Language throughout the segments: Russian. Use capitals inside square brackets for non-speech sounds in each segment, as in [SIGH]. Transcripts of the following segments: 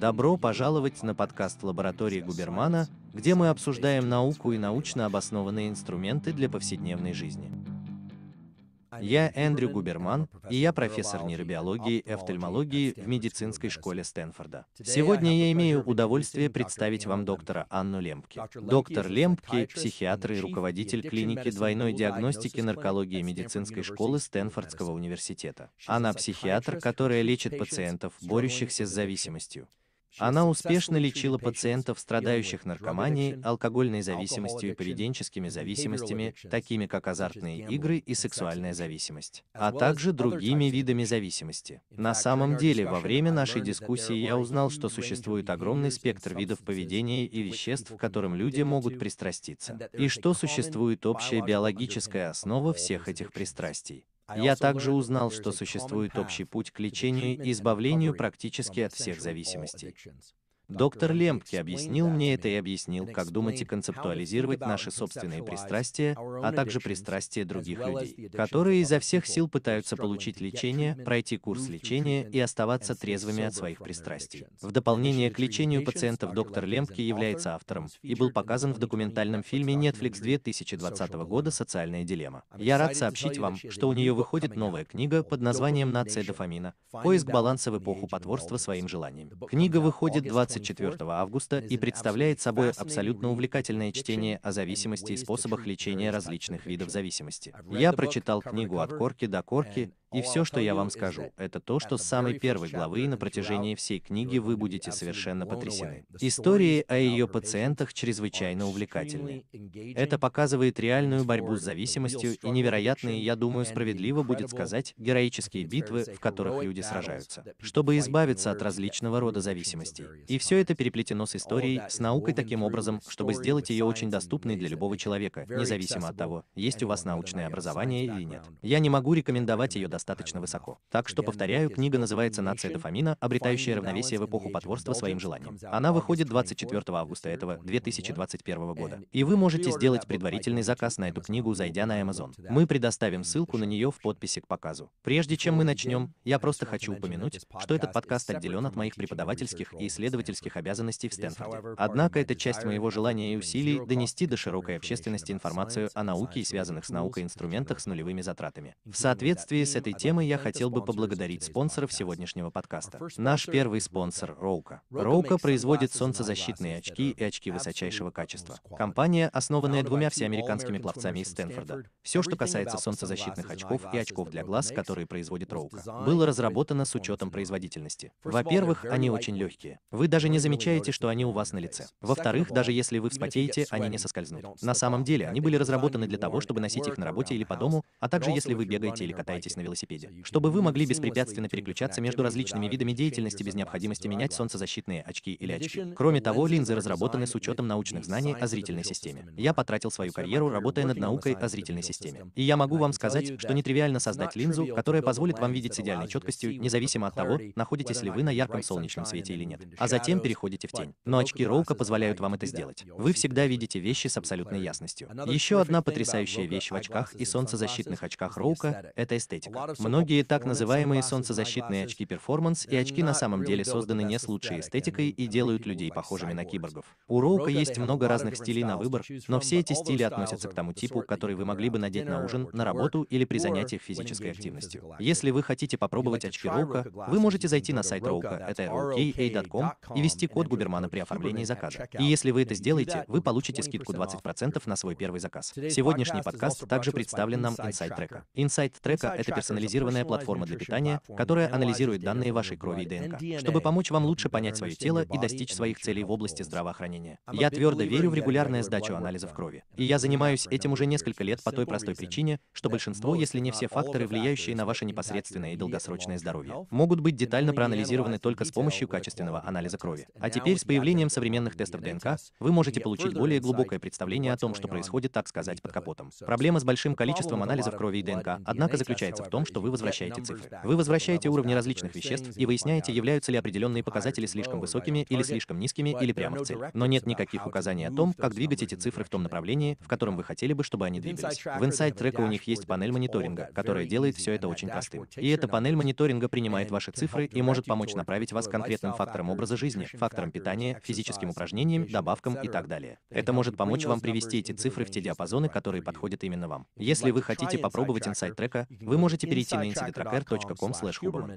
Добро пожаловать на подкаст лаборатории Губермана, где мы обсуждаем науку и научно обоснованные инструменты для повседневной жизни. Я Эндрю Губерман, и я профессор нейробиологии и офтальмологии в медицинской школе Стэнфорда. Сегодня я имею удовольствие представить вам доктора Анну Лемпки. Доктор Лемпки – психиатр и руководитель клиники двойной диагностики наркологии медицинской школы Стэнфордского университета. Она психиатр, которая лечит пациентов, борющихся с зависимостью. Она успешно лечила пациентов, страдающих наркоманией, алкогольной зависимостью и поведенческими зависимостями, такими как азартные игры и сексуальная зависимость, а также другими видами зависимости. На самом деле, во время нашей дискуссии я узнал, что существует огромный спектр видов поведения и веществ, к которым люди могут пристраститься, и что существует общая биологическая основа всех этих пристрастий. Я также узнал, что существует общий путь к лечению и избавлению практически от всех зависимостей. Доктор Лемпке объяснил мне это и объяснил, как думать и концептуализировать наши собственные пристрастия, а также пристрастия других людей, которые изо всех сил пытаются получить лечение, пройти курс лечения и оставаться трезвыми от своих пристрастий. В дополнение к лечению пациентов доктор Лемпке является автором и был показан в документальном фильме Netflix 2020 года «Социальная дилемма». Я рад сообщить вам, что у нее выходит новая книга под названием «Нация дофамина. Поиск баланса в эпоху потворства своим желаниям». Книга выходит 20 24 августа и представляет собой абсолютно увлекательное чтение о зависимости и способах лечения различных видов зависимости. Я прочитал книгу от корки до корки, и все, что я вам скажу, это то, что с самой первой главы и на протяжении всей книги вы будете совершенно потрясены. Истории о ее пациентах чрезвычайно увлекательны. Это показывает реальную борьбу с зависимостью и невероятные, я думаю, справедливо будет сказать, героические битвы, в которых люди сражаются, чтобы избавиться от различного рода зависимостей. И все все это переплетено с историей, с наукой таким образом, чтобы сделать ее очень доступной для любого человека, независимо от того, есть у вас научное образование или нет. Я не могу рекомендовать ее достаточно высоко. Так что, повторяю, книга называется «Нация дофамина, обретающая равновесие в эпоху потворства своим желанием». Она выходит 24 августа этого 2021 года. И вы можете сделать предварительный заказ на эту книгу, зайдя на Amazon. Мы предоставим ссылку на нее в подписи к показу. Прежде чем мы начнем, я просто хочу упомянуть, что этот подкаст отделен от моих преподавательских и исследовательских преподавательских обязанностей в Стэнфорде. Однако это часть моего желания и усилий донести до широкой общественности информацию о науке и связанных с наукой инструментах с нулевыми затратами. В соответствии с этой темой я хотел бы поблагодарить спонсоров сегодняшнего подкаста. Наш первый спонсор — Роука. Роука производит солнцезащитные очки и очки высочайшего качества. Компания, основанная двумя всеамериканскими пловцами из Стэнфорда. Все, что касается солнцезащитных очков и очков для глаз, которые производит Роука, было разработано с учетом производительности. Во-первых, они очень легкие. Вы даже даже не замечаете, что они у вас на лице. Во-вторых, даже если вы вспотеете, они не соскользнут. На самом деле, они были разработаны для того, чтобы носить их на работе или по дому, а также если вы бегаете или катаетесь на велосипеде. Чтобы вы могли беспрепятственно переключаться между различными видами деятельности без необходимости менять солнцезащитные очки или очки. Кроме того, линзы разработаны с учетом научных знаний о зрительной системе. Я потратил свою карьеру, работая над наукой о зрительной системе. И я могу вам сказать, что нетривиально создать линзу, которая позволит вам видеть с идеальной четкостью, независимо от того, находитесь ли вы на ярком солнечном свете или нет. А затем затем переходите в тень. Но очки Роука позволяют вам это сделать. Вы всегда видите вещи с абсолютной ясностью. Еще одна потрясающая вещь в очках и солнцезащитных очках Роука — это эстетика. Многие так называемые солнцезащитные очки перформанс и очки на самом деле созданы не с лучшей эстетикой и делают людей похожими на киборгов. У Роука есть много разных стилей на выбор, но все эти стили относятся к тому типу, который вы могли бы надеть на ужин, на работу или при занятиях физической активностью. Если вы хотите попробовать очки Роука, вы можете зайти на сайт Роука, это roka.com, и ввести код Губермана при оформлении заказа. И если вы это сделаете, вы получите скидку 20% на свой первый заказ. Сегодняшний подкаст также представлен нам Inside Tracker. Inside Tracker — это персонализированная платформа для питания, которая анализирует данные вашей крови и ДНК, чтобы помочь вам лучше понять свое тело и достичь своих целей в области здравоохранения. Я твердо верю в регулярную сдачу анализов крови. И я занимаюсь этим уже несколько лет по той простой причине, что большинство, если не все факторы, влияющие на ваше непосредственное и долгосрочное здоровье, могут быть детально проанализированы только с помощью качественного анализа крови крови. А теперь с появлением современных тестов ДНК вы можете получить более глубокое представление о том, что происходит, так сказать, под капотом. Проблема с большим количеством анализов крови и ДНК, однако, заключается в том, что вы возвращаете цифры. Вы возвращаете уровни различных веществ и выясняете, являются ли определенные показатели слишком высокими или слишком низкими или прямо в цель. Но нет никаких указаний о том, как двигать эти цифры в том направлении, в котором вы хотели бы, чтобы они двигались. В Inside Tracker у них есть панель мониторинга, которая делает все это очень простым. И эта панель мониторинга принимает ваши цифры и может помочь направить вас конкретным факторам образа жизни, жизни, факторам питания, физическим упражнением, добавкам и так далее. Это может помочь вам привести эти цифры в те диапазоны, которые подходят именно вам. Если вы хотите попробовать инсайт трека, вы можете перейти на insidetracker.com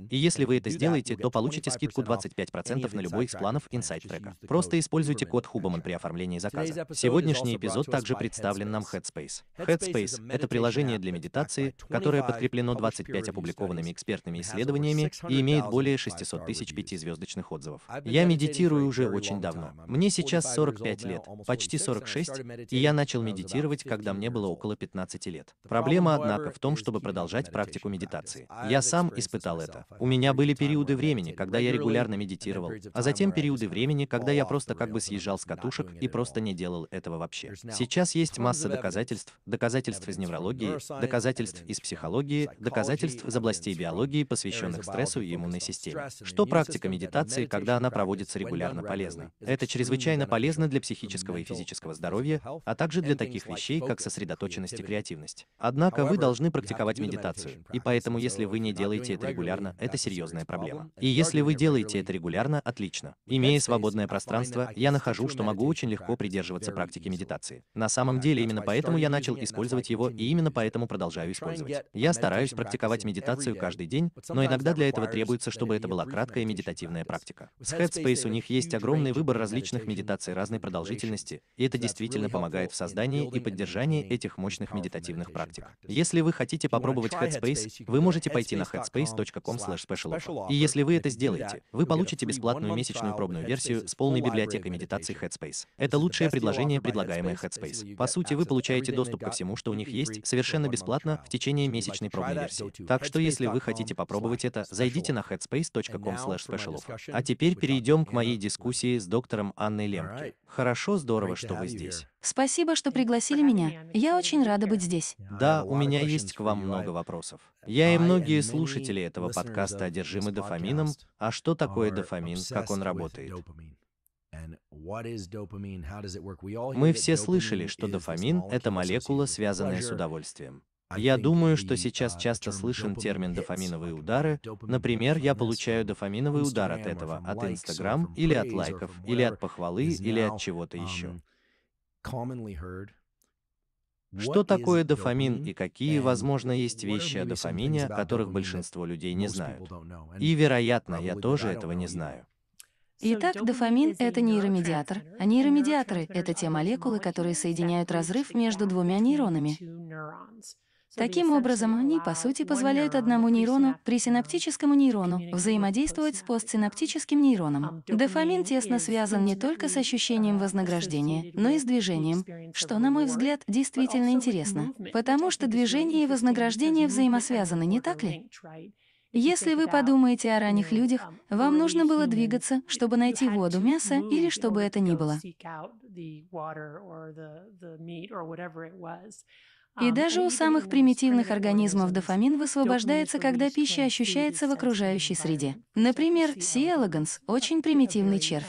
и если вы это сделаете, то получите скидку 25% на любой из планов инсайт трека. Просто используйте код Huberman при оформлении заказа. Сегодняшний эпизод также представлен нам Headspace. Headspace — это приложение для медитации, которое подкреплено 25 опубликованными экспертными исследованиями и имеет более 600 тысяч пятизвездочных отзывов. Я медитирую уже очень давно. Мне сейчас 45 лет, почти 46, и я начал медитировать, когда мне было около 15 лет. Проблема, однако, в том, чтобы продолжать практику медитации. Я сам испытал это. У меня были периоды а времени, когда я регулярно медитировал, а затем периоды времени, когда я просто как бы съезжал с катушек и просто не делал этого вообще. Сейчас есть масса доказательств, доказательств из неврологии, доказательств из психологии, доказательств из областей биологии, посвященных стрессу и иммунной системе. Что практика медитации, когда она проводится проводится регулярно полезно. Это чрезвычайно полезно для психического и физического здоровья, а также для таких вещей, как сосредоточенность и креативность. Однако вы должны практиковать медитацию, и поэтому, если вы не делаете это регулярно, это серьезная проблема. И если вы делаете это регулярно, отлично. Имея свободное пространство, я нахожу, что могу очень легко придерживаться практики медитации. На самом деле, именно поэтому я начал использовать его, и именно поэтому продолжаю использовать. Я стараюсь практиковать медитацию каждый день, но иногда для этого требуется, чтобы это была краткая медитативная практика. С Headspace Headspace у них есть огромный выбор различных медитаций разной продолжительности, и это действительно помогает в создании и поддержании этих мощных медитативных практик. Если вы хотите попробовать Headspace, вы можете пойти на headspace.com/special. И если вы это сделаете, вы получите бесплатную месячную пробную версию с полной библиотекой медитаций Headspace. Это лучшее предложение, предлагаемое Headspace. По сути, вы получаете доступ ко всему, что у них есть, совершенно бесплатно в течение месячной пробной версии. Так что если вы хотите попробовать это, зайдите на headspace.com/special. А теперь перейдем итогом к моей дискуссии с доктором Анной Лемке. Хорошо, здорово, что вы здесь. Спасибо, что пригласили меня. Я очень рада быть здесь. Да, у меня есть к вам много вопросов. Я и многие слушатели этого подкаста одержимы дофамином. А что такое дофамин, как он работает? Мы все слышали, что дофамин — это молекула, связанная с удовольствием. Я думаю, что сейчас uh, часто слышен термин дофаминовые удары. Например, я получаю дофаминовый удар от этого, от Инстаграм, или от лайков, или от похвалы, или от чего-то um, еще. Что такое дофамин и какие, возможно, есть вещи о дофамине, о которых большинство людей не знают? И, вероятно, я тоже этого не знаю. Итак, дофамин — это нейромедиатор, а нейромедиаторы — это те молекулы, которые соединяют разрыв между двумя нейронами. Таким образом, они, по сути, позволяют одному нейрону, пресинаптическому нейрону, взаимодействовать с постсинаптическим нейроном. Дофамин тесно связан не только с ощущением вознаграждения, но и с движением, что, на мой взгляд, действительно интересно, потому что движение и вознаграждение взаимосвязаны, не так ли? Если вы подумаете о ранних людях, вам нужно было двигаться, чтобы найти воду, мясо или чтобы это ни было. И а, даже у самых примитивных организмов дофамин высвобождается, когда пища ощущается в окружающей среде. Например, Си очень примитивный червь.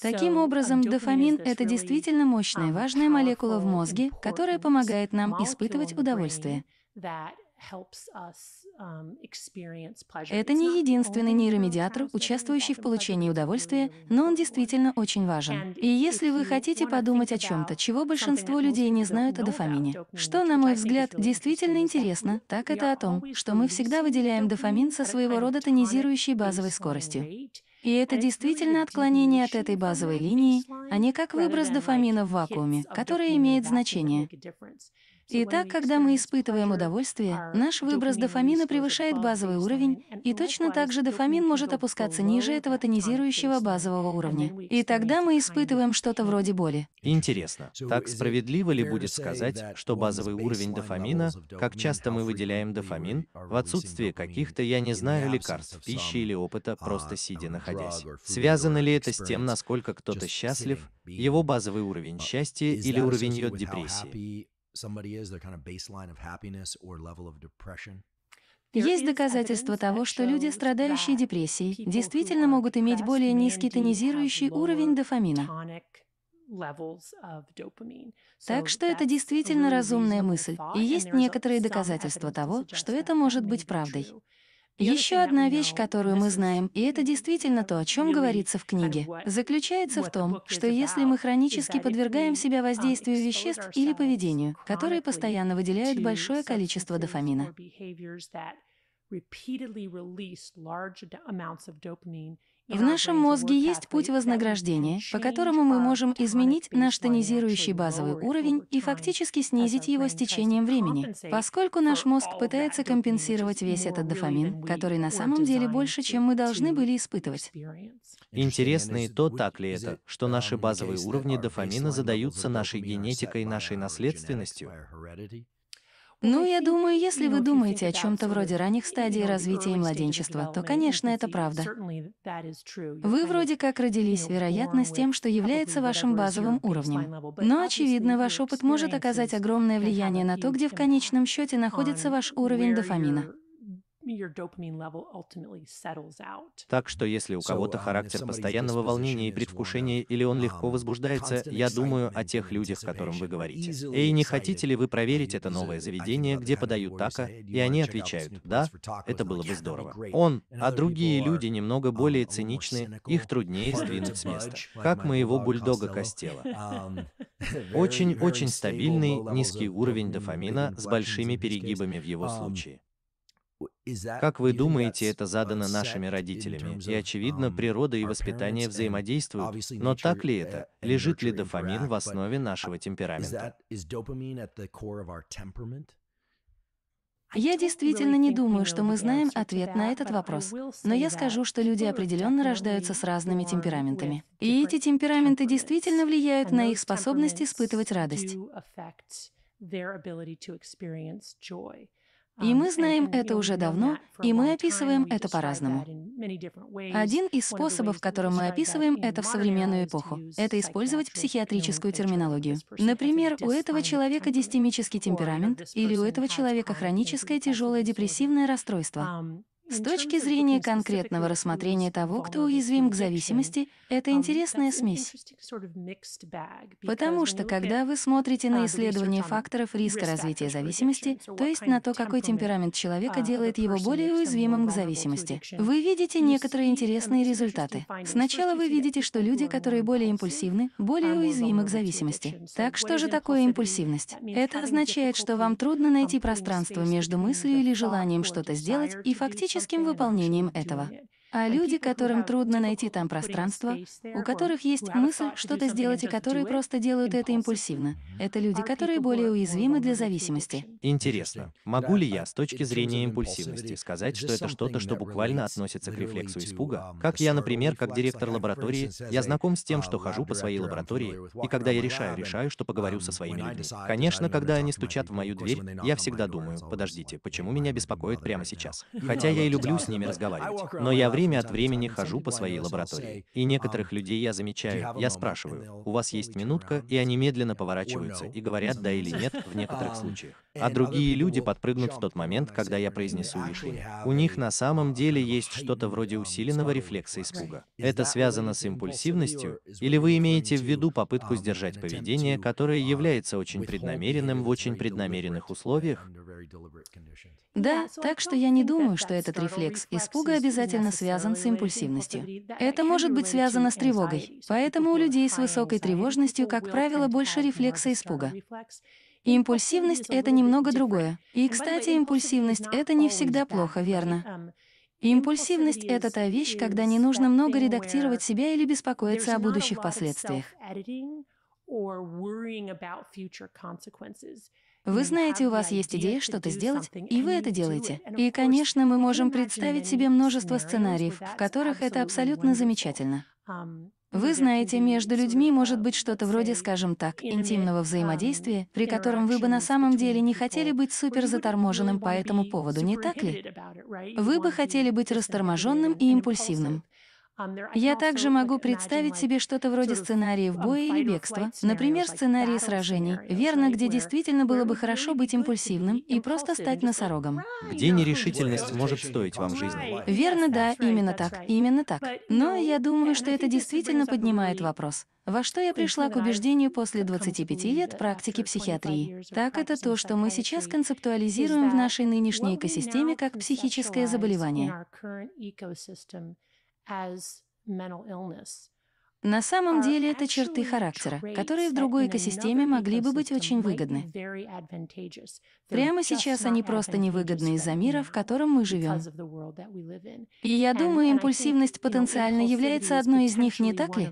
Таким образом, а, дофамин — это действительно мощная, um, важная молекула в мозге, которая помогает нам испытывать удовольствие. Это не единственный нейромедиатор, участвующий в получении удовольствия, но он действительно очень важен. И если вы хотите подумать о чем-то, чего большинство людей не знают о дофамине, что, на мой взгляд, действительно интересно, так это о том, что мы всегда выделяем дофамин со своего рода тонизирующей базовой скоростью. И это действительно отклонение от этой базовой линии, а не как выброс дофамина в вакууме, которое имеет значение. Итак, когда мы испытываем удовольствие, наш выброс дофамина превышает базовый уровень, и точно так же дофамин может опускаться ниже этого тонизирующего базового уровня. И тогда мы испытываем что-то вроде боли. Интересно, так справедливо ли будет сказать, что базовый уровень дофамина, как часто мы выделяем дофамин, в отсутствие каких-то, я не знаю, лекарств, пищи или опыта, uh, просто сидя находясь? Связано ли это с тем, насколько кто-то счастлив, его базовый уровень счастья или уровень йод депрессии? somebody is, their kind of baseline of happiness or level of depression? Есть доказательства того, что люди, страдающие депрессией, действительно могут иметь более низкий тонизирующий уровень дофамина. Так что это действительно разумная мысль, и есть некоторые доказательства того, что это может быть правдой. Еще одна вещь, которую мы знаем, и это действительно то, о чем говорится в книге, заключается в том, что если мы хронически подвергаем себя um, воздействию веществ или поведению, которые постоянно выделяют большое количество дофамина, в нашем мозге есть путь вознаграждения, по которому мы можем изменить наш тонизирующий базовый уровень и фактически снизить его с течением времени, поскольку наш мозг пытается компенсировать весь этот дофамин, который на самом деле больше, чем мы должны были испытывать. Интересно и то, так ли это, что наши базовые уровни дофамина задаются нашей генетикой, нашей наследственностью. Ну, я думаю, если вы думаете о чем-то вроде ранних стадий развития и младенчества, то, конечно, это правда. Вы вроде как родились, вероятно, с тем, что является вашим базовым уровнем. Но, очевидно, ваш опыт может оказать огромное влияние на то, где в конечном счете находится ваш уровень дофамина. Так что если у кого-то um, характер постоянного волнения и предвкушения, или он um, легко возбуждается, я думаю о тех людях, с которым вы говорите. Эй, не хотите ли вы проверить это новое заведение, где подают тако? А? И они отвечают, да, это было бы здорово. Он, а другие люди немного um, более циничны, их труднее сдвинуть с места. Как моего бульдога Костела. Очень-очень [LAUGHS] [LAUGHS] стабильный, низкий уровень дофамина с большими перегибами в его случае. Как вы думаете, это задано нашими родителями? И очевидно, um, природа и воспитание взаимодействуют. Но так ли это? Uh, Лежит ли дофамин в основе нашего темперамента? А я действительно не думаю, что мы знаем ответ на этот вопрос. Но я скажу, что люди определенно рождаются с разными темпераментами. И эти темпераменты действительно влияют на их способность испытывать радость. И мы знаем это уже давно, и мы описываем это по-разному. Один из способов, которым мы описываем это в современную эпоху, это использовать психиатрическую терминологию. Например, у этого человека дистемический темперамент или у этого человека хроническое тяжелое депрессивное расстройство. С точки зрения конкретного рассмотрения того, кто уязвим к зависимости, это интересная смесь. Потому что когда вы смотрите на исследование факторов риска развития зависимости, то есть на то, какой темперамент человека uh, делает его более уязвимым к зависимости, вы видите некоторые um, интересные результаты. Сначала вы видите, что люди, которые более импульсивны, более уязвимы к зависимости. Так что же такое импульсивность? Это означает, что вам трудно найти um, пространство между мыслью или желанием что-то сделать и фактически практическим выполнением этого а люди, которым трудно найти там пространство, у которых есть мысль что-то сделать и которые просто делают это импульсивно. Это люди, которые более уязвимы для зависимости. Интересно, могу ли я с точки зрения импульсивности сказать, что это что-то, что буквально относится к рефлексу испуга? Um, как я, например, как директор лаборатории, я знаком с тем, что um, хожу по своей лаборатории, и когда я решаю, решаю, что поговорю со um, своими людьми. Конечно, когда они стучат в мою дверь, я всегда думаю, подождите, почему меня беспокоит прямо сейчас? Хотя я и люблю с ними разговаривать. Но я время время от времени хожу по своей лаборатории. И некоторых um, людей я замечаю, я спрашиваю, у вас есть минутка, и они медленно поворачиваются и говорят да или нет в [LAUGHS] некоторых um, случаях. А другие люди подпрыгнут в тот момент, когда я произнесу вишлинг. У них на самом um, деле есть что-то вроде усиленного рефлекса испуга. Это связано с импульсивностью, или вы имеете в виду попытку сдержать поведение, которое является очень преднамеренным в очень преднамеренных условиях? Да, так что я не думаю, что этот рефлекс испуга обязательно связан с импульсивностью. Это может быть связано с тревогой. Поэтому у людей с высокой тревожностью, как правило, больше рефлекса испуга. Импульсивность — это немного другое. И, кстати, импульсивность — это не всегда плохо, верно? Импульсивность — это та вещь, когда не нужно много редактировать себя или беспокоиться о будущих последствиях. Вы знаете, у вас есть идея что-то сделать, и вы это делаете. И, конечно, мы можем представить себе множество сценариев, в которых это абсолютно замечательно. Вы знаете, между людьми может быть что-то вроде, скажем так, интимного взаимодействия, при котором вы бы на самом деле не хотели быть супер заторможенным по этому поводу, не так ли? Вы бы хотели быть расторможенным и импульсивным. Я также могу представить себе что-то вроде сценариев боя или бегства, например, сценарии сражений, верно, где действительно было бы хорошо быть импульсивным и просто стать носорогом. Где нерешительность может стоить вам жизни. Верно, да, именно так, именно так. Но я думаю, что это действительно поднимает вопрос. Во что я пришла к убеждению после 25 лет практики психиатрии? Так это то, что мы сейчас концептуализируем в нашей нынешней экосистеме как психическое заболевание. На самом uh, деле это черты характера, которые в другой экосистеме могли бы быть очень выгодны. Прямо сейчас они просто невыгодны из-за мира, в котором мы живем. И я думаю, импульсивность потенциально является одной из них, не так ли?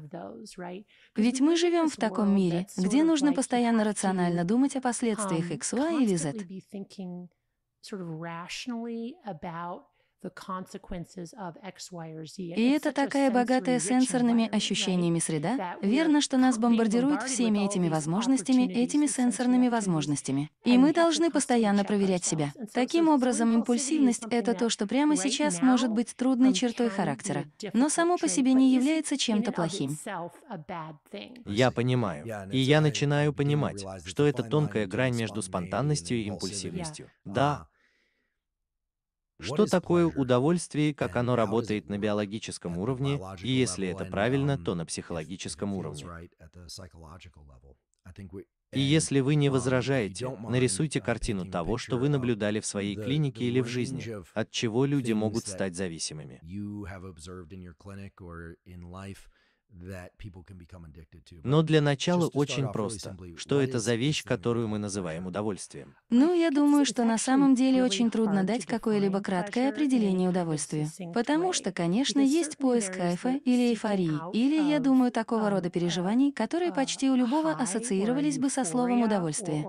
Ведь мы живем в таком мире, где нужно постоянно рационально думать о последствиях X, um, Y или Z. И это такая богатая сенсорными ощущениями среда. Верно, что нас бомбардирует всеми этими возможностями, этими сенсорными возможностями. И мы должны постоянно проверять себя. Таким образом, импульсивность — это то, что прямо сейчас может быть трудной um, чертой характера, но само по себе не является чем-то плохим. Я понимаю. И я начинаю понимать, что это тонкая грань между спонтанностью и импульсивностью. Да, что такое удовольствие, как оно работает на биологическом уровне, и если это правильно, um, то на психологическом уровне. И если вы не um, возражаете, нарисуйте uh, картину того, что вы наблюдали в своей клинике или в жизни, от чего люди могут стать зависимыми. Но для начала очень просто. Что это за вещь, которую мы называем удовольствием? Ну, я думаю, что на самом деле очень трудно дать какое-либо краткое определение удовольствия. Потому что, конечно, есть поиск кайфа или эйфории, или, я думаю, такого um, рода uh, переживаний, которые uh, почти у любого ассоциировались бы со словом «удовольствие».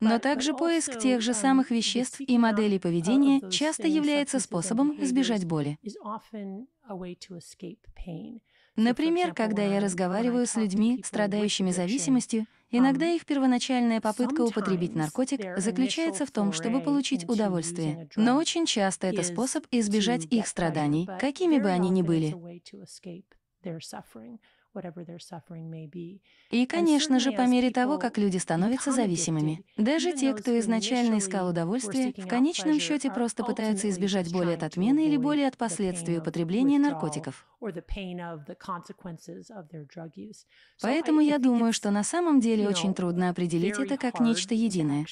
Но также поиск тех же самых веществ и моделей поведения часто является способом избежать боли. Например, когда я разговариваю с людьми, страдающими зависимостью, иногда их первоначальная попытка употребить наркотик заключается в том, чтобы получить удовольствие. Но очень часто это способ избежать их страданий, какими бы они ни были. И, конечно же, по мере того, как люди становятся зависимыми, даже те, кто изначально искал удовольствие, в конечном счете просто пытаются избежать боли от отмены или боли от последствий употребления наркотиков. Поэтому я думаю, что на самом деле очень трудно определить это как нечто единое.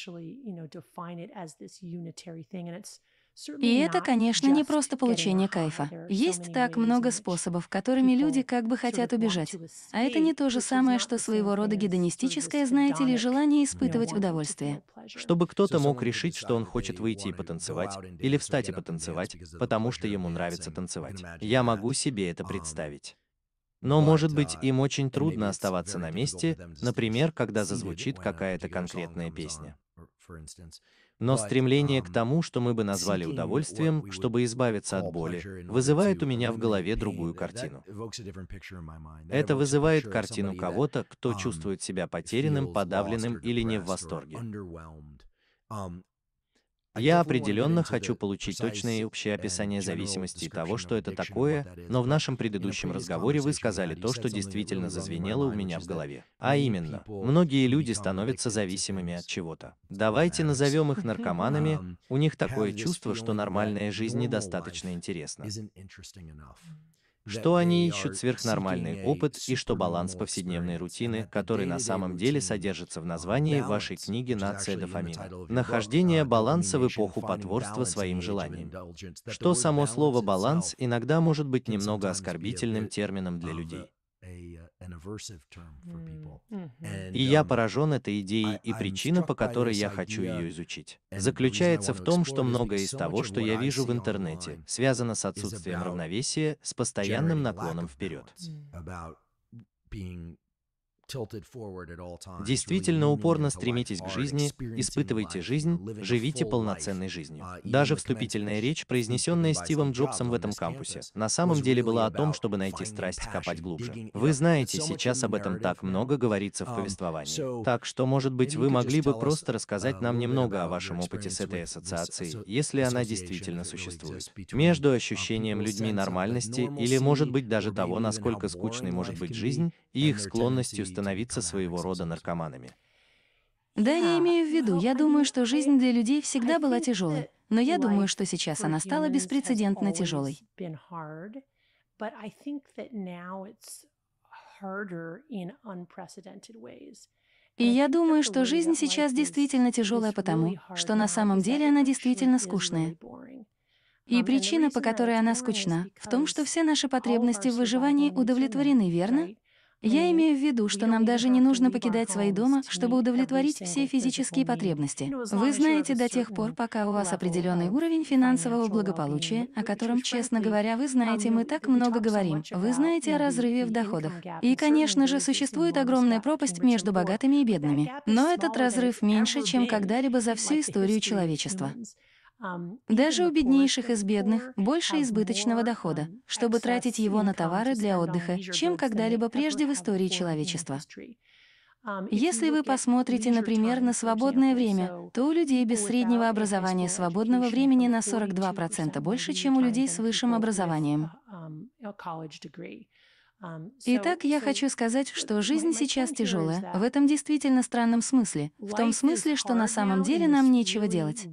И это, конечно, не просто получение кайфа. Есть так много способов, которыми люди как бы хотят убежать. А это не то же самое, что своего рода гедонистическое, знаете ли, желание испытывать удовольствие. Чтобы кто-то мог решить, что он хочет выйти и потанцевать, или встать и потанцевать, потому что ему нравится танцевать. Я могу себе это представить. Но, может быть, uh, им очень трудно оставаться на месте, например, когда зазвучит uh, какая-то конкретная песня но стремление к um, тому, что мы бы назвали удовольствием, чтобы избавиться от боли, вызывает у меня в голове другую картину. Это вызывает картину кого-то, кто um, чувствует себя потерянным, подавленным или не в восторге. А я определенно хочу получить точное и общее описание зависимости и того, что это такое, но в нашем предыдущем разговоре вы сказали то, что действительно зазвенело у меня в голове. А именно, многие люди становятся зависимыми от чего-то. Давайте назовем их [LAUGHS] наркоманами, um, у них такое чувство, что нормальная жизнь недостаточно интересна что они ищут сверхнормальный опыт и что баланс повседневной рутины, который на самом деле содержится в названии вашей книги «Нация дофамина». Нахождение uh, баланса в эпоху потворства своим желанием. Что само слово «баланс» иногда может быть немного оскорбительным термином для людей. И я um, поражен этой идеей, и причина, по которой я хочу ее изучить, заключается в том, что многое из того, что я вижу в интернете, связано с отсутствием равновесия, с постоянным наклоном вперед. Действительно упорно стремитесь к жизни, испытывайте жизнь, живите полноценной жизнью. Uh, даже вступительная речь, произнесенная Стивом Джобсом в этом кампусе, на самом деле была о том, чтобы найти страсть копать глубже. Вы знаете, сейчас об этом так uh, много говорится в um, повествовании. Так что, может uh, быть, вы могли бы просто рассказать нам немного о вашем опыте с этой ассоциацией, если она действительно существует. Между ощущением людьми нормальности или, может быть, даже того, насколько скучной может быть жизнь, и их склонностью становиться становиться своего рода наркоманами. Да, я имею в виду, я думаю, что жизнь для людей всегда была тяжелой, но я думаю, что сейчас она стала беспрецедентно тяжелой. И я думаю, что жизнь сейчас действительно тяжелая, потому что на самом деле она действительно скучная. И um, причина, по которой она скучна, в том, что все наши потребности в выживании удовлетворены, верно? Я э, имею в виду, что нам даже не нужно покидать свои дома, чтобы удовлетворить все физические потребности. Вы знаете до тех пор, пока у вас определенный уровень финансового благополучия, о котором, честно говоря, вы знаете, мы так много говорим. Вы знаете о разрыве в доходах. И, конечно же, существует огромная пропасть между богатыми и бедными. Но этот разрыв меньше, чем когда-либо за всю историю человечества. Даже у беднейших из бедных больше избыточного дохода, чтобы тратить его на товары для отдыха, чем когда-либо прежде в истории человечества. Если вы посмотрите, например, на свободное время, то у людей без среднего образования свободного времени на 42% больше, чем у людей с высшим образованием. Um, Итак, я хочу сказать, что жизнь сейчас тяжелая, в этом действительно странном смысле, в том смысле, что на самом деле нам нечего делать.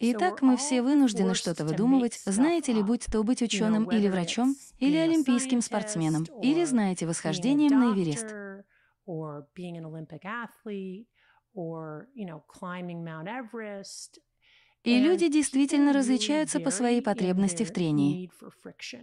Итак, мы все вынуждены что-то выдумывать, знаете ли, будь то быть ученым или врачом, или олимпийским спортсменом, или, знаете, восхождением на Эверест. Or being an Olympic athlete, or, you know, climbing Mount Everest, и люди действительно различаются по своей потребности в трении.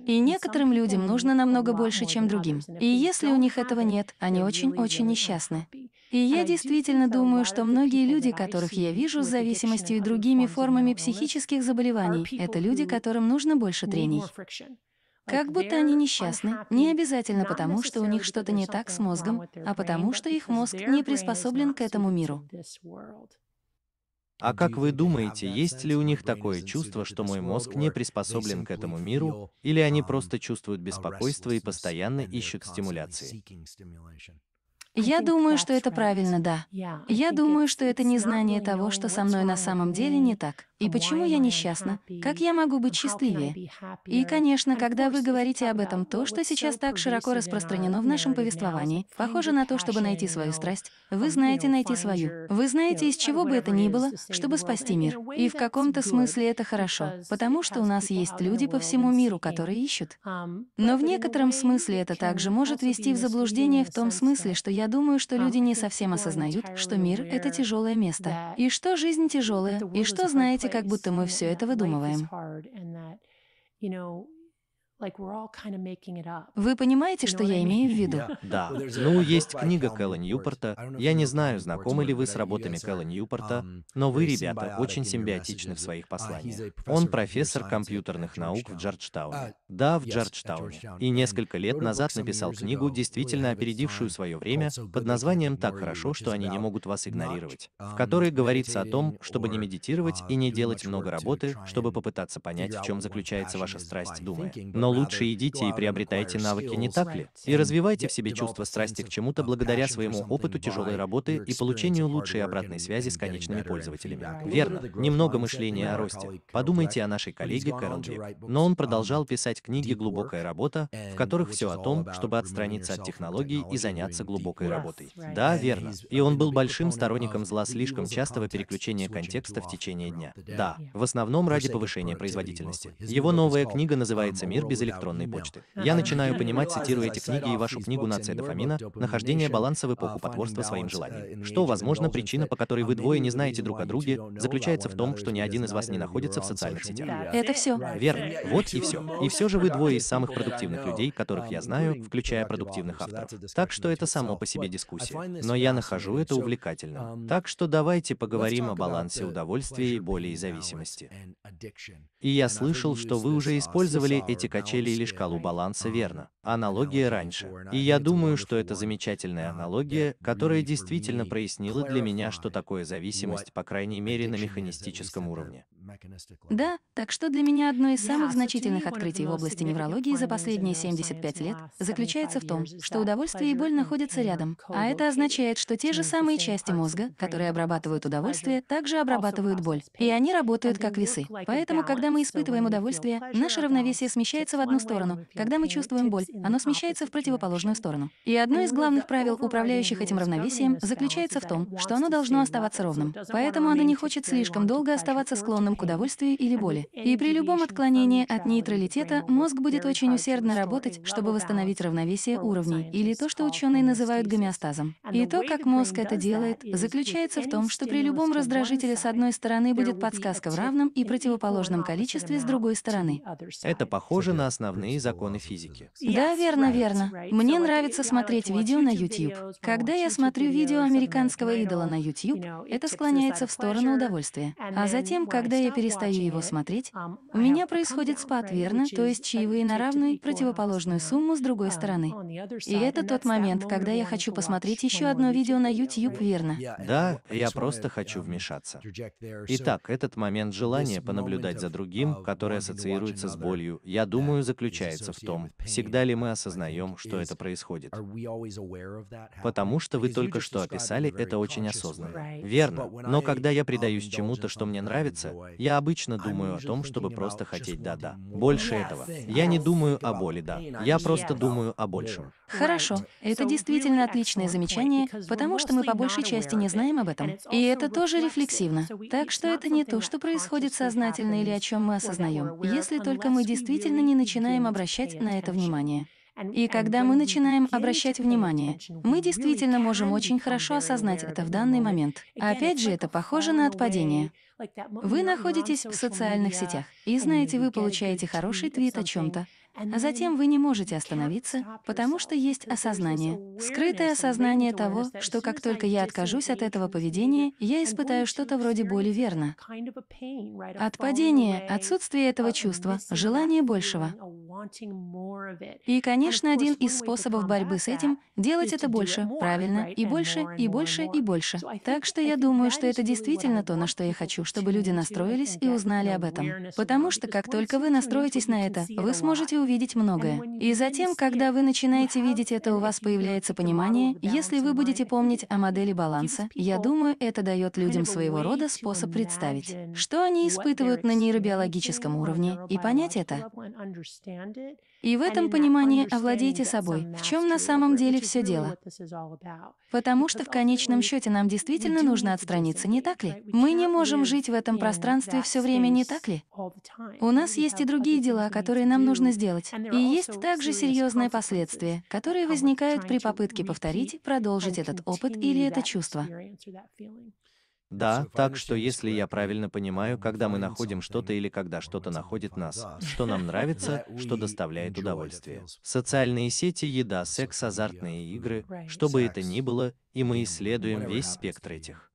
И некоторым людям нужно намного больше, чем другим. И если у них этого нет, они очень-очень несчастны. И я действительно думаю, что многие люди, которых я вижу с зависимостью и другими формами психических заболеваний, это люди, которым нужно больше трений. Как будто они несчастны, не обязательно потому, что у них что-то не так с мозгом, а потому, что их мозг не приспособлен к этому миру. А как вы думаете, есть ли у них такое чувство, что мой мозг не приспособлен к этому миру, или они просто чувствуют беспокойство и постоянно ищут стимуляции? Я думаю, что это правильно, да. Я думаю, что это незнание того, что со мной на самом деле не так. И почему я несчастна? Как я могу быть счастливее? И, конечно, когда вы говорите об этом, то, что сейчас так широко распространено в нашем повествовании, похоже на то, чтобы найти свою страсть, вы знаете найти свою. Вы знаете, из чего бы это ни было, чтобы спасти мир. И в каком-то смысле это хорошо, потому что у нас есть люди по всему миру, которые ищут. Um, Но в некотором смысле это также может вести в заблуждение в том смысле, что я я думаю, что люди не совсем осознают, что мир — это тяжелое место, и что жизнь тяжелая, и что знаете, как будто мы все это выдумываем. Вы понимаете, что я имею в виду? [LAUGHS] Да. Ну, есть книга Кэлла Ньюпорта. Я не знаю, знакомы ли вы с работами Кэлла Ньюпорта, um, но вы, ребята, очень симбиотичны в своих uh, посланиях. Он профессор компьютерных наук в Джорджтауне. Uh, да, в Джорджтауне. И несколько лет назад написал книгу, действительно опередившую свое время, под названием «Так хорошо, что они не могут вас игнорировать», в которой говорится о том, чтобы не медитировать uh, и не делать много работы, чтобы попытаться понять, в чем заключается ваша страсть, думая. Но лучше идите и приобретайте навыки, не так ли? И развивайте в себе чувство страсти к чему-то благодаря своему опыту тяжелой работы и получению лучшей обратной связи с конечными пользователями. Верно. Немного мышления о росте. Подумайте о нашей коллеге Кэрол Дик. Но он продолжал писать книги «Глубокая работа», в которых все о том, чтобы отстраниться от технологий и заняться глубокой работой. Да, верно. И он был большим сторонником зла слишком частого переключения контекста в течение дня. Да, в основном ради повышения производительности. Его новая книга называется «Мир без без электронной почты. Я начинаю [LAUGHS] понимать, цитируя эти книги и вашу книгу «Нация дофамина», нахождение баланса в эпоху потворства своим uh, желанием. Что, возможно, причина, по которой вы двое не знаете друг о друге, заключается в том, что ни один из вас не находится в социальных сетях. Это все. Верно. Вот и все. И все же вы двое из самых продуктивных людей, которых я um, знаю, включая продуктивных авторов. Так что это само по себе дискуссия. Но я нахожу это увлекательным. Um, так что давайте поговорим о балансе удовольствия и боли и зависимости. И я слышал, что вы уже использовали эти качели или шкалу баланса верно. Аналогия раньше. И я думаю, что это замечательная аналогия, которая действительно прояснила для меня, что такое зависимость, по крайней мере, на механистическом уровне. Да, так что для меня одно из самых значительных открытий в области неврологии за последние 75 лет заключается в том, что uh, удовольствие и боль находятся рядом. А это означает, что те же самые части мозга, которые обрабатывают удовольствие, также обрабатывают боль. И они работают как весы. Поэтому, когда мы испытываем удовольствие, наше равновесие смещается смещается в одну сторону. Когда мы чувствуем боль, оно смещается в противоположную сторону. И одно из главных правил, управляющих этим равновесием, заключается в том, что оно должно оставаться ровным. Поэтому оно не хочет слишком долго оставаться склонным к удовольствию или боли. И при любом отклонении от нейтралитета мозг будет очень усердно работать, чтобы восстановить равновесие уровней, или то, что ученые называют гомеостазом. И то, как мозг это делает, заключается в том, что при любом раздражителе с одной стороны будет подсказка в равном и противоположном количестве с другой стороны. Это похоже на основные законы физики. Да, верно, верно. Мне нравится смотреть видео на YouTube. Когда я смотрю видео американского идола на YouTube, это склоняется в сторону удовольствия. А затем, когда я перестаю его смотреть, um, у меня происходит спад, верно? То есть чаевые на равную противоположную сумму с другой um, стороны. И это тот момент, когда я хочу посмотреть еще одно видео на YouTube, верно? Да, я просто хочу вмешаться. Итак, этот момент желания понаблюдать за другим, который ассоциируется с болью, я думаю, думаю, заключается в том, всегда ли мы осознаем, что это происходит. Потому что вы только что описали это очень осознанно. Верно. Но когда я um, предаюсь чему-то, что мне нравится, я обычно думаю о том, чтобы просто хотеть да-да. Больше этого. Я не думаю о боли, да. Я просто думаю о большем. Хорошо. Это действительно отличное замечание, потому что мы по большей части не знаем об этом. И это тоже рефлексивно. Так что это не то, что происходит сознательно или о чем мы осознаем, если только мы действительно не начинаем обращать на это внимание. И когда мы начинаем обращать внимание, мы действительно можем очень хорошо осознать это в данный момент. А опять же, это похоже на отпадение. Вы находитесь в социальных сетях, и знаете, вы получаете хороший твит о чем-то, а затем вы не можете остановиться, потому что есть осознание, скрытое осознание того, что как только я откажусь от этого поведения, я испытаю что-то вроде боли верно. От падения, отсутствие этого чувства, желание большего. И, конечно, один из способов борьбы с этим — делать это больше, правильно, и больше, и больше, и больше. Так что я думаю, что это действительно то, на что я хочу, чтобы люди настроились и узнали об этом. Потому что как только вы настроитесь на это, вы сможете увидеть, увидеть многое. И затем, когда вы начинаете видеть это, у вас появляется понимание, если вы будете помнить о модели баланса, я думаю, это дает людям своего рода способ представить, что они испытывают на нейробиологическом уровне, и понять это. И в этом понимании овладейте собой, в чем на самом деле все дело. Потому что в конечном счете нам действительно нужно отстраниться, не так ли? Мы не можем жить в этом пространстве все время, не так ли? У нас есть и другие дела, которые нам нужно сделать делать. И есть также серьезные последствия, которые возникают при попытке повторить, продолжить этот опыт или это чувство. Да, так что если я правильно понимаю, когда мы находим что-то или когда что-то находит нас, что нам нравится, что доставляет удовольствие. Социальные сети, еда, секс, азартные игры, что бы это ни было, и мы исследуем весь спектр этих.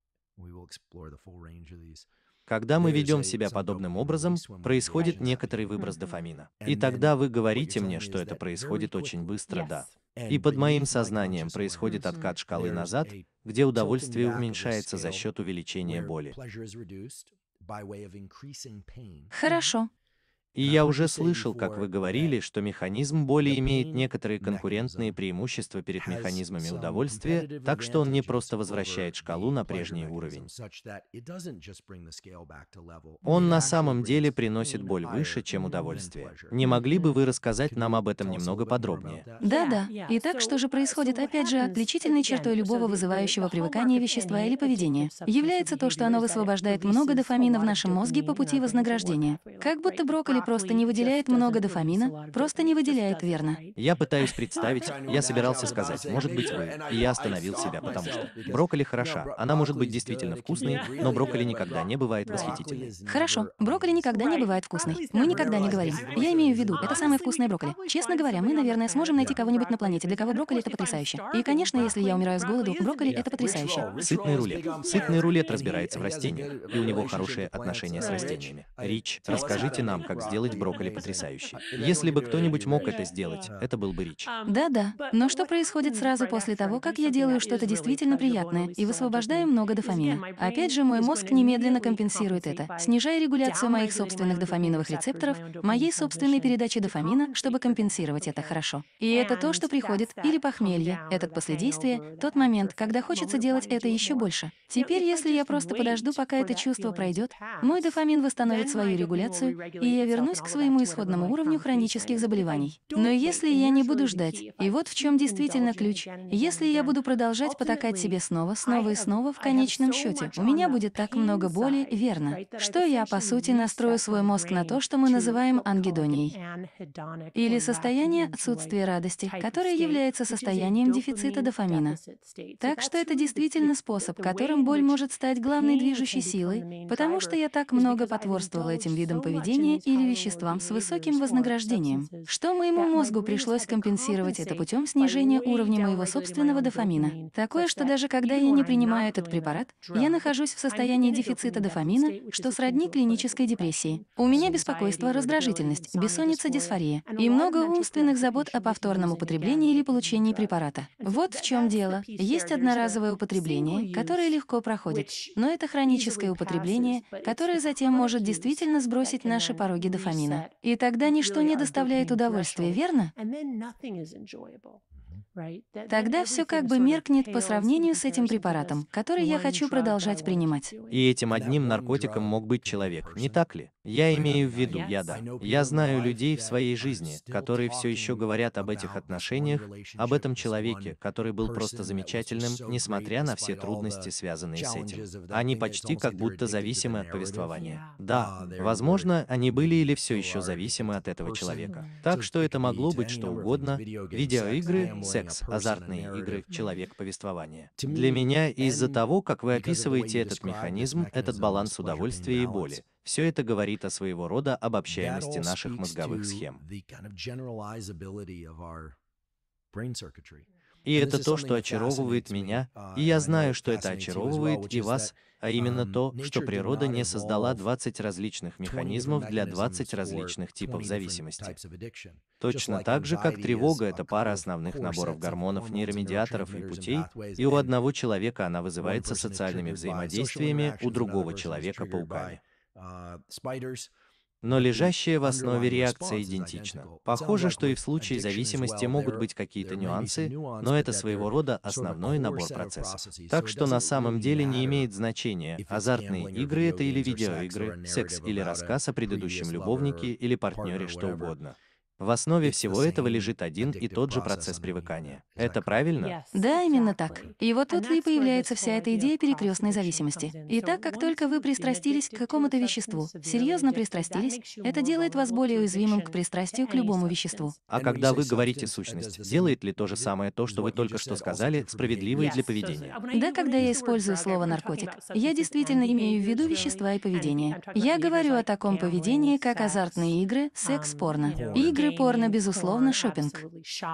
Когда мы ведем себя подобным образом, происходит некоторый выброс дофамина. И тогда вы говорите мне, что это происходит очень быстро, да. И под моим сознанием происходит откат шкалы назад, где удовольствие уменьшается за счет увеличения боли. Хорошо. И я уже слышал, как вы говорили, что механизм боли имеет некоторые конкурентные преимущества перед механизмами удовольствия, так что он не просто возвращает шкалу на прежний уровень. Он на самом деле приносит боль выше, чем удовольствие. Не могли бы вы рассказать нам об этом немного подробнее? Да-да. Итак, что же uh, происходит? Опять же, отличительной чертой любого вызывающего привыкание вещества или поведения является то, что оно высвобождает много дофамина в нашем мозге по пути вознаграждения. Как будто брокколи который просто не выделяет много дофамина, просто не выделяет верно. Я пытаюсь представить, я собирался сказать, может быть вы, и я остановил себя, потому что брокколи хороша, она может быть действительно вкусной, но брокколи никогда не бывает восхитительной. Хорошо, брокколи никогда не бывает вкусной. Мы никогда не говорим. Я имею в виду, это самая вкусная брокколи. Честно говоря, мы, наверное, сможем найти кого-нибудь на планете, для кого брокколи это потрясающе. И, конечно, если я умираю с голоду, брокколи это потрясающе. Сытный рулет. Сытный рулет разбирается в растениях, и у него хорошие отношения с растениями. Рич, расскажите нам, как сделать брокколи потрясающей. А, если бы кто-нибудь мог это сделать, это был бы Рич. Да-да, но что происходит сразу после того, как я делаю что-то действительно приятное и высвобождаю много дофамина? Опять же, мой мозг немедленно компенсирует это, снижая регуляцию моих собственных дофаминовых рецепторов, моей собственной передачи дофамина, чтобы компенсировать это хорошо. И это то, что приходит, или похмелье, этот последействие, тот момент, когда хочется делать это еще больше. Теперь, если я просто подожду, пока это чувство пройдет, мой дофамин восстановит свою регуляцию, и я вернусь вернусь к своему исходному уровню хронических заболеваний. Но если я не буду ждать, и вот в чем действительно ключ, если я буду продолжать потакать себе снова, снова и снова, в конечном счете, у меня будет так много боли, верно, что я, по сути, настрою свой мозг на то, что мы называем ангедонией, или состояние отсутствия радости, которое является состоянием дефицита дофамина. Так что это действительно способ, которым боль может стать главной движущей силой, потому что я так много потворствовал этим видом поведения или веществам с высоким вознаграждением, что моему мозгу пришлось компенсировать это путем снижения уровня моего собственного дофамина. Такое, что даже когда я не принимаю этот препарат, я нахожусь в состоянии дефицита дофамина, что сродни клинической депрессии. У меня беспокойство, раздражительность, бессонница, дисфория и много умственных забот о повторном употреблении или получении препарата. Вот в чем дело. Есть одноразовое употребление, которое легко проходит, но это хроническое употребление, которое затем может действительно сбросить наши пороги дофамина дофамина. И тогда ничто не доставляет удовольствия, верно? Тогда все как бы меркнет по сравнению с этим препаратом, который я хочу продолжать принимать. И этим одним наркотиком мог быть человек, не так ли? Я имею в виду, я да. Я знаю людей в своей жизни, которые все еще говорят об этих отношениях, об этом человеке, который был просто замечательным, несмотря на все трудности, связанные с этим. Они почти как будто зависимы от повествования. Да, ah, возможно, они были или все еще зависимы от этого человека. Так что это могло быть что угодно, видеоигры, секс, Секс, азартные игры, человек повествования. Для меня из-за того, как вы описываете этот механизм, этот баланс удовольствия и боли, все это говорит о своего рода обобщаемости наших мозговых схем. И это то, что очаровывает меня, а, и я знаю, что это очаровывает и вас, а, а именно то, что природа не создала 20 различных механизмов для 20 различных типов зависимости. Точно так же, как тревога — это пара основных наборов гормонов, нейромедиаторов и путей, и у одного человека она вызывается социальными взаимодействиями, у другого человека — пауками но лежащая в основе реакция идентична. Похоже, что и в случае зависимости могут быть какие-то нюансы, но это своего рода основной набор процессов. Так что на самом деле не имеет значения, азартные игры это или видеоигры, секс или рассказ о предыдущем любовнике или партнере, что угодно. В основе всего этого лежит один и тот же процесс привыкания. Это правильно? Да, именно так. И вот тут и появляется вся эта идея перекрестной зависимости. И так как только вы пристрастились к какому-то веществу, серьезно пристрастились, это делает вас более уязвимым к пристрастию к любому веществу. А когда вы говорите сущность, делает ли то же самое то, что вы только что сказали, справедливое для поведения? Да, когда я использую слово наркотик, я действительно имею в виду вещества и поведение. Я говорю о таком поведении, как азартные игры, секс, порно. Игры также порно, безусловно, шопинг.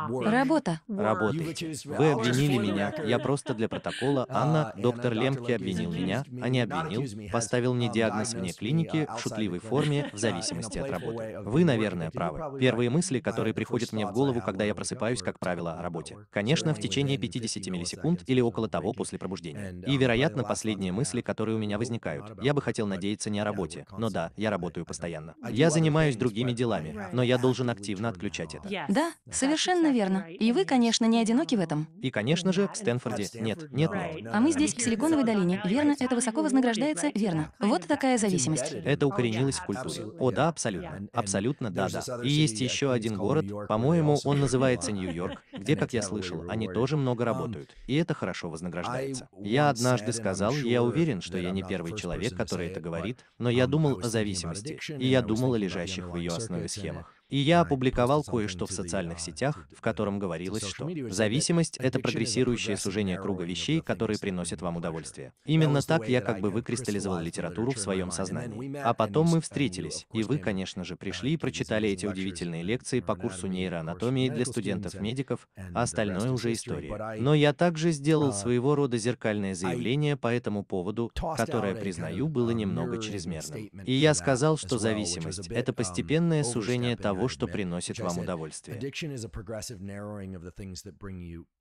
Работа. Работаете. Вы обвинили меня. Я просто для протокола. [LAUGHS] Анна, а, доктор Лемке обвинил меня, а не обвинил, поставил мне um, диагноз вне клиники в шутливой форме в зависимости uh, от работы. Вы, наверное, правы. Первые мысли, которые приходят мне в голову, когда я просыпаюсь, как правило, о работе. Конечно, в течение 50 миллисекунд или около того после пробуждения. И, um, вероятно, последние мысли, которые у меня возникают. Я бы хотел надеяться не о работе, но да, я работаю um, постоянно. Я занимаюсь другими делами, но я должен активно активно отключать это. Да, совершенно верно. И вы, конечно, не одиноки в этом. И, конечно же, в Стэнфорде нет, нет, нет. А мы здесь, в Силиконовой долине. Верно, это высоко вознаграждается, верно. Вот такая зависимость. Это укоренилось в культуре. О, да, абсолютно. Абсолютно, да, да. И есть еще один город, по-моему, он называется Нью-Йорк, [LAUGHS] где, как я слышал, они тоже много um, работают. И это хорошо вознаграждается. Я однажды сказал, я уверен, что я не первый человек, который это говорит, но я um, думал о зависимости, и я думал о лежащих в ее основе схемах. И я опубликовал кое-что в социальных uh, сетях, в котором говорилось, что зависимость — это прогрессирующее сужение круга вещей, которые приносят вам удовольствие. Именно так я как бы выкристаллизовал литературу в своем сознании. А потом мы встретились, и вы, конечно же, uh, пришли и прочитали эти удивительные лекции по курсу нейроанатомии для студентов-медиков, а остальное уже история. Но я также сделал uh, своего рода зеркальное заявление по этому поводу, которое, признаю, было немного чрезмерным. И я сказал, что зависимость — это постепенное сужение того, того, что приносит вам удовольствие.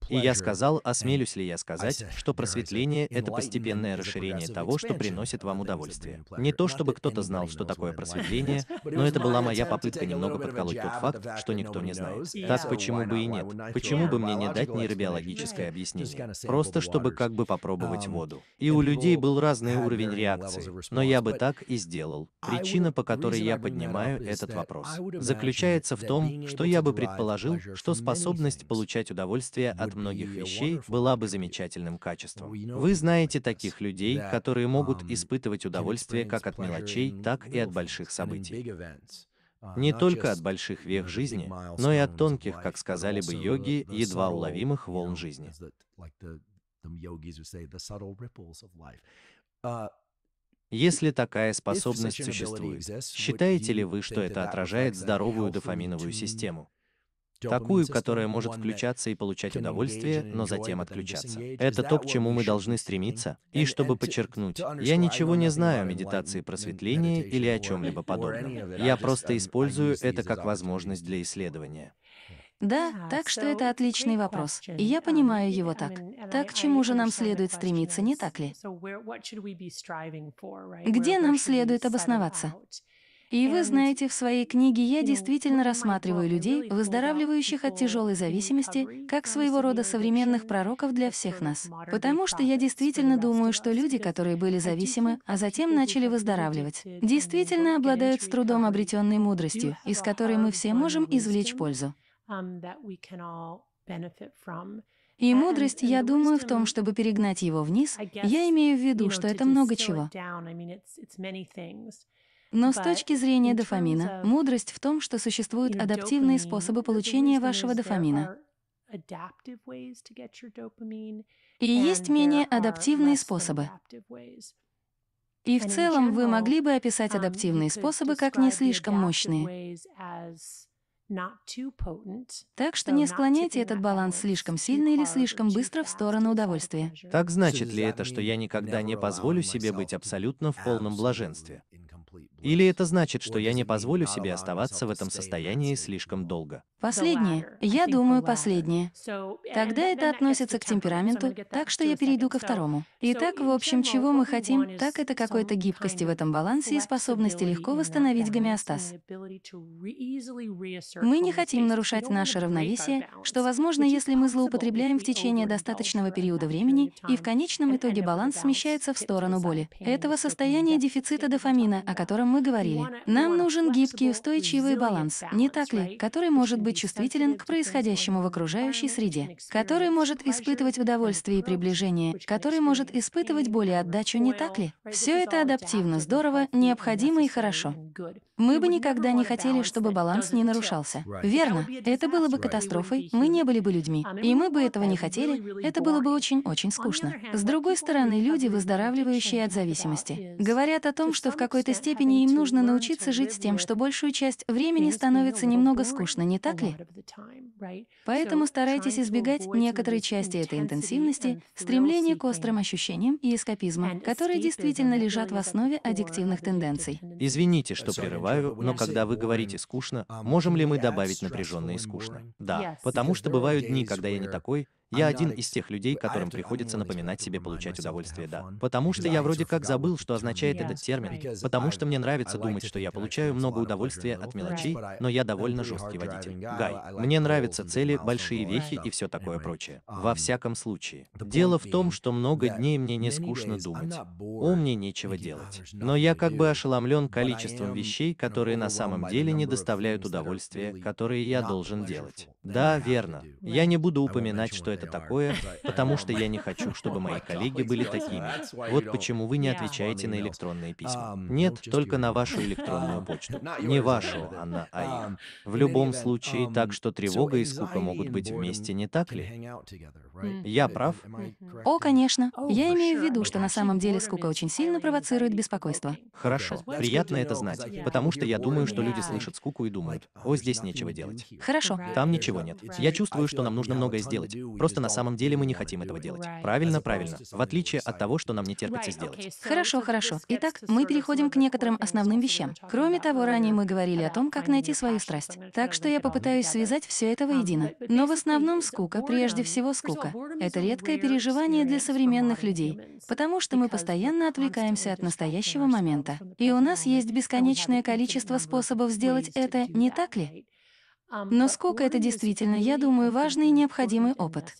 И я сказал, осмелюсь а ли я сказать, что просветление — это постепенное расширение того, что приносит вам удовольствие. Не то, чтобы кто-то знал, что такое просветление, но это была моя попытка немного подколоть тот факт, что никто не знает. Так почему бы и нет? Почему бы мне не дать нейробиологическое объяснение? Просто чтобы как бы попробовать um, воду. И у людей был разный уровень реакции, но я бы так и сделал. Причина, по которой я поднимаю этот вопрос, заключается заключается в том, что я бы предположил, что способность получать удовольствие от многих вещей была бы замечательным качеством. Вы знаете таких людей, которые могут um, испытывать удовольствие как от мелочей, так и от больших событий. Uh, Не только от больших вех жизни, но и от тонких, как сказали бы йоги, едва уловимых волн жизни. Если такая способность существует, считаете ли вы, что это отражает здоровую дофаминовую систему? Такую, которая может включаться и получать удовольствие, но затем отключаться. Это то, к чему мы должны стремиться. И чтобы подчеркнуть, я ничего не знаю о медитации просветления или о чем-либо подобном. Я просто использую это как возможность для исследования. Да, так что это отличный вопрос. И я понимаю um, его так. Так к чему же нам следует стремиться, не так ли? Где нам следует обосноваться? И вы знаете, в своей книге я действительно рассматриваю людей, выздоравливающих от тяжелой зависимости, как своего рода современных пророков для всех нас. Потому что я действительно думаю, что люди, которые были зависимы, а затем начали выздоравливать, действительно обладают с трудом обретенной мудростью, из которой мы все можем извлечь пользу. Um, И мудрость, я думаю, в том, чтобы перегнать его вниз, я имею в виду, что это много чего. Но с точки зрения дофамина, мудрость в том, что существуют адаптивные способы получения вашего дофамина. И есть менее адаптивные способы. И в целом вы могли бы описать um, адаптивные способы как не слишком мощные. Так что не склоняйте этот баланс слишком сильно или слишком быстро в сторону удовольствия. Так значит ли это, что я никогда не позволю себе быть абсолютно в полном блаженстве? Или это значит, что я не позволю себе оставаться в этом состоянии слишком долго? Последнее. Я думаю, последнее. Тогда это относится к темпераменту, так что я перейду ко второму. Итак, в общем, чего мы хотим, так это какой-то гибкости в этом балансе и способности легко восстановить гомеостаз. Мы не хотим нарушать наше равновесие, что возможно, если мы злоупотребляем в течение достаточного периода времени, и в конечном итоге баланс смещается в сторону боли. Этого состояния дефицита дофамина, о котором котором мы говорили. Нам нужен гибкий, устойчивый баланс, не так ли, который может быть чувствителен к происходящему в окружающей среде, который может испытывать удовольствие и приближение, который может испытывать боль и отдачу, не так ли? Все это адаптивно, здорово, необходимо и хорошо. Мы бы никогда не хотели, чтобы баланс не нарушался. Верно, это было бы катастрофой, мы не были бы людьми, и мы бы этого не хотели, это было бы очень-очень скучно. С другой стороны, люди, выздоравливающие от зависимости, говорят о том, что в какой-то степени степени им нужно научиться жить с тем, что большую часть времени становится немного скучно, не так ли? Поэтому старайтесь избегать некоторой части этой интенсивности, стремления к острым ощущениям и эскапизма, которые действительно лежат в основе аддиктивных тенденций. Извините, что прерываю, но когда вы говорите «скучно», можем ли мы добавить напряженное и скучно? Да, потому что бывают дни, когда я не такой, я один из тех людей, которым приходится напоминать себе получать удовольствие, да. Потому что я вроде как забыл, что означает этот термин. Потому что мне нравится думать, что я получаю много удовольствия от мелочей, но я довольно жесткий водитель. Гай, мне нравятся цели, большие вехи и все такое прочее. Во um, всяком случае. Дело в том, что много дней мне не скучно думать. О, мне нечего делать. Но я как бы ошеломлен количеством вещей, которые на самом деле не доставляют удовольствия, которые я должен делать. Да, верно. Я не буду упоминать, что это такое, потому что я не хочу, [LAUGHS] oh чтобы мои коллеги были такими. Вот почему вы не отвечаете на электронные письма. Um, Нет, только на вашу электронную um, почту. Не вашу, а на um, а их. В любом случае, так что тревога и скука могут быть вместе, не так ли? Я прав? О, конечно. Oh, я имею в виду, что на самом деле скука очень сильно провоцирует беспокойство. Хорошо. Приятно это знать, потому что я думаю, что люди слышат скуку и думают, о, здесь нечего делать. Хорошо. Там ничего ничего нет. Я чувствую, что нам нужно многое сделать. Просто на самом деле мы не хотим этого делать. Правильно, правильно. В отличие от того, что нам не терпится сделать. Хорошо, хорошо. Итак, мы переходим к некоторым основным вещам. Кроме того, ранее мы говорили о том, как найти свою страсть. Так что я попытаюсь связать все это um, воедино. Но в основном скука, прежде всего скука. Это редкое переживание для современных людей, потому что мы постоянно отвлекаемся от настоящего момента. И у нас есть бесконечное количество способов сделать это, не так ли? Но сколько это действительно, я думаю, важный и необходимый опыт.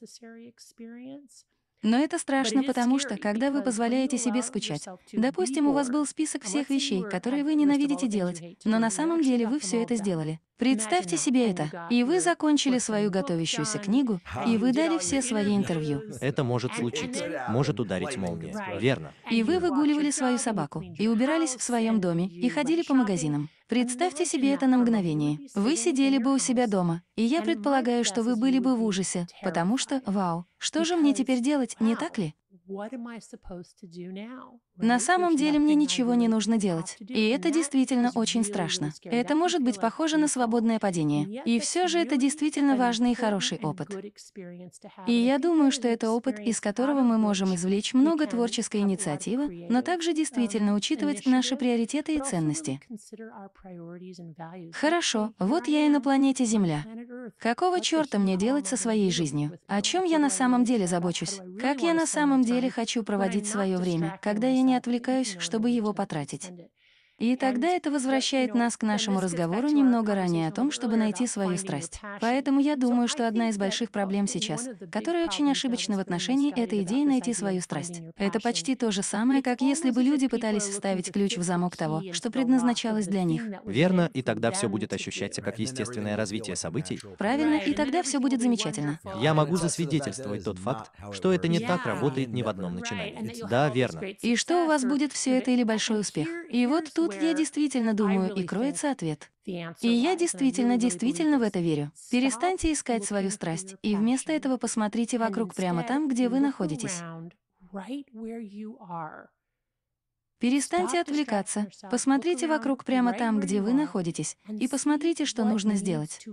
Но это страшно, потому что, когда вы позволяете себе скучать, допустим, у вас был список всех вещей, которые вы ненавидите делать, но на самом деле вы все это сделали. Представьте себе это, и вы закончили свою готовящуюся книгу, и вы дали все свои интервью. Это может случиться, может ударить молния, верно. И вы выгуливали свою собаку, и убирались в своем доме, и ходили по магазинам. Представьте себе это на мгновение. Вы сидели бы у себя дома, и я предполагаю, что вы были бы в ужасе, потому что, вау, что же мне теперь делать, не так ли? На самом деле мне ничего не нужно делать. И это действительно очень страшно. Это может быть похоже на свободное падение. И все же это действительно важный и хороший опыт. И я думаю, что это опыт, из которого мы можем извлечь много творческой инициативы, но также um, действительно учитывать наши приоритеты и ценности. Хорошо, вот я и на планете Земля. Какого черта мне делать со своей жизнью? О чем я на самом деле забочусь? Как я на самом деле хочу проводить свое время, когда я не отвлекаюсь, чтобы его потратить. И тогда это возвращает нас к нашему разговору немного ранее о том, чтобы найти свою страсть. Поэтому я думаю, что одна из больших проблем сейчас, которая очень ошибочна в отношении, это идея найти свою страсть. Это почти то же самое, как если бы люди пытались вставить ключ в замок того, что предназначалось для них. Верно, и тогда все будет ощущаться как естественное развитие событий. Правильно, и тогда все будет замечательно. Я могу засвидетельствовать тот факт, что это не так работает ни в одном начинании. Да, верно. И что у вас будет все это или большой успех? И вот тут Тут я действительно думаю, и кроется ответ. И я действительно, действительно в это верю. Перестаньте искать свою страсть, и вместо этого посмотрите вокруг прямо там, где вы находитесь. Перестаньте отвлекаться, посмотрите вокруг прямо там, где вы находитесь, и посмотрите, что нужно сделать.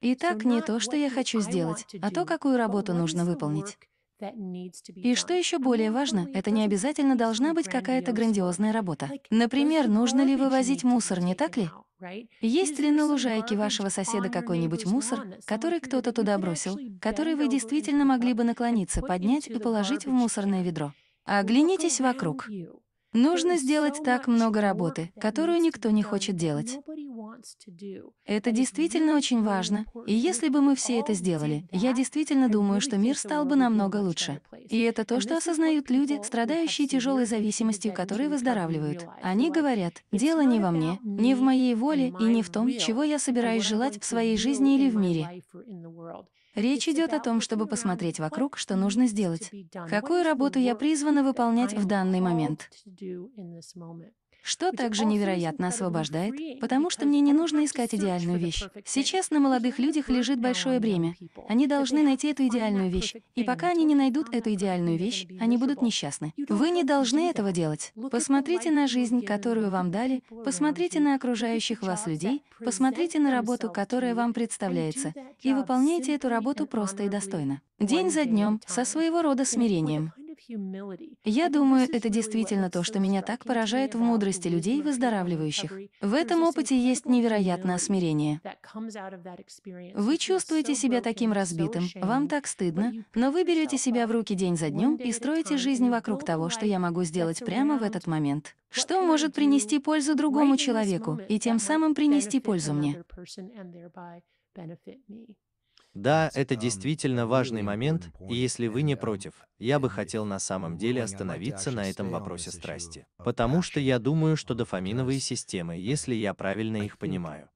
Итак, не то, что я хочу сделать, а то, какую работу нужно выполнить. И что еще более важно, это не обязательно должна быть какая-то грандиозная работа. Например, нужно ли вывозить мусор, не так ли? Есть ли на лужайке вашего соседа какой-нибудь мусор, который кто-то туда бросил, который вы действительно могли бы наклониться, поднять и положить в мусорное ведро? Оглянитесь вокруг. Нужно сделать так много работы, которую никто не хочет делать. Это действительно очень важно. И если бы мы все это сделали, я действительно думаю, что мир стал бы намного лучше. И это то, что осознают люди, страдающие тяжелой зависимостью, которые выздоравливают. Они говорят, дело не во мне, не в моей воле и не в том, чего я собираюсь желать в своей жизни или в мире. Речь идет о том, чтобы посмотреть вокруг, что нужно сделать, какую работу я призвана выполнять в данный момент. Что также невероятно освобождает, потому что мне не нужно искать идеальную вещь. Сейчас на молодых людях лежит большое бремя. Они должны найти эту идеальную вещь. И пока они не найдут эту идеальную вещь, они будут несчастны. Вы не должны этого делать. Посмотрите на жизнь, которую вам дали, посмотрите на окружающих вас людей, посмотрите на работу, которая вам представляется, и выполняйте эту работу просто и достойно. День за днем, со своего рода смирением. Я думаю, это действительно то, что меня так поражает в мудрости людей, выздоравливающих. В этом опыте есть невероятное смирение. Вы чувствуете себя таким разбитым, вам так стыдно, но вы берете себя в руки день за днем и строите жизнь вокруг того, что я могу сделать прямо в этот момент. Что может принести пользу другому человеку и тем самым принести пользу мне? benefit me. Да, это действительно важный момент, и если вы не против, я бы хотел на самом деле остановиться на этом вопросе страсти. Э, Потому что я думаю, э, что дофаминовые системы, если я правильно их понимаю,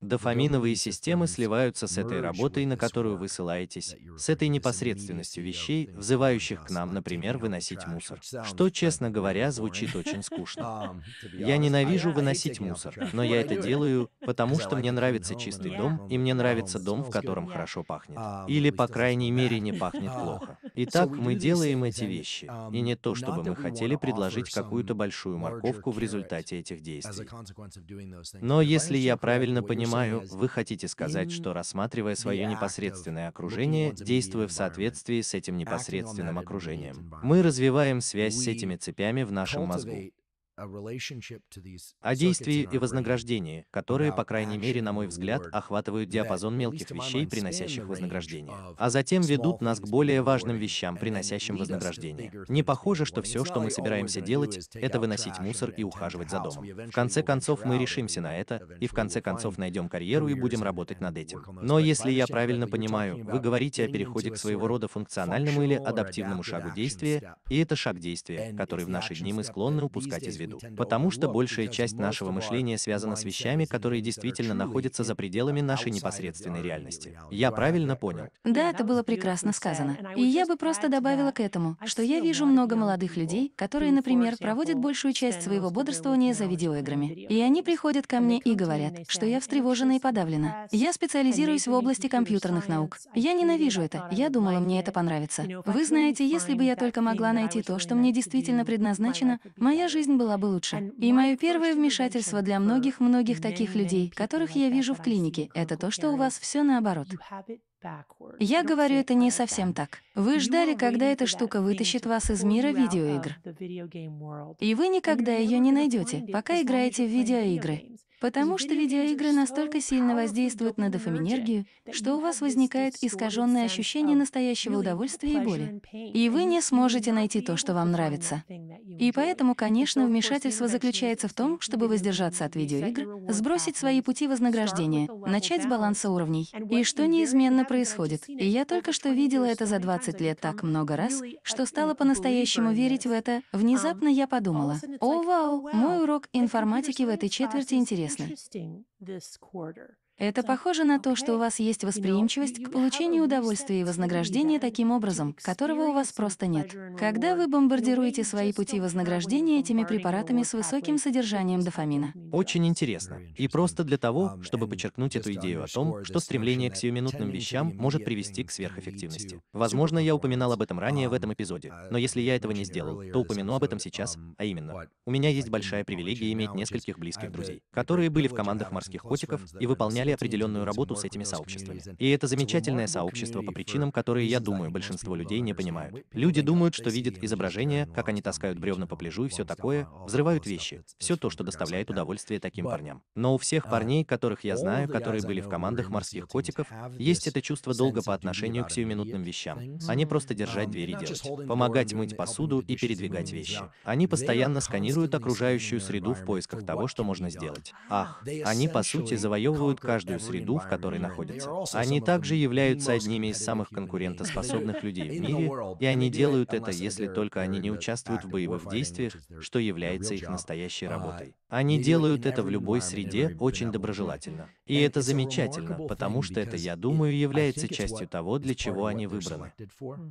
Дофаминовые системы сливаются с этой работой, на которую вы ссылаетесь, с этой непосредственностью вещей, взывающих к нам, например, выносить мусор. Что, честно говоря, звучит очень скучно. Um, я ненавижу выносить мусор, но я это делаю, потому что мне нравится чистый дом, и мне um, нравится дом, в котором хорошо пахнет. Um, или, по крайней мере, не пахнет плохо. [LAUGHS] Итак, мы делаем эти вещи, и не то, чтобы мы хотели предложить какую-то большую морковку в результате этих действий. Но если я правильно понимаю, понимаю, вы хотите сказать, что рассматривая свое непосредственное окружение, действуя в соответствии с этим непосредственным окружением, мы развиваем связь с этими цепями в нашем мозгу о действии и вознаграждении, которые, по крайней мере, на мой взгляд, охватывают диапазон мелких вещей, приносящих вознаграждение, а затем ведут нас к более важным вещам, приносящим вознаграждение. Не похоже, что все, что мы собираемся делать, это выносить мусор и ухаживать за домом. В конце концов, мы решимся на это, и в конце концов найдем карьеру и будем работать над этим. Но если я правильно понимаю, вы говорите о переходе к своего рода функциональному или адаптивному шагу действия, и это шаг действия, который в наши дни мы склонны упускать из виду виду, потому что большая часть нашего мышления связана с вещами, которые действительно находятся за пределами нашей непосредственной реальности. Я правильно понял? Да, это было прекрасно сказано. И я бы просто добавила к этому, что я вижу много молодых людей, которые, например, проводят большую часть своего бодрствования за видеоиграми. И они приходят ко мне и говорят, что я встревожена и подавлена. Я специализируюсь в области компьютерных наук. Я ненавижу это. Я думала, мне это понравится. Вы знаете, если бы я только могла найти то, что мне действительно предназначено, моя жизнь была бы лучше. И мое первое вмешательство для многих-многих таких людей, которых я вижу в клинике, это то, что у вас все наоборот. Я говорю, это не совсем так. Вы ждали, когда эта штука вытащит вас из мира видеоигр. И вы никогда ее не найдете, пока играете в видеоигры. Потому что видеоигры настолько сильно воздействуют на дофаминергию, что у вас возникает искаженное ощущение настоящего удовольствия и боли. И вы не сможете найти то, что вам нравится. И поэтому, конечно, вмешательство заключается в том, чтобы воздержаться от видеоигр, сбросить свои пути вознаграждения, начать с баланса уровней. И что неизменно происходит. И я только что видела это за 20 лет так много раз, что стала по-настоящему верить в это. Внезапно um, я подумала, о вау, мой урок информатики в этой четверти интересен interesting this quarter Это похоже на то, что у вас есть восприимчивость к получению удовольствия и вознаграждения таким образом, которого у вас просто нет. Когда вы бомбардируете свои пути вознаграждения этими препаратами с высоким содержанием дофамина. Очень интересно. И просто для того, um, чтобы подчеркнуть эту идею о том, что стремление к сиюминутным вещам может привести к сверхэффективности. Возможно, я упоминал об этом ранее в этом um, эпизоде, но если я этого не сделал, то упомяну об этом сейчас, а именно, у меня есть большая привилегия иметь нескольких близких друзей, которые были в командах морских котиков и выполняли проделали определенную работу с этими сообществами. И это замечательное сообщество по причинам, которые, я думаю, большинство людей не понимают. Люди думают, что видят изображения, как они таскают бревна по пляжу и все такое, взрывают вещи, все то, что доставляет удовольствие таким парням. Но у всех uh, парней, которых я знаю, которые были в командах морских котиков, есть это чувство долга по отношению к сиюминутным вещам, Они просто держать um, двери делать, помогать мыть посуду и передвигать вещи. Они постоянно сканируют окружающую среду в поисках того, что можно сделать. Ах, они по сути завоевывают каждый каждую среду, в которой находятся. Они также являются одними из самых конкурентоспособных [LAUGHS] людей в мире, и они делают это, если только они не uh, участвуют в боевых действиях, что является их настоящей uh, работой. Они делают это в любой среде очень доброжелательно. И это замечательно, потому что это, я думаю, является частью того, для чего они выбраны.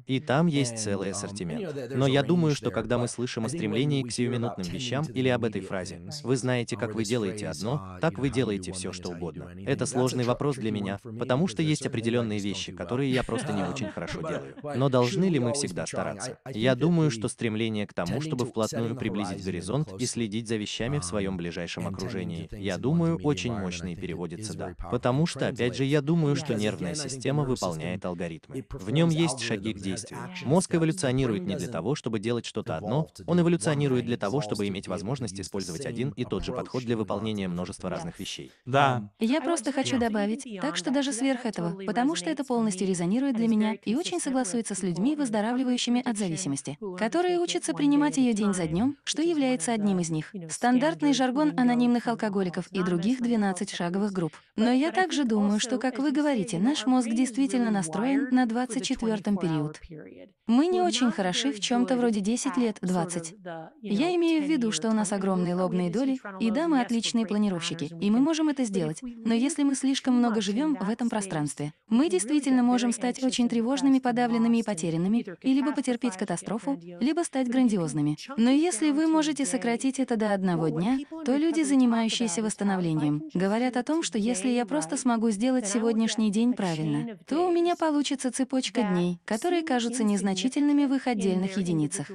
И там есть целый um, ассортимент. Но я думаю, что когда мы слышим о стремлении к сиюминутным вещам или об этой фразе, вы знаете, как вы делаете одно, так вы делаете все, что угодно. Это это сложный вопрос для меня, потому что есть определенные вещи, которые я просто не очень [LAUGHS] хорошо делаю. Но должны ли мы всегда стараться? Я думаю, что стремление к тому, чтобы вплотную приблизить горизонт и следить за вещами в um, своем ближайшем окружении, я думаю, очень мощно и переводится «да». Потому что, опять же, я думаю, что нервная система выполняет алгоритмы. В нем есть шаги к действию. Мозг эволюционирует не для того, чтобы делать что-то одно, он эволюционирует для того, чтобы иметь возможность использовать один и тот же подход для выполнения множества разных вещей. Да. Я просто что хочу добавить, так что даже сверх этого, потому что это полностью резонирует для меня и очень согласуется с людьми, выздоравливающими от зависимости, которые учатся принимать ее день за днем, что является одним из них. Стандартный жаргон анонимных алкоголиков и других 12 шаговых групп. Но я также думаю, что, как вы говорите, наш мозг действительно настроен на 24-м период. Мы не очень хороши в чем-то вроде 10 лет, 20. Я имею в виду, что у нас огромные лобные доли, и да, мы отличные планировщики, и мы можем это сделать. Но если если мы слишком много живем в этом пространстве. Мы действительно можем стать очень тревожными, подавленными и потерянными, и либо потерпеть катастрофу, либо стать грандиозными. Но если вы можете сократить это до одного дня, то люди, занимающиеся восстановлением, говорят о том, что если я просто смогу сделать сегодняшний день правильно, то у меня получится цепочка дней, которые кажутся незначительными в их отдельных единицах.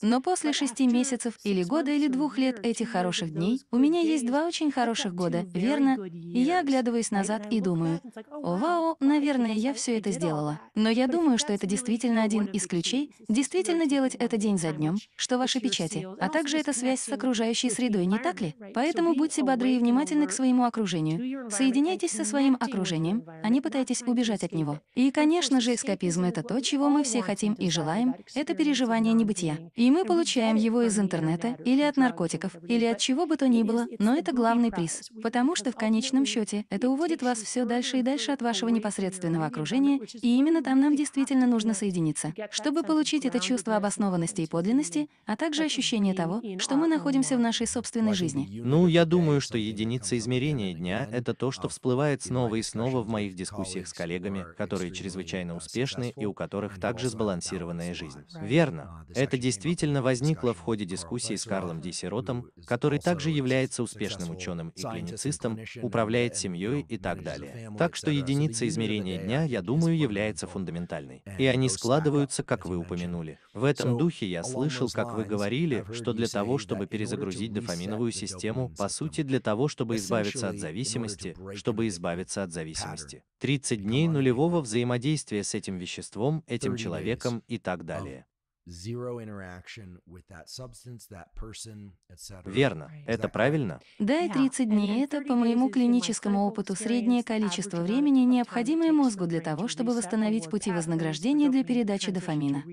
Но после шести месяцев или года или двух лет этих хороших дней у меня есть два очень хороших года, верно? И я я оглядываюсь назад и думаю, о, вау, наверное, я все это сделала. Но я думаю, что это действительно один из ключей, действительно делать это день за днем, что ваши печати, а также эта связь с окружающей средой, не так ли? Поэтому будьте бодры и внимательны к своему окружению. Соединяйтесь со своим окружением, а не пытайтесь убежать от него. И, конечно же, эскапизм — это то, чего мы все хотим и желаем, это переживание небытия. И мы получаем его из интернета, или от наркотиков, или от чего бы то ни было, но это главный приз, потому что в конечном счете работе, это уводит вас все дальше и дальше от вашего непосредственного окружения, и именно там нам действительно нужно соединиться, чтобы получить это чувство обоснованности и подлинности, а также ощущение того, что мы находимся в нашей собственной жизни. Ну, я думаю, что единица измерения дня — это то, что всплывает снова и снова в моих дискуссиях с коллегами, которые чрезвычайно успешны и у которых также сбалансированная жизнь. Верно. Это действительно возникло в ходе дискуссии с Карлом Ди Сиротом, который также является успешным ученым и клиницистом, управляет семьей и так далее. Так что единица измерения дня, я думаю, является фундаментальной. И они складываются, как вы упомянули. В этом духе я слышал, как вы говорили, что для того, чтобы перезагрузить дофаминовую систему, по сути, для того, чтобы избавиться от зависимости, чтобы избавиться от зависимости. 30 дней нулевого взаимодействия с этим веществом, этим человеком и так далее zero interaction with that substance, that person, etc. Верно. Это правильно? Да, и 30 дней — это, по моему клиническому опыту, среднее количество времени, необходимое мозгу для того, чтобы восстановить пути вознаграждения для передачи дофамина.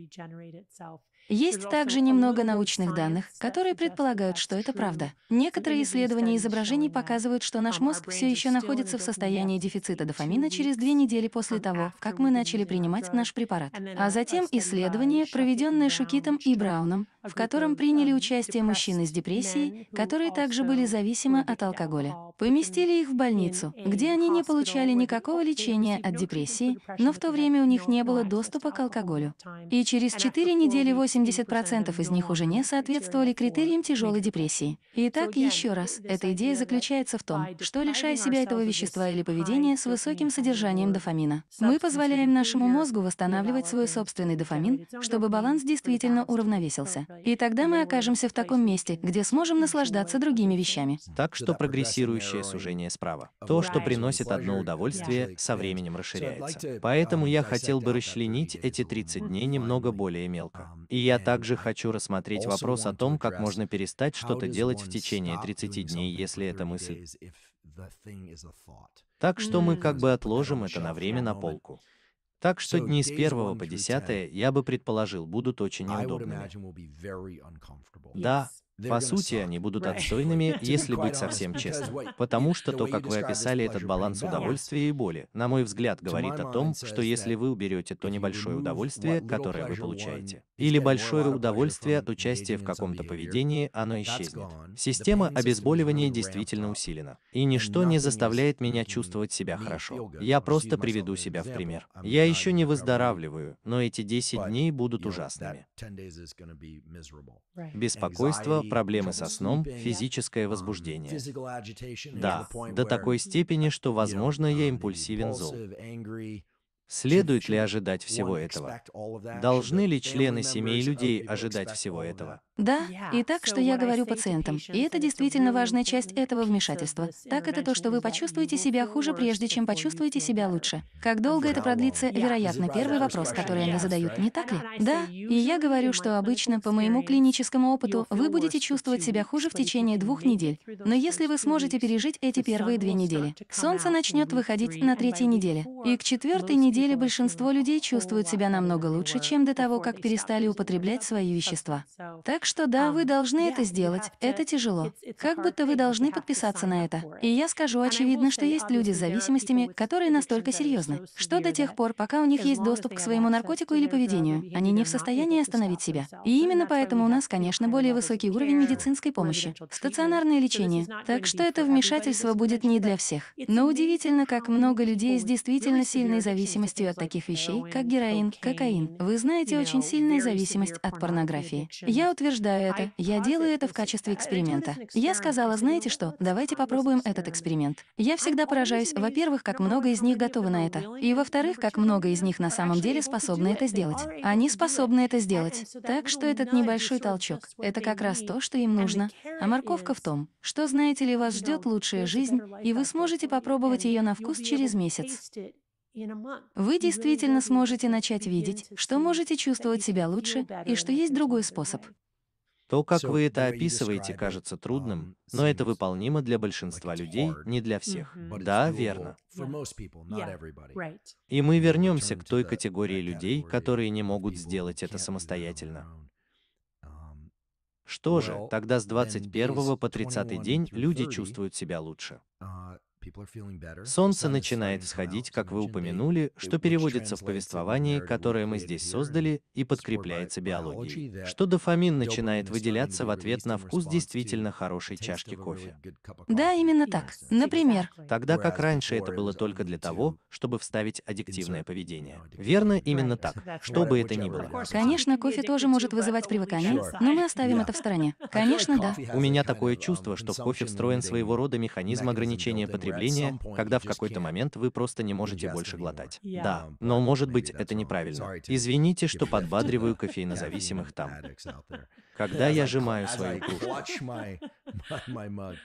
Есть также немного научных данных, которые предполагают, что это правда. Некоторые исследования изображений показывают, что наш а мозг все еще находится в состоянии дефицита дофамина через две недели после того, а как мы начали принимать наш препарат. А затем исследование, проведенное Шукитом и Брауном, а в котором приняли участие мужчины с депрессией, которые также были зависимы от алкоголя. Поместили их в больницу, где они не получали никакого лечения от депрессии, но в то время у них не было доступа к алкоголю. И через четыре недели 8 70% из них уже не соответствовали критериям тяжелой депрессии. Итак, еще раз, эта идея заключается в том, что, лишая себя этого вещества или поведения с высоким содержанием дофамина, мы позволяем нашему мозгу восстанавливать свой собственный дофамин, чтобы баланс действительно уравновесился. И тогда мы окажемся в таком месте, где сможем наслаждаться другими вещами. Так что прогрессирующее сужение справа. То, что приносит одно удовольствие, со временем расширяется. Поэтому я хотел бы расчленить эти 30 дней немного более мелко. И я также хочу рассмотреть вопрос о том, как можно перестать что-то делать в течение 30 дней, если это мысль. Так что мы как бы отложим это на время на полку. Так что дни с 1 по 10, я бы предположил, будут очень неудобными. Да, по сути, они будут отстойными, [LAUGHS] если быть совсем честным. Потому что то, как вы описали этот баланс удовольствия и боли, на мой взгляд, говорит о том, что если вы уберете то небольшое удовольствие, которое вы получаете, или большое удовольствие от участия в каком-то поведении, оно исчезнет. Система обезболивания действительно усилена. И ничто не заставляет меня чувствовать себя хорошо. Я просто приведу себя в пример. Я еще не выздоравливаю, но эти 10 дней будут ужасными. Беспокойство, проблемы со сном, физическое um, возбуждение. Да, до такой степени, что, возможно, я um, импульсивен зол. Следует ли ожидать всего этого? Должны ли члены семей людей ожидать всего этого? Да, и так, что я говорю пациентам, и это действительно важная часть этого вмешательства, так это то, что вы почувствуете себя хуже, прежде чем почувствуете себя лучше. Как долго это продлится, вероятно, первый вопрос, который они задают, не так ли? Да, и я говорю, что обычно, по моему клиническому опыту, вы будете чувствовать себя хуже в течение двух недель. Но если вы сможете пережить эти первые две недели, солнце начнет выходить на третьей неделе, и к четвертой неделе деле большинство людей чувствуют себя намного лучше, чем до того, как перестали употреблять свои вещества. Так что да, вы должны это сделать, это тяжело. Как будто вы должны подписаться на это. И я скажу очевидно, что есть люди с зависимостями, которые настолько серьезны, что до тех пор, пока у них есть доступ к своему наркотику или поведению, они не в состоянии остановить себя. И именно поэтому у нас, конечно, более высокий уровень медицинской помощи, стационарное лечение. Так что это вмешательство будет не для всех. Но удивительно, как много людей с действительно сильной зависимостью зависимостью от таких вещей, как героин, кокаин. Вы знаете очень сильную зависимость от порнографии. Я утверждаю это. Я делаю это в качестве эксперимента. Я сказала, знаете что, давайте попробуем этот эксперимент. Я всегда поражаюсь, во-первых, как много из них готовы на это, и во-вторых, как много из них на самом деле способны это сделать. Они способны это сделать. Так что этот небольшой толчок — это как раз то, что им нужно. А морковка в том, что, знаете ли, вас ждет лучшая жизнь, и вы сможете попробовать ее на вкус через месяц. Вы действительно сможете начать видеть, что можете чувствовать себя лучше и что есть другой способ. То, как вы это описываете, кажется трудным, um, но это выполнимо для большинства людей, не для всех. Mm-hmm. Да, верно. И мы вернемся к той категории людей, которые не могут сделать это самостоятельно. Um, что же, тогда с 21 по 30 день люди чувствуют себя лучше. Uh, Солнце начинает всходить, как вы упомянули, что переводится в повествовании, которое мы здесь создали, и подкрепляется биологией, что дофамин начинает выделяться в ответ на вкус действительно хорошей чашки кофе. Да, именно так. Например. Тогда как раньше это было только для того, чтобы вставить аддиктивное поведение. Верно, именно так. Что бы это ни было. Конечно, кофе тоже может вызывать привыкание, но мы оставим это в стороне. Конечно, да. У меня такое um, чувство, что в кофе встроен своего рода механизм ограничения потребления давление, когда в какой-то момент вы просто не можете больше глотать. Да, но может быть это неправильно. Извините, что подбадриваю кофеинозависимых [LAUGHS] там. Когда я сжимаю свою кружку. [LAUGHS]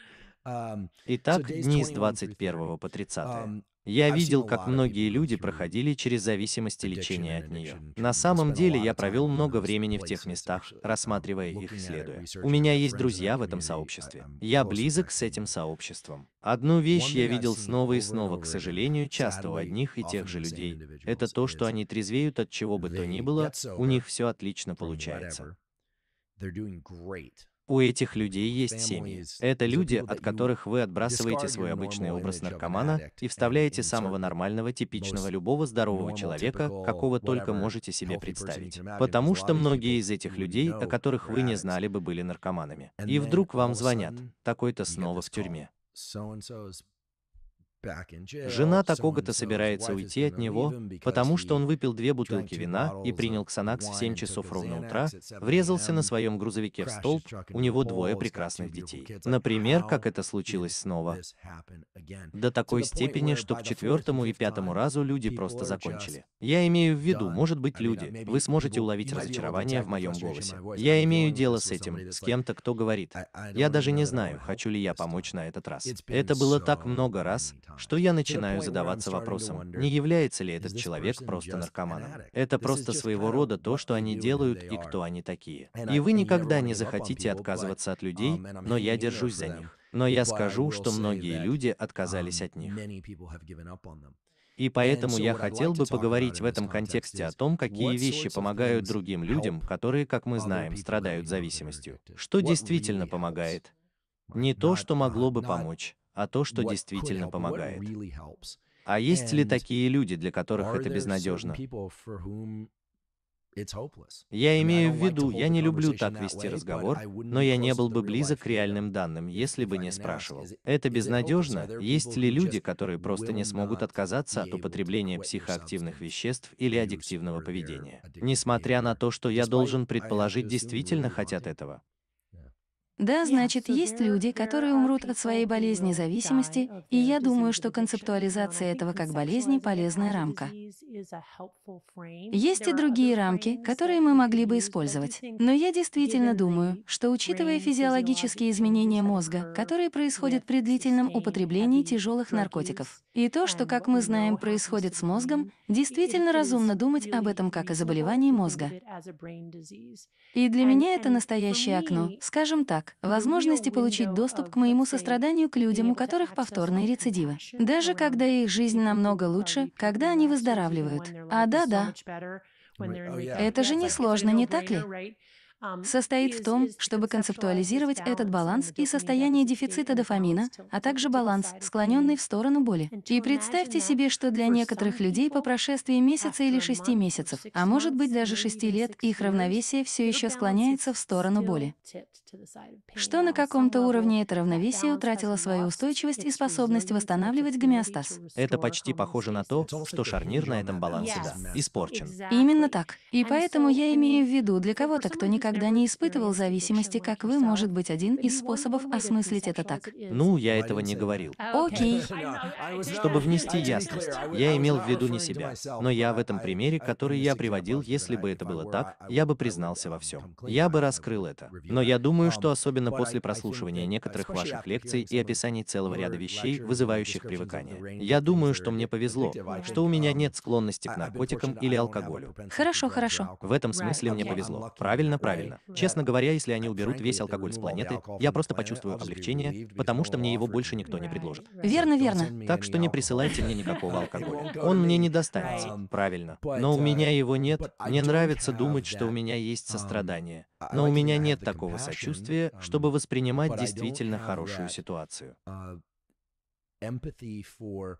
Um, Итак, дни с 21 по 30. Я видел, как многие люди проходили через зависимость и лечение от нее. На самом деле я провел много времени в тех местах, uh, рассматривая их, исследуя. У меня есть друзья в этом сообществе. Я близок с этим сообществом. Одну вещь я видел снова и снова, к сожалению, часто у одних и тех же людей. Это то, что они трезвеют от чего бы то ни было, у них все отлично получается. They're doing great. У этих людей есть семьи. Это люди, от которых вы отбрасываете свой обычный образ наркомана и вставляете самого нормального, типичного, любого здорового человека, какого только можете себе представить. Потому что многие из этих людей, о которых вы не знали бы, были наркоманами. И вдруг вам звонят, такой-то снова в тюрьме. Жена такого-то собирается уйти от него, потому что он выпил две бутылки вина и принял ксанакс в 7 часов ровно утра, врезался на своем грузовике в столб, у него двое прекрасных детей. Например, как это случилось снова. До такой степени, что к четвертому и пятому разу люди просто закончили. Я имею в виду, может быть, люди. Uh, вы сможете уловить разочарование в моем голосе. Я имею дело с этим, с кем-то, кто говорит. Я даже не знаю, хочу ли я помочь на этот раз. Это было так много раз, что я начинаю задаваться вопросом, не является ли этот человек просто наркоманом. Это просто своего рода то, что они делают и кто они такие. И вы никогда не захотите отказываться от людей, um, но я держусь за них. Но я скажу, что многие люди отказались um, от них. И поэтому я хотел бы поговорить в этом контексте о том, какие вещи помогают другим людям, которые, как мы знаем, страдают зависимостью. Что действительно помогает? Не то, что могло бы помочь а то, что действительно помогает. А есть ли такие люди, для которых это безнадежно? Я имею в виду, я не люблю так вести разговор, но я не был бы близок к реальным данным, если бы не спрашивал. Это безнадежно? Есть ли люди, которые просто не смогут отказаться от употребления психоактивных веществ или аддиктивного поведения? Несмотря на то, что я должен предположить, действительно хотят этого. Да, значит, есть люди, которые умрут от своей болезни зависимости, и я думаю, что концептуализация этого как болезни — полезная рамка. Есть и другие рамки, которые мы могли бы использовать. Но я действительно думаю, что учитывая физиологические изменения мозга, которые происходят при длительном употреблении тяжелых наркотиков, и то, что, как мы знаем, происходит с мозгом, действительно разумно думать об этом как о заболевании мозга. И для меня это настоящее окно, скажем так, возможности получить доступ к моему состраданию к людям, у которых повторные рецидивы. Даже когда их жизнь намного лучше, когда они выздоравливают. А да-да. Oh, oh, Это же несложно, не так ли? состоит в том, чтобы концептуализировать этот баланс и состояние дефицита дофамина, а также баланс, склоненный в сторону боли. И представьте себе, что для некоторых людей по прошествии месяца или шести месяцев, а может быть даже шести лет, их равновесие все еще склоняется в сторону боли. Что на каком-то уровне это равновесие утратило свою устойчивость и способность восстанавливать гомеостаз. Это почти похоже на то, что шарнир на этом балансе, да, испорчен. Именно так. И поэтому я имею в виду для кого-то, кто никогда никогда не испытывал зависимости, как вы, может быть, один из способов осмыслить это так. Ну, я этого не говорил. А, окей. Чтобы внести ясность, я имел в виду не себя. Но я в этом примере, который я приводил, если бы это было так, я бы признался во всем. Я бы раскрыл это. Но я думаю, что особенно после прослушивания некоторых ваших лекций и описаний целого ряда вещей, вызывающих привыкание. Я думаю, что мне повезло, что у меня нет склонности к наркотикам или алкоголю. Хорошо, хорошо. В этом смысле мне повезло. Правильно, правильно правильно. Честно говоря, если они уберут весь алкоголь с планеты, я просто почувствую облегчение, потому что мне его больше никто не предложит. Верно, верно. Так что не присылайте мне никакого алкоголя. Он мне не достанется, правильно. Но у uh, меня его нет. Мне нравится думать, что у меня есть um, сострадание. Но у меня нет такого сочувствия, um, чтобы воспринимать действительно хорошую ситуацию. Uh, empathy for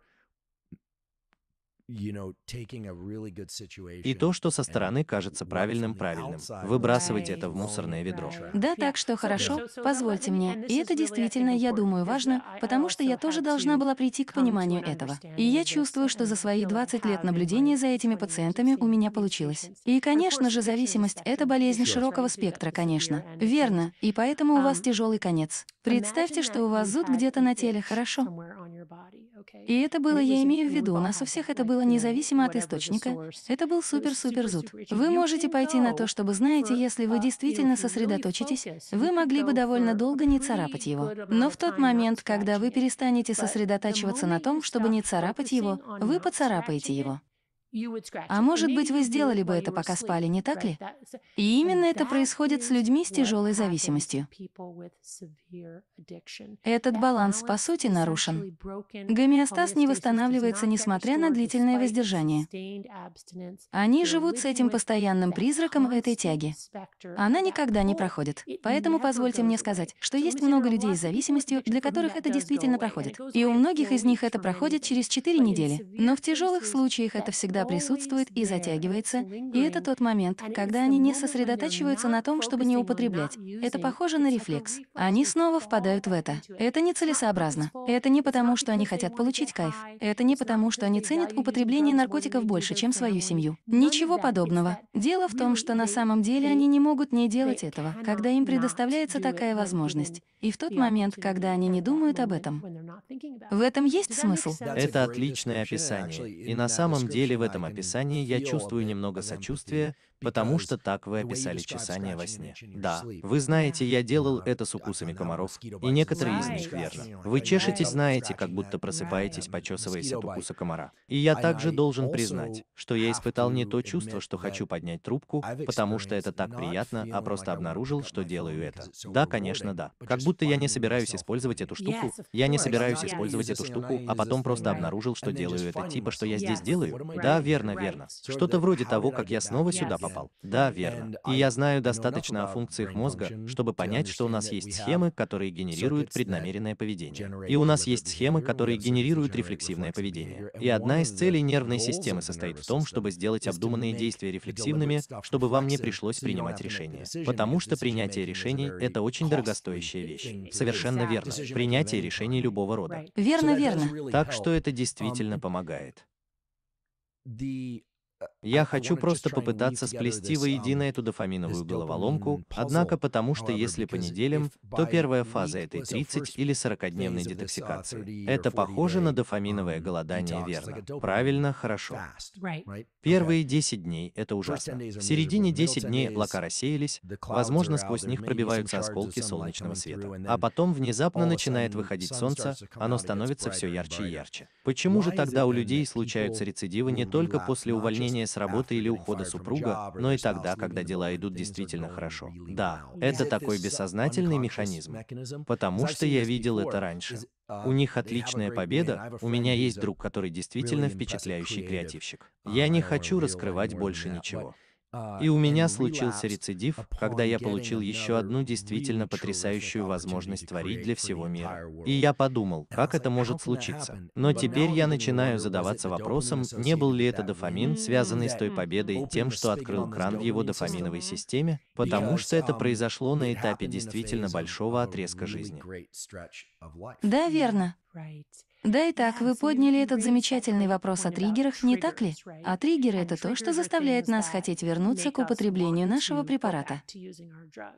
и то, что со стороны кажется правильным, правильным. Выбрасывать это в мусорное ведро. Да, так что хорошо, позвольте мне. И это действительно, я думаю, важно, потому что я тоже должна была прийти к пониманию этого. И я чувствую, что за свои 20 лет наблюдения за этими пациентами у меня получилось. И, конечно же, зависимость — это болезнь широкого спектра, конечно. Верно. И поэтому у вас um, тяжелый конец. Представьте, что у вас зуд где-то на теле, хорошо. И это было, я имею в виду, у нас у всех это было было независимо от источника. Это был супер-супер зуд. Вы можете пойти на то, чтобы знаете, если вы действительно сосредоточитесь, вы могли бы довольно долго не царапать его. Но в тот момент, когда вы перестанете сосредотачиваться на том, чтобы не царапать его, вы поцарапаете его. А может быть, вы сделали бы это, пока спали, не так ли? И именно это происходит с людьми с тяжелой зависимостью. Этот баланс, по сути, нарушен. Гомеостаз не восстанавливается, несмотря на длительное воздержание. Они живут с этим постоянным призраком этой тяги. Она никогда не проходит. Поэтому позвольте мне сказать, что есть много людей с зависимостью, для которых это действительно проходит. И у многих из них это проходит через 4 недели. Но в тяжелых случаях это всегда всегда присутствует и затягивается, и это тот момент, когда они не сосредотачиваются на том, чтобы не употреблять. Это похоже на рефлекс. Они снова впадают в это. Это нецелесообразно. Это не потому, что они хотят получить кайф. Это не потому, что они ценят употребление наркотиков больше, чем свою семью. Ничего подобного. Дело в том, что на самом деле они не могут не делать этого, когда им предоставляется такая возможность. И в тот момент, когда они не думают об этом. В этом есть смысл? Это отличное описание. И на самом деле в этом этом описании я чувствую немного сочувствия, потому что так вы описали чесание во сне. Да, вы знаете, я делал это с укусами комаров, и некоторые из них верно. Вы чешетесь, знаете, как будто просыпаетесь, почесываясь от укуса комара. И я также должен признать, что я испытал не то чувство, что хочу поднять трубку, потому что это так приятно, а просто обнаружил, что делаю это. Да, конечно, да. Как будто я не собираюсь использовать эту штуку, я не собираюсь использовать эту штуку, а потом просто обнаружил, что делаю это. Типа, что я здесь делаю? Да, верно, верно. Что-то вроде того, как я снова сюда попал попал. Да, э, верно. И я знаю достаточно о функциях мозга, чтобы понять, что у нас есть схемы, которые генерируют преднамеренное поведение. И у нас есть схемы, которые генерируют рефлексивное поведение. И одна из целей нервной системы состоит в том, чтобы сделать обдуманные действия рефлексивными, чтобы вам не пришлось принимать решения. Потому что принятие решений — это очень дорогостоящая вещь. Совершенно верно. Принятие решений любого рода. Верно, верно. Так что это действительно um, помогает. Я хочу просто попытаться сплести um, воедино эту дофаминовую головоломку, однако потому что если по неделям, то первая фаза этой 30 или 40-дневной uh, детоксикации. Это похоже на дофаминовое um, голодание, верно? Правильно, хорошо. Первые 10 дней — это ужасно. В середине 10 дней облака рассеялись, возможно, сквозь них пробиваются осколки солнечного света. А потом внезапно начинает выходить солнце, оно становится все ярче и ярче. Почему же тогда у людей случаются рецидивы не только после увольнения увольнения с работы или ухода супруга, но и тогда, когда дела идут действительно хорошо. Да, это такой бессознательный механизм, потому что я видел это раньше. У них отличная победа, у меня есть друг, который действительно впечатляющий креативщик. Я не хочу раскрывать больше ничего. А, И у меня случился рецидив, когда я получил еще одну действительно потрясающую возможность творить для всего мира. И я подумал, как это может случиться. Но теперь я начинаю задаваться вопросом, не был ли это дофамин, связанный с той победой, тем, что открыл кран в его дофаминовой системе, потому что это um, произошло на этапе действительно большого отрезка жизни. Да, верно. Да, и так вы подняли этот замечательный вопрос о триггерах, не так ли? А триггеры — это то, что заставляет нас хотеть вернуться к употреблению нашего препарата.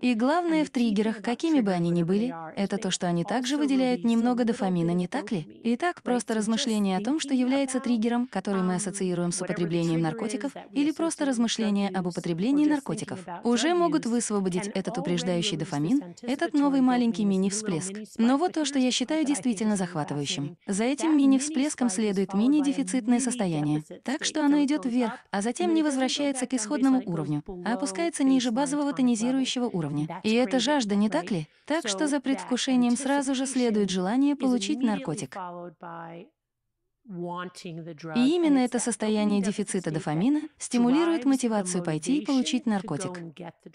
И главное в триггерах, какими бы они ни были, это то, что они также выделяют немного дофамина, не так ли? Итак, просто размышление о том, что является триггером, который мы ассоциируем с употреблением наркотиков, или просто размышления об употреблении наркотиков, уже могут высвободить этот упреждающий дофамин, этот новый маленький мини-всплеск. Но вот то, что я считаю действительно захватывающим. За этим мини-всплеском следует мини-дефицитное состояние, так что оно идет вверх, а затем не возвращается к исходному уровню, а опускается ниже базового тонизирующего уровня. И это жажда, не так ли? Так что за предвкушением сразу же следует желание получить наркотик. И именно это состояние дефицита дофамина стимулирует мотивацию пойти и получить наркотик.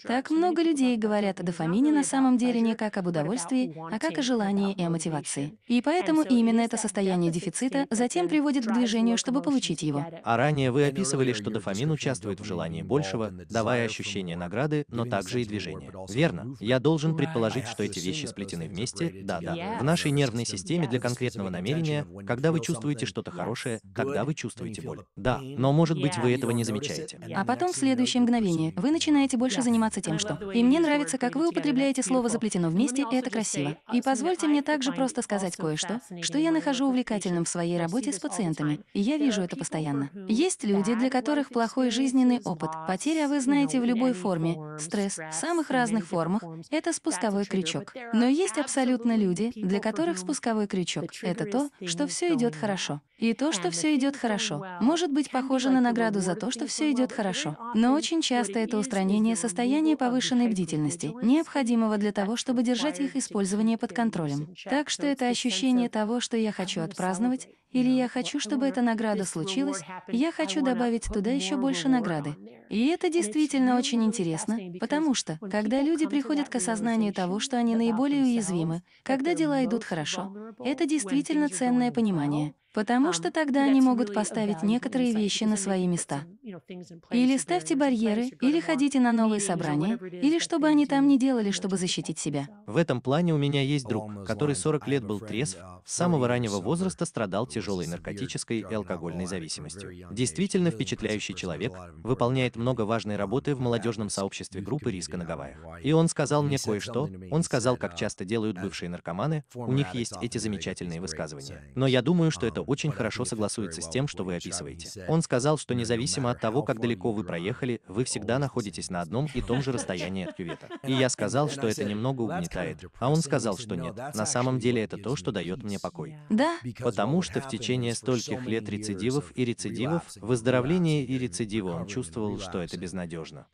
Так много людей говорят о дофамине на самом деле не как об удовольствии, а как о желании и о мотивации. И поэтому именно это состояние дефицита затем приводит к движению, чтобы получить его. А ранее вы описывали, что дофамин участвует в желании большего, давая ощущение награды, но также и движение. Верно. Я должен предположить, что эти вещи сплетены вместе. Да-да. В нашей нервной системе для конкретного намерения, когда вы чувствуете, что что-то хорошее, когда вы чувствуете боль. Да, но может быть вы этого не замечаете. А потом в следующее мгновение вы начинаете больше заниматься тем, что... И мне нравится, как вы употребляете слово «заплетено вместе», и это красиво. И позвольте мне также просто сказать кое-что, что я нахожу увлекательным в своей работе с пациентами, и я вижу это постоянно. Есть люди, для которых плохой жизненный опыт, потеря, вы знаете, в любой форме, стресс, в самых разных формах, это спусковой крючок. Но есть абсолютно люди, для которых спусковой крючок — это то, что все идет хорошо. И то, что все идет хорошо, может быть похоже на награду за то, что все идет хорошо. Но очень часто это устранение состояния повышенной бдительности, необходимого для того, чтобы держать их использование под контролем. Так что это ощущение того, что я хочу отпраздновать, или я хочу, чтобы эта награда случилась, я хочу добавить туда еще больше награды. И это действительно очень интересно, потому что, когда люди приходят к осознанию того, что они наиболее уязвимы, когда дела идут хорошо, это действительно ценное понимание. Потому что тогда они могут поставить некоторые вещи на свои места. Или ставьте барьеры, или ходите на новые собрания, или чтобы они там не делали, чтобы защитить себя. В этом плане у меня есть друг, который 40 лет был трезв, с самого раннего возраста страдал тяжело тяжелой наркотической и алкогольной зависимостью. Действительно впечатляющий человек, выполняет много важной работы в молодежном сообществе группы риска на Гавайях. И он сказал мне кое-что, он сказал, как часто делают э, бывшие наркоманы, у них есть эти замечательные высказывания. Но я думаю, что а, это очень хорошо согласуется с тем, что вы описываете. Он сказал, что независимо от того, как далеко вы проехали, вы всегда находитесь на одном и том же расстоянии от кювета. И я сказал, что это немного угнетает. А он сказал, что нет. На самом деле это то, что дает мне покой. Да. Потому что в течение стольких лет рецидивов и рецидивов, выздоровления и рецидива он чувствовал, что это безнадежно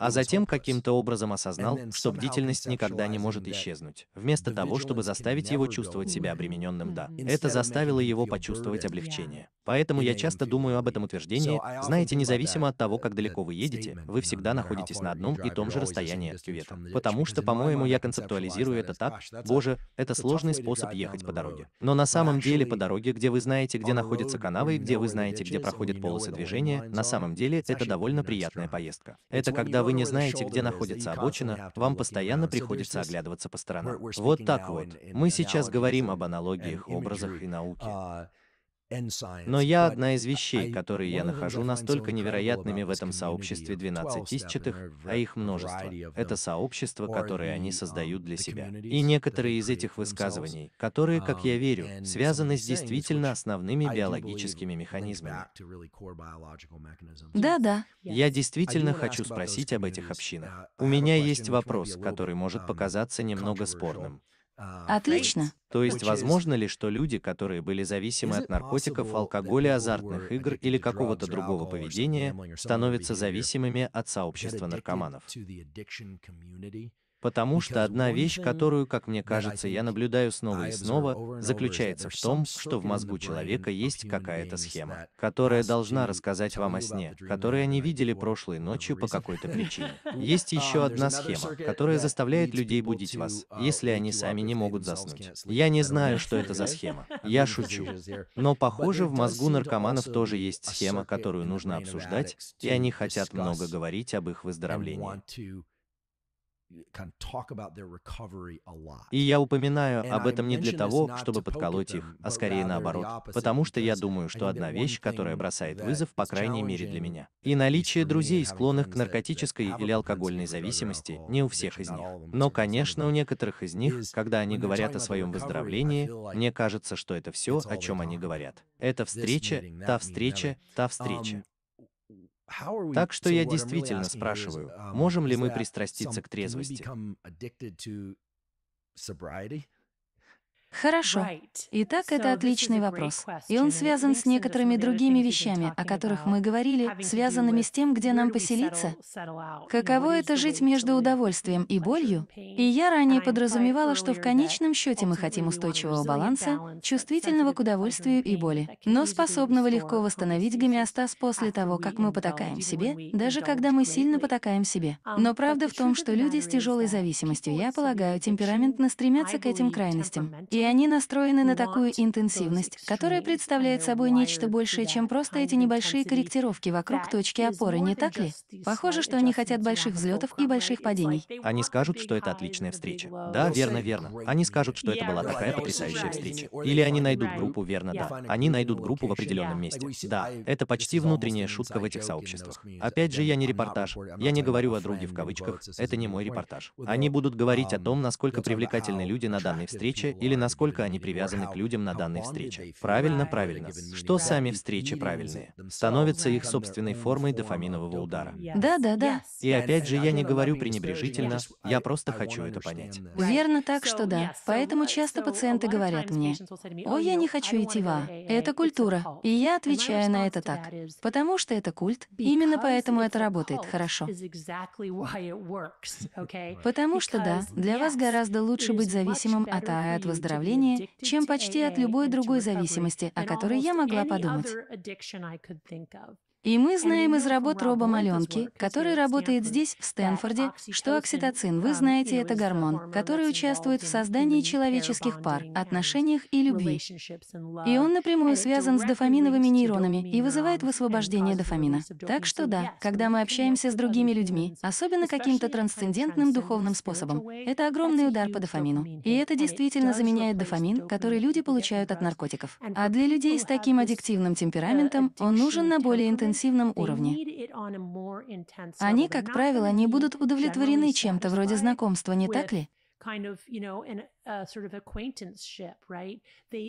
а затем каким-то образом осознал, что бдительность никогда не может исчезнуть. Вместо того, чтобы заставить его чувствовать себя обремененным «да», mm-hmm. это заставило его почувствовать облегчение. Поэтому я часто думаю об этом утверждении, знаете, независимо от того, как далеко вы едете, вы всегда находитесь на одном и том же расстоянии от кювета. Потому что, по-моему, я концептуализирую это так, боже, это сложный способ ехать по дороге. Но на самом деле по дороге, где вы знаете, где находятся канавы и где вы знаете, где проходят полосы движения, на самом деле это довольно приятная поездка. Это когда вы вы не знаете, где находится обочина, вам постоянно приходится оглядываться по сторонам. Вот так вот. Мы сейчас говорим об аналогиях, образах и науке. Uh, но я одна из вещей, которые я нахожу настолько невероятными в этом сообществе 12 тысячных, а их множество. Это сообщество, которое они um, создают для себя. И некоторые из этих высказываний, которые, как um, я верю, связаны с действительно основными биологическими механизмами. Да, да. Я действительно хочу спросить об этих общинах. Uh, У меня есть вопрос, который может um, показаться немного спорным. А, Отлично. То есть, возможно ли, что люди, которые были зависимы от наркотиков, алкоголя, азартных игр или какого-то другого поведения, становятся зависимыми от сообщества наркоманов? Потому что одна вещь, которую, как мне кажется, я наблюдаю снова и снова, заключается в том, что в мозгу человека есть какая-то схема, которая должна рассказать вам о сне, который они видели прошлой ночью по [LAUGHS] какой-то причине. [LAUGHS] Um, есть еще одна схема, которая заставляет людей будить вас, uh, если они сами не могут заснуть. Я не знаю, что это за схема. [LAUGHS] Я шучу. Но, похоже, в мозгу наркоманов тоже есть схема, которую нужно обсуждать, и они хотят много говорить об их выздоровлении. И я упоминаю об этом не для того, чтобы подколоть их, а скорее наоборот, потому что я думаю, что одна вещь, которая бросает вызов, по крайней мере для меня, и наличие друзей, склонных к наркотической или алкогольной зависимости, не у всех из них. Но, конечно, у некоторых из них, когда они говорят о своем выздоровлении, мне кажется, что это все, о чем они говорят. Это встреча, та встреча, та um, встреча. Так что я действительно спрашиваю, um, можем ли мы пристраститься к трезвости? Хорошо. Итак, это отличный вопрос. И он связан с некоторыми другими вещами, о которых мы говорили, связанными с тем, где нам поселиться. Каково это жить между удовольствием и болью? И я ранее подразумевала, что в конечном счете мы хотим устойчивого баланса, чувствительного к удовольствию и боли, но способного легко восстановить гомеостаз после того, как мы потакаем себе, даже когда мы сильно потакаем себе. Но правда в том, что люди с тяжелой зависимостью, я полагаю, темпераментно стремятся к этим крайностям. И и они настроены на такую интенсивность, которая представляет собой нечто большее, чем просто эти небольшие корректировки вокруг точки опоры, не так ли? Похоже, что они хотят больших взлетов и больших падений. Они скажут, что это отличная встреча. Да, верно, верно. Они скажут, что это была такая потрясающая встреча. Или они найдут группу, верно, да. Они найдут группу в определенном месте. Да, это почти внутренняя шутка в этих сообществах. Опять же, я не репортаж. Я не говорю о друге в кавычках. Это не мой репортаж. Они будут говорить о um, том, насколько привлекательны люди на данной встрече или на насколько они привязаны к людям на данной встрече. Правильно, правильно. Что сами встречи правильные? Становятся их собственной формой дофаминового удара. Да, да, да. И опять же, я не говорю пренебрежительно, я просто хочу это понять. Верно так, что да. Поэтому часто пациенты говорят мне, «О, я не хочу идти в А. Это культура». И я отвечаю на это так, потому что это культ, именно поэтому это работает хорошо. Потому что да, для вас гораздо лучше быть зависимым от А и от выздоровления отравление, чем почти от любой другой типа, зависимости, о которой я могла подумать. И мы знаем из работ Роба Маленки, который работает здесь, в Стэнфорде, что окситоцин, вы знаете, это гормон, который участвует в создании человеческих пар, отношениях и любви. И он напрямую связан с дофаминовыми нейронами и вызывает высвобождение дофамина. Так что да, когда мы общаемся с другими людьми, особенно каким-то трансцендентным духовным способом, это огромный удар по дофамину. И это действительно заменяет дофамин, который люди получают от наркотиков. А для людей с таким аддиктивным uh, темпераментом он нужен на более интенсивном интенсивном уровне. Они, как правило, не будут удовлетворены чем-то вроде знакомства, не так ли? Э,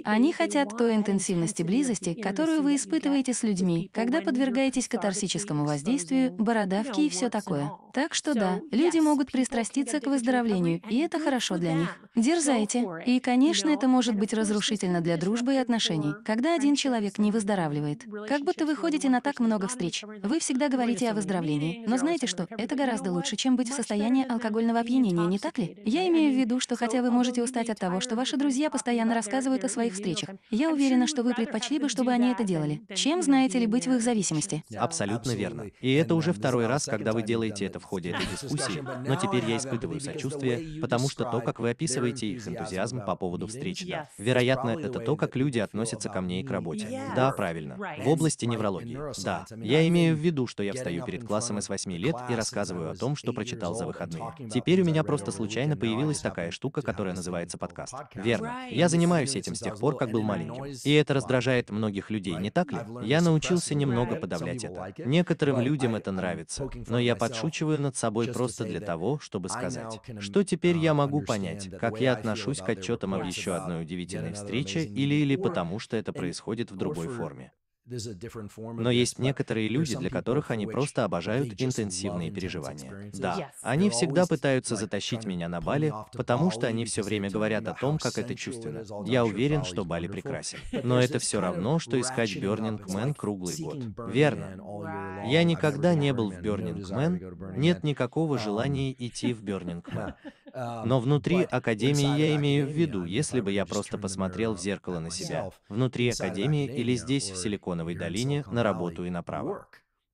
Они хотят той интенсивности близости, которую вы испытываете с людьми, когда подвергаетесь катарсическому воздействию, бородавки и все такое. Так что да, люди могут пристраститься к выздоровлению, и это хорошо для них. Дерзайте. И, конечно, это может быть разрушительно для дружбы и отношений, когда один человек не выздоравливает. Как будто вы ходите на так много встреч. Вы всегда говорите о выздоровлении, но знаете что, это гораздо лучше, чем быть в состоянии алкогольного опьянения, не так ли? Я имею в виду, что хотя вы можете стать от того, что ваши друзья постоянно рассказывают о своих встречах. Я уверена, что вы предпочли бы, чтобы они это делали. Чем, знаете ли, быть в их зависимости? Абсолютно верно. И это уже второй раз, когда вы делаете это в ходе этой дискуссии. Но теперь я испытываю сочувствие, потому что то, как вы описываете их энтузиазм по поводу встреч, да. Вероятно, это то, как люди относятся ко мне и к работе. Да, правильно. В области неврологии. Да. Я имею в виду, что я встаю перед классом из 8 лет и рассказываю о том, что прочитал за выходные. Теперь у меня просто случайно появилась такая штука, которая называется называется подкаст. Верно. Я занимаюсь этим с тех пор, как был маленьким. И это раздражает многих людей, не так ли? Я научился немного подавлять это. Некоторым людям это нравится. Но я подшучиваю над собой просто для того, чтобы сказать, что теперь я uh, могу понять, как я отношусь к отчетам об еще одной удивительной встрече или или потому, что это происходит в другой форме. Но есть некоторые люди, для которых они просто обожают интенсивные переживания. Да, они всегда пытаются затащить меня на Бали, потому что они все время говорят о том, как это чувственно. Я уверен, что Бали прекрасен. [LAUGHS] Но это все равно, что искать Бёрнинг Мэн круглый год. Верно. Я никогда не был в Бёрнинг Мэн, нет никакого um, желания идти в Бёрнинг Мэн. [LAUGHS] Но внутри академии я имею в виду, если бы я просто посмотрел в зеркало на себя. Внутри академии или здесь, в Силиконовой долине, на работу и направо.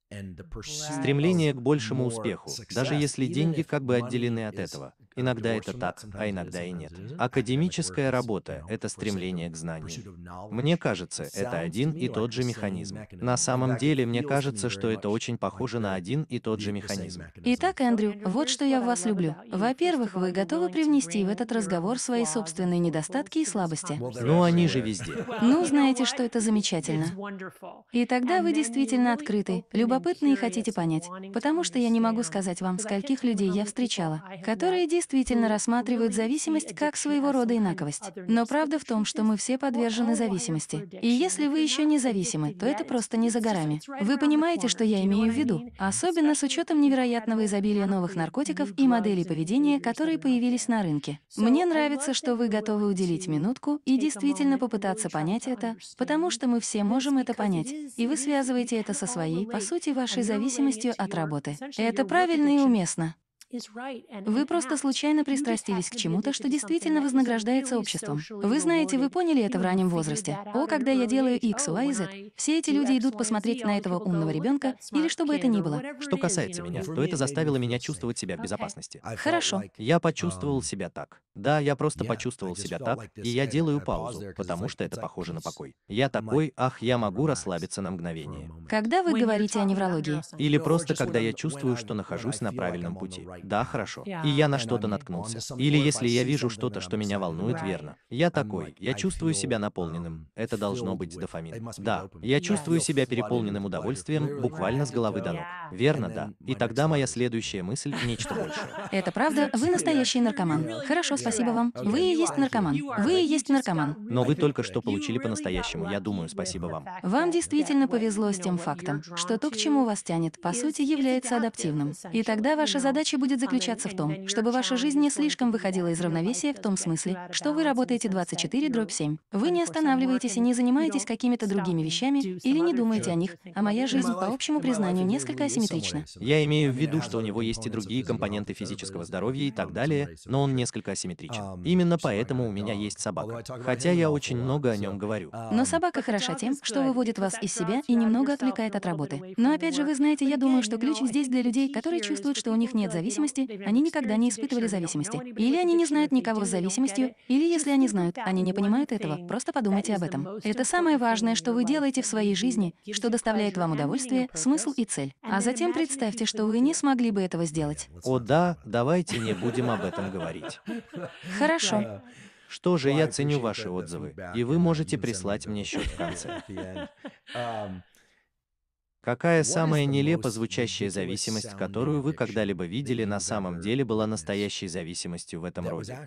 Стремление к большему успеху, даже если деньги как бы отделены от этого. Иногда это так, а иногда и нет. Академическая работа — это стремление к знанию. Мне кажется, это один и тот же механизм. На самом деле, мне кажется, что это очень похоже на один и тот же механизм. Итак, Эндрю, вот что я в вас люблю. Во-первых, вы готовы привнести в этот разговор свои собственные недостатки и слабости. Ну, они же везде. Ну, знаете, что это замечательно. И тогда вы действительно открыты, любопытны любопытны и хотите понять, потому что я не могу сказать вам, скольких людей я встречала, которые действительно рассматривают зависимость как своего рода инаковость. Но правда в том, что мы все подвержены зависимости. И если вы еще не зависимы, то это просто не за горами. Вы понимаете, что я имею в виду, особенно с учетом невероятного изобилия новых наркотиков и моделей поведения, которые появились на рынке. Мне нравится, что вы готовы уделить минутку и действительно попытаться понять это, потому что мы все можем это понять, и вы связываете это со своей, по сути, вашей зависимостью от работы. Это правильно и уместно. Вы просто случайно пристрастились к чему-то, что действительно вознаграждается обществом. Вы знаете, вы поняли это в раннем возрасте. О, когда я делаю X, oh, Y, Z, все эти люди идут посмотреть на этого умного ребенка или что бы это ни было. Что касается меня, то это заставило меня чувствовать себя в безопасности. Хорошо. Я почувствовал um, себя так. Да, я просто почувствовал себя так, и я делаю паузу, потому что это похоже на покой. Я такой, ах, я могу расслабиться на мгновение. Когда вы говорите о неврологии? Или просто когда я чувствую, что нахожусь на правильном пути. Да, хорошо. И я на что-то наткнулся. Или если я вижу что-то, что меня волнует, верно. Я такой. Я чувствую себя наполненным. Это должно быть дофамин. Да. Я чувствую себя переполненным удовольствием, буквально с головы до ног. Верно, да. И тогда моя следующая мысль — нечто [LAUGHS] большее. Это правда? Вы настоящий наркоман. Хорошо, спасибо вам. Вы и есть наркоман. Вы и есть наркоман. Но вы только что получили по-настоящему, я думаю, спасибо вам. Вам действительно повезло с тем фактом, что то, к чему вас тянет, по сути, является адаптивным. И тогда ваша задача будет будет заключаться в том, чтобы ваша жизнь не слишком выходила из равновесия в том смысле, что вы работаете 24 дробь 7. Вы не останавливаетесь и не занимаетесь какими-то другими вещами или не думаете о них, а моя жизнь, по общему признанию, несколько асимметрична. Я имею в виду, что у него есть и другие компоненты физического здоровья и так далее, но он несколько асимметричен. Именно поэтому у меня есть собака. Хотя я очень много о нем говорю. Но собака хороша тем, что выводит вас из себя и немного отвлекает от работы. Но опять же, вы знаете, я думаю, что ключ здесь для людей, которые чувствуют, что у них нет зависимости зависимости, они никогда не испытывали зависимости. Или они не знают никого с зависимостью, или если они знают, они не понимают этого. Просто подумайте об этом. Это самое важное, что вы делаете в своей жизни, что доставляет вам удовольствие, смысл и цель. А затем представьте, что вы не смогли бы этого сделать. О да, давайте не будем об этом говорить. Хорошо. Что же, я ценю ваши отзывы, и вы можете прислать мне счет в конце. Какая самая нелепо звучащая зависимость, которую вы когда-либо видели, на самом деле была настоящей зависимостью в этом роде?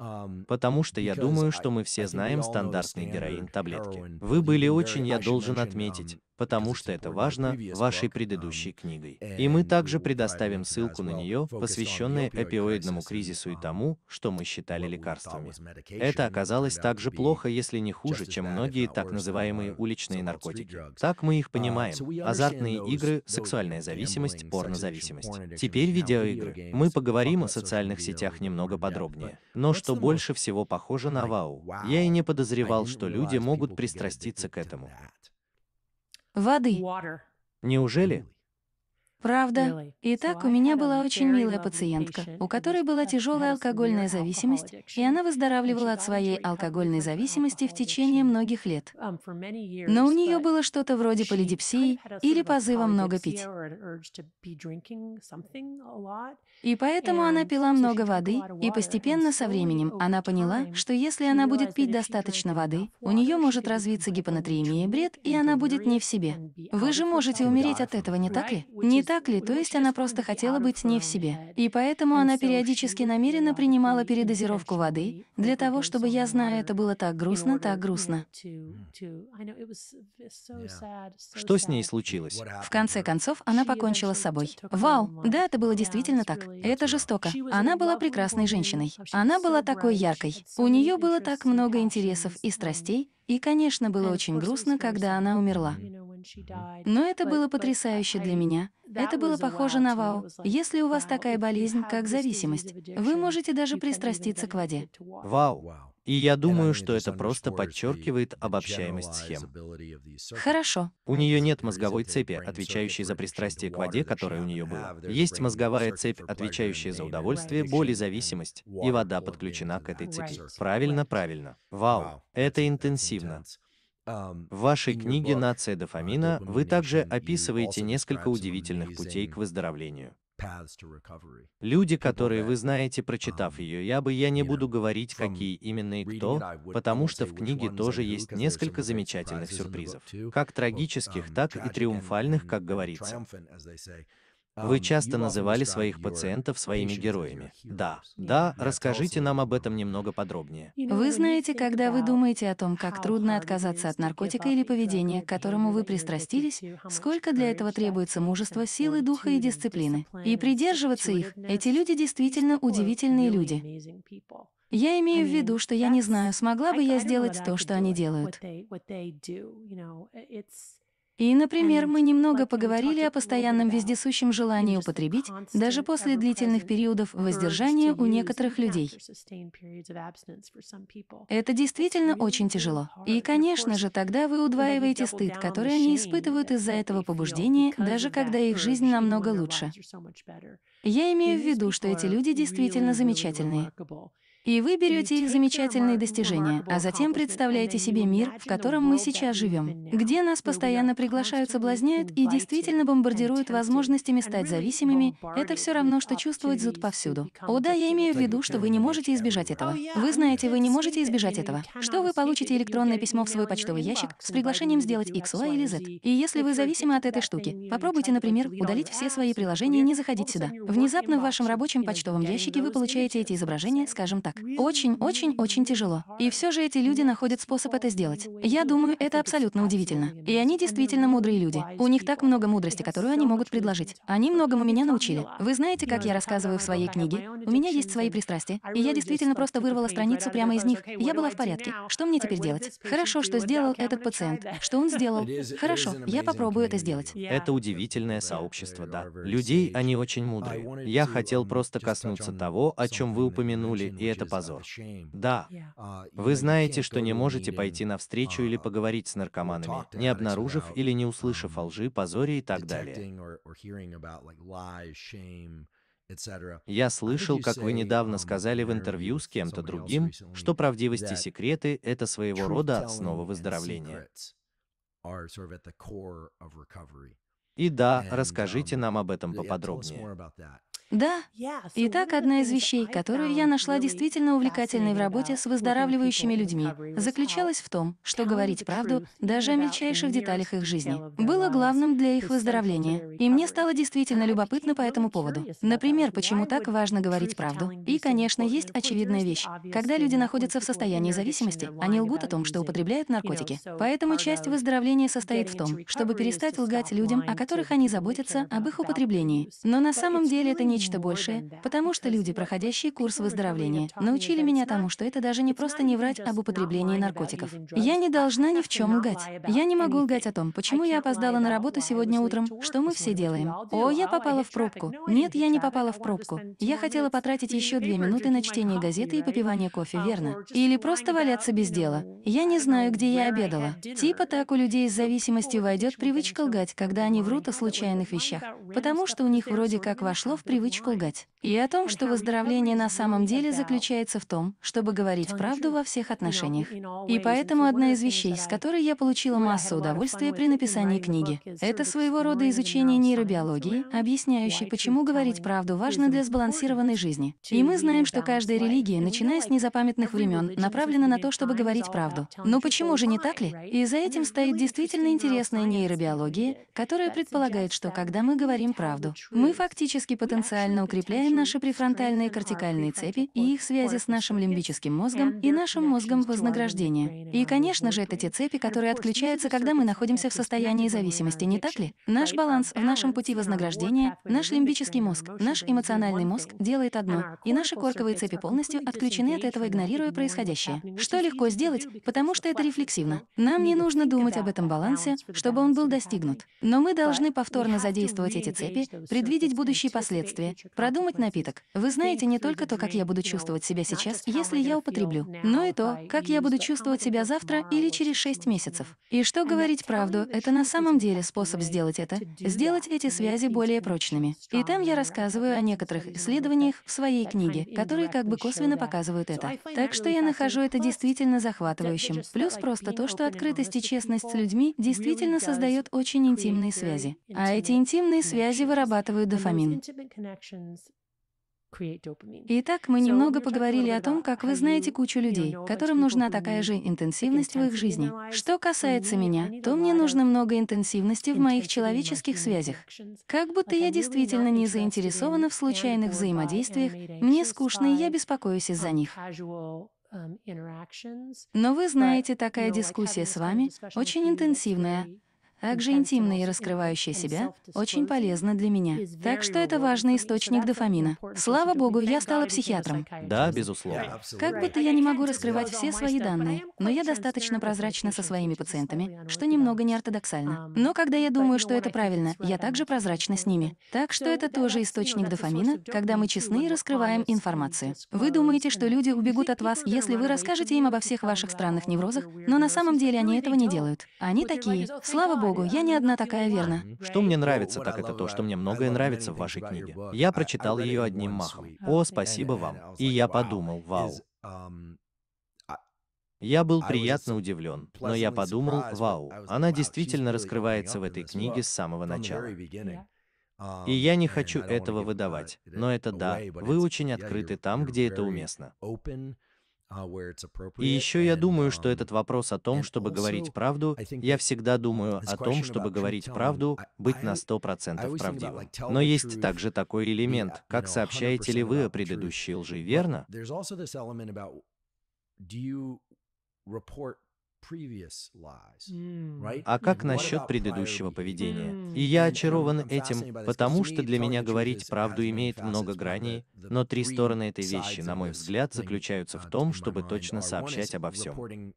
Um, Потому что я думаю, что мы все знаем стандартный героин таблетки. Вы были очень, я должен um, отметить, потому что это важно, вашей предыдущей книгой. И мы также предоставим ссылку на нее, посвященную опиоидному кризису и um, тому, что мы считали лекарствами. Это оказалось так же плохо, если не хуже, чем многие так называемые uh, уличные наркотики. Так мы их um, понимаем. Азартные игры, сексуальная зависимость, порнозависимость. Теперь видеоигры. Мы поговорим о социальных сетях немного подробнее. Но что больше всего похоже на вау, я и не подозревал, что люди могут пристраститься к этому. Воды. Неужели? Правда. Итак, у меня была очень милая пациентка, у которой была тяжелая алкогольная зависимость, и она выздоравливала от своей алкогольной зависимости в течение многих лет. Um, Но у нее было что-то вроде полидипсии или позыва много пить. И поэтому она пила много воды, и постепенно со временем она поняла, что если она будет пить достаточно воды, у нее может развиться гипонатриемия и бред, и она будет не в себе. Вы же можете умереть от этого, не так ли? Не так так ли? То есть она просто хотела быть не в себе. И поэтому она периодически намеренно принимала передозировку воды, для того, чтобы я знаю, это было так грустно, так грустно. Что с ней случилось? В конце концов, она покончила с собой. Вау, да, это было действительно так. Это жестоко. Она была прекрасной женщиной. Она была такой яркой. У нее было так много интересов и страстей, и, конечно, было очень грустно, когда она умерла. Но это было потрясающе для меня. Это было похоже на вау. Если у вас такая болезнь, как зависимость, вы можете даже пристраститься к воде. Вау. И я думаю, что это просто подчеркивает обобщаемость схем. Хорошо. У нее нет мозговой цепи, отвечающей за пристрастие к воде, которое у нее было. Есть мозговая цепь, отвечающая за удовольствие, боль и зависимость, и вода подключена к этой цепи. Правильно, правильно. Вау. Это интенсивно. Um, В вашей книге «Нация дофамина» uh, вы также описываете несколько удивительных путей к выздоровлению. Люди, которые вы знаете, прочитав um, ее, я бы я не буду говорить, какие именно и кто, потому что в книге тоже есть несколько замечательных сюрпризов, как трагических, um, так и триумфальных, как говорится. Вы часто называли своих пациентов своими героями. Да, да, расскажите нам об этом немного подробнее. Вы знаете, когда вы думаете о том, как трудно отказаться от наркотика или поведения, к которому вы пристрастились, а сколько для этого требуется мужества, силы духа и дисциплины. И придерживаться их, эти люди действительно удивительные люди. Я имею в виду, что я не знаю, смогла бы я сделать то, что они делают. И, например, мы немного поговорили о постоянном вездесущем желании употребить, даже после длительных периодов воздержания у некоторых людей. Это действительно очень тяжело. И, конечно же, тогда вы удваиваете стыд, который они испытывают из-за этого побуждения, даже когда их жизнь намного лучше. Я имею в виду, что эти люди действительно замечательные. И вы берете их замечательные достижения, а затем представляете себе мир, в котором мы сейчас живем, где нас постоянно приглашают, соблазняют и действительно бомбардируют возможностями стать зависимыми, это все равно, что чувствовать зуд повсюду. О да, я имею в виду, что вы не можете избежать oh, этого. Вы знаете, вы не можете избежать этого. Что вы получите электронное письмо в свой почтовый ящик с приглашением сделать X, Y или Z. И если вы зависимы от этой штуки, попробуйте, например, удалить все свои приложения и не заходить сюда. Внезапно в вашем рабочем почтовом ящике вы получаете эти изображения, скажем так, так. Очень-очень-очень тяжело. И все же эти люди находят способ это сделать. Я думаю, это абсолютно удивительно. И они действительно мудрые люди. У них так много мудрости, которую они могут предложить. Они многому меня научили. Вы знаете, как я рассказываю в своей книге? У меня есть свои пристрастия, и я действительно просто вырвала страницу прямо из них. Я была в порядке. Что мне теперь делать? Хорошо, что сделал этот пациент. Что он сделал? Хорошо, я попробую это сделать. Это удивительное сообщество, да. Людей, они очень мудрые. Я хотел просто коснуться того, о чем вы упомянули, и это это позор. Да, а, вы знаете, что не можете пойти навстречу а, или поговорить с наркоманами, не обнаружив um, или не услышав о um, лжи, позоре и так далее. Я слышал, как вы недавно um, сказали в интервью с кем-то другим, что правдивости секреты — это своего рода основа выздоровления. И да, расскажите нам об этом поподробнее. Да. Итак, одна из вещей, которую я нашла действительно увлекательной в работе с выздоравливающими людьми, заключалась в том, что говорить правду даже о мельчайших деталях их жизни было главным для их выздоровления. И мне стало действительно любопытно по этому поводу. Например, почему так важно говорить правду. И, конечно, есть очевидная вещь. Когда люди находятся в состоянии зависимости, они лгут о том, что употребляют наркотики. Поэтому часть выздоровления состоит в том, чтобы перестать лгать людям, о которых они заботятся, об их употреблении. Но на самом деле это не нечто большее, потому что люди, проходящие курс выздоровления, научили меня тому, что это даже не просто не врать об употреблении наркотиков. Я не должна ни в чем лгать. Я не могу лгать о том, почему я опоздала на работу сегодня утром, что мы все делаем. О, я попала в пробку. Нет, я не попала в пробку. Я хотела потратить еще две минуты на чтение газеты и попивание кофе, верно? Или просто валяться без дела. Я не знаю, где я обедала. Типа так у людей с зависимостью войдет привычка лгать, когда они врут о случайных вещах, потому что у них вроде как вошло в привычку привычку лгать. И о том, что выздоровление на самом деле заключается в том, чтобы говорить правду во всех отношениях. И поэтому одна из вещей, с которой я получила массу удовольствия при написании книги, это своего рода изучение нейробиологии, объясняющей, почему говорить правду важно для сбалансированной жизни. И мы знаем, что каждая религия, начиная с незапамятных времен, направлена на то, чтобы говорить правду. Но почему же не так ли? И за этим стоит действительно интересная нейробиология, которая предполагает, что когда мы говорим правду, мы фактически потенциально потенциально укрепляем наши префронтальные кортикальные цепи и их связи с нашим лимбическим мозгом и нашим мозгом вознаграждения. И, конечно же, это те цепи, которые отключаются, когда мы находимся в состоянии зависимости, не так ли? Наш баланс в нашем пути вознаграждения, наш лимбический мозг, наш эмоциональный мозг делает одно, и наши корковые цепи полностью отключены от этого, игнорируя происходящее. Что легко сделать, потому что это рефлексивно. Нам не нужно думать об этом балансе, чтобы он был достигнут. Но мы должны повторно задействовать эти цепи, предвидеть будущие последствия, действия, продумать напиток. Вы знаете не только то, как я буду чувствовать себя сейчас, если я употреблю, но и то, как я буду чувствовать себя завтра или через шесть месяцев. И что говорить правду, это на самом деле способ сделать это, сделать эти связи более прочными. И там я рассказываю о некоторых исследованиях в своей книге, которые как бы косвенно показывают это. Так что я нахожу это действительно захватывающим. Плюс просто то, что открытость и честность с людьми действительно создает очень интимные связи. А эти интимные связи вырабатывают дофамин. Итак, мы немного поговорили о том, как вы знаете кучу людей, которым нужна такая же интенсивность в их жизни. Что касается меня, то мне нужно много интенсивности в моих человеческих связях. Как будто я действительно не заинтересована в случайных взаимодействиях, мне скучно и я беспокоюсь из-за um, них. Um, Но вы знаете, такая дискуссия с вами очень интенсивная, также интимное и раскрывающее себя, очень полезно для меня. Так что это важный источник дофамина. Слава богу, я стала психиатром. Да, безусловно. Как будто я не могу раскрывать все свои данные, но я достаточно прозрачна со своими пациентами, что немного неортодоксально. Но когда я думаю, что это правильно, я также прозрачна с ними. Так что это тоже источник дофамина, когда мы честны и раскрываем информацию. Вы думаете, что люди убегут от вас, если вы расскажете им обо всех ваших странных неврозах, но на самом деле они этого не делают. Они такие, слава богу, Богу, я не одна такая, верно? Что мне нравится так, это то, что мне многое нравится в вашей книге. Я прочитал ее одним махом. О, спасибо вам. И я подумал, вау. Я был приятно удивлен, но я подумал, вау, она действительно раскрывается в этой книге с самого начала. И я не хочу этого выдавать, но это да, вы очень открыты там, где это уместно. Uh, И еще я думаю, что um, этот вопрос о том, чтобы говорить правду, я всегда думаю о том, чтобы говорить правду, быть на 100% правдивым. Но есть также такой элемент, как сообщаете ли вы о предыдущей лжи, верно? А как насчет предыдущего поведения? И я очарован этим, потому что для меня говорить правду имеет много граней, но три стороны этой вещи, на мой взгляд, заключаются в том, чтобы точно сообщать обо всем.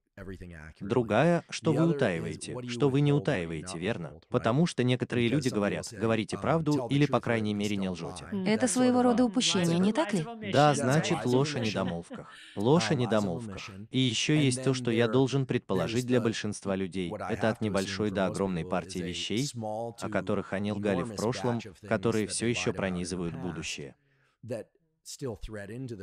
Другая, что вы утаиваете, что вы не утаиваете, верно? Потому что некоторые люди говорят, говорите um, правду или, по крайней мере, не лжете. Это своего рода упущение, не так ли? Да, значит, ложь о недомолвках. Ложь о недомолвках. И еще есть то, что я должен предположить, положить для большинства людей. Это от небольшой до огромной партии вещей, о которых они лгали в прошлом, которые все еще пронизывают будущее.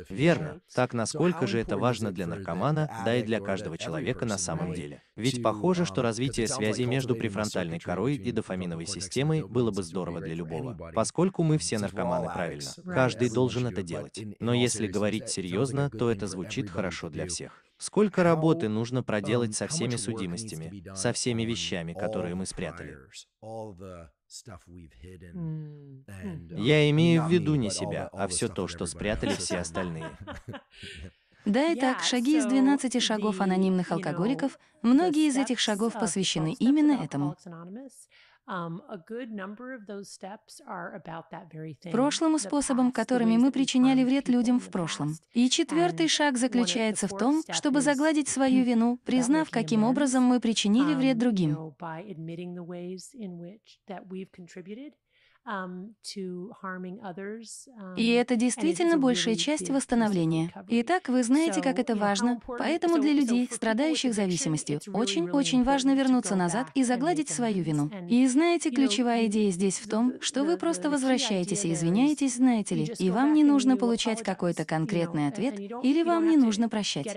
Верно. Так насколько же это важно для наркомана, да и для каждого человека на самом деле. Ведь похоже, что развитие связи между префронтальной корой и дофаминовой системой было бы здорово для любого. Поскольку мы все наркоманы, правильно. Каждый должен это делать. Но если говорить серьезно, то это звучит хорошо для всех. Сколько работы нужно проделать um, со всеми судимостями, со всеми вещами, которые мы спрятали? Хм, Я uh, имею в виду не себя, а все то, что спрятали все остальные. [LAUGHS] Да, итак, шаги из 12 шагов анонимных алкоголиков, многие из этих шагов посвящены именно этому прошлым способом, которыми мы причиняли вред людям в прошлом. И четвертый шаг заключается в том, чтобы загладить свою [LAUGHS] вину, признав, каким образом мы причинили um, вред другим. И это действительно большая часть восстановления. Итак, вы знаете, как это важно, поэтому для людей, страдающих зависимостью, очень-очень важно вернуться назад и загладить свою вину. И знаете, ключевая идея здесь в том, что вы просто возвращаетесь и извиняетесь, знаете ли, и вам не нужно получать какой-то конкретный ответ, или вам не нужно прощать.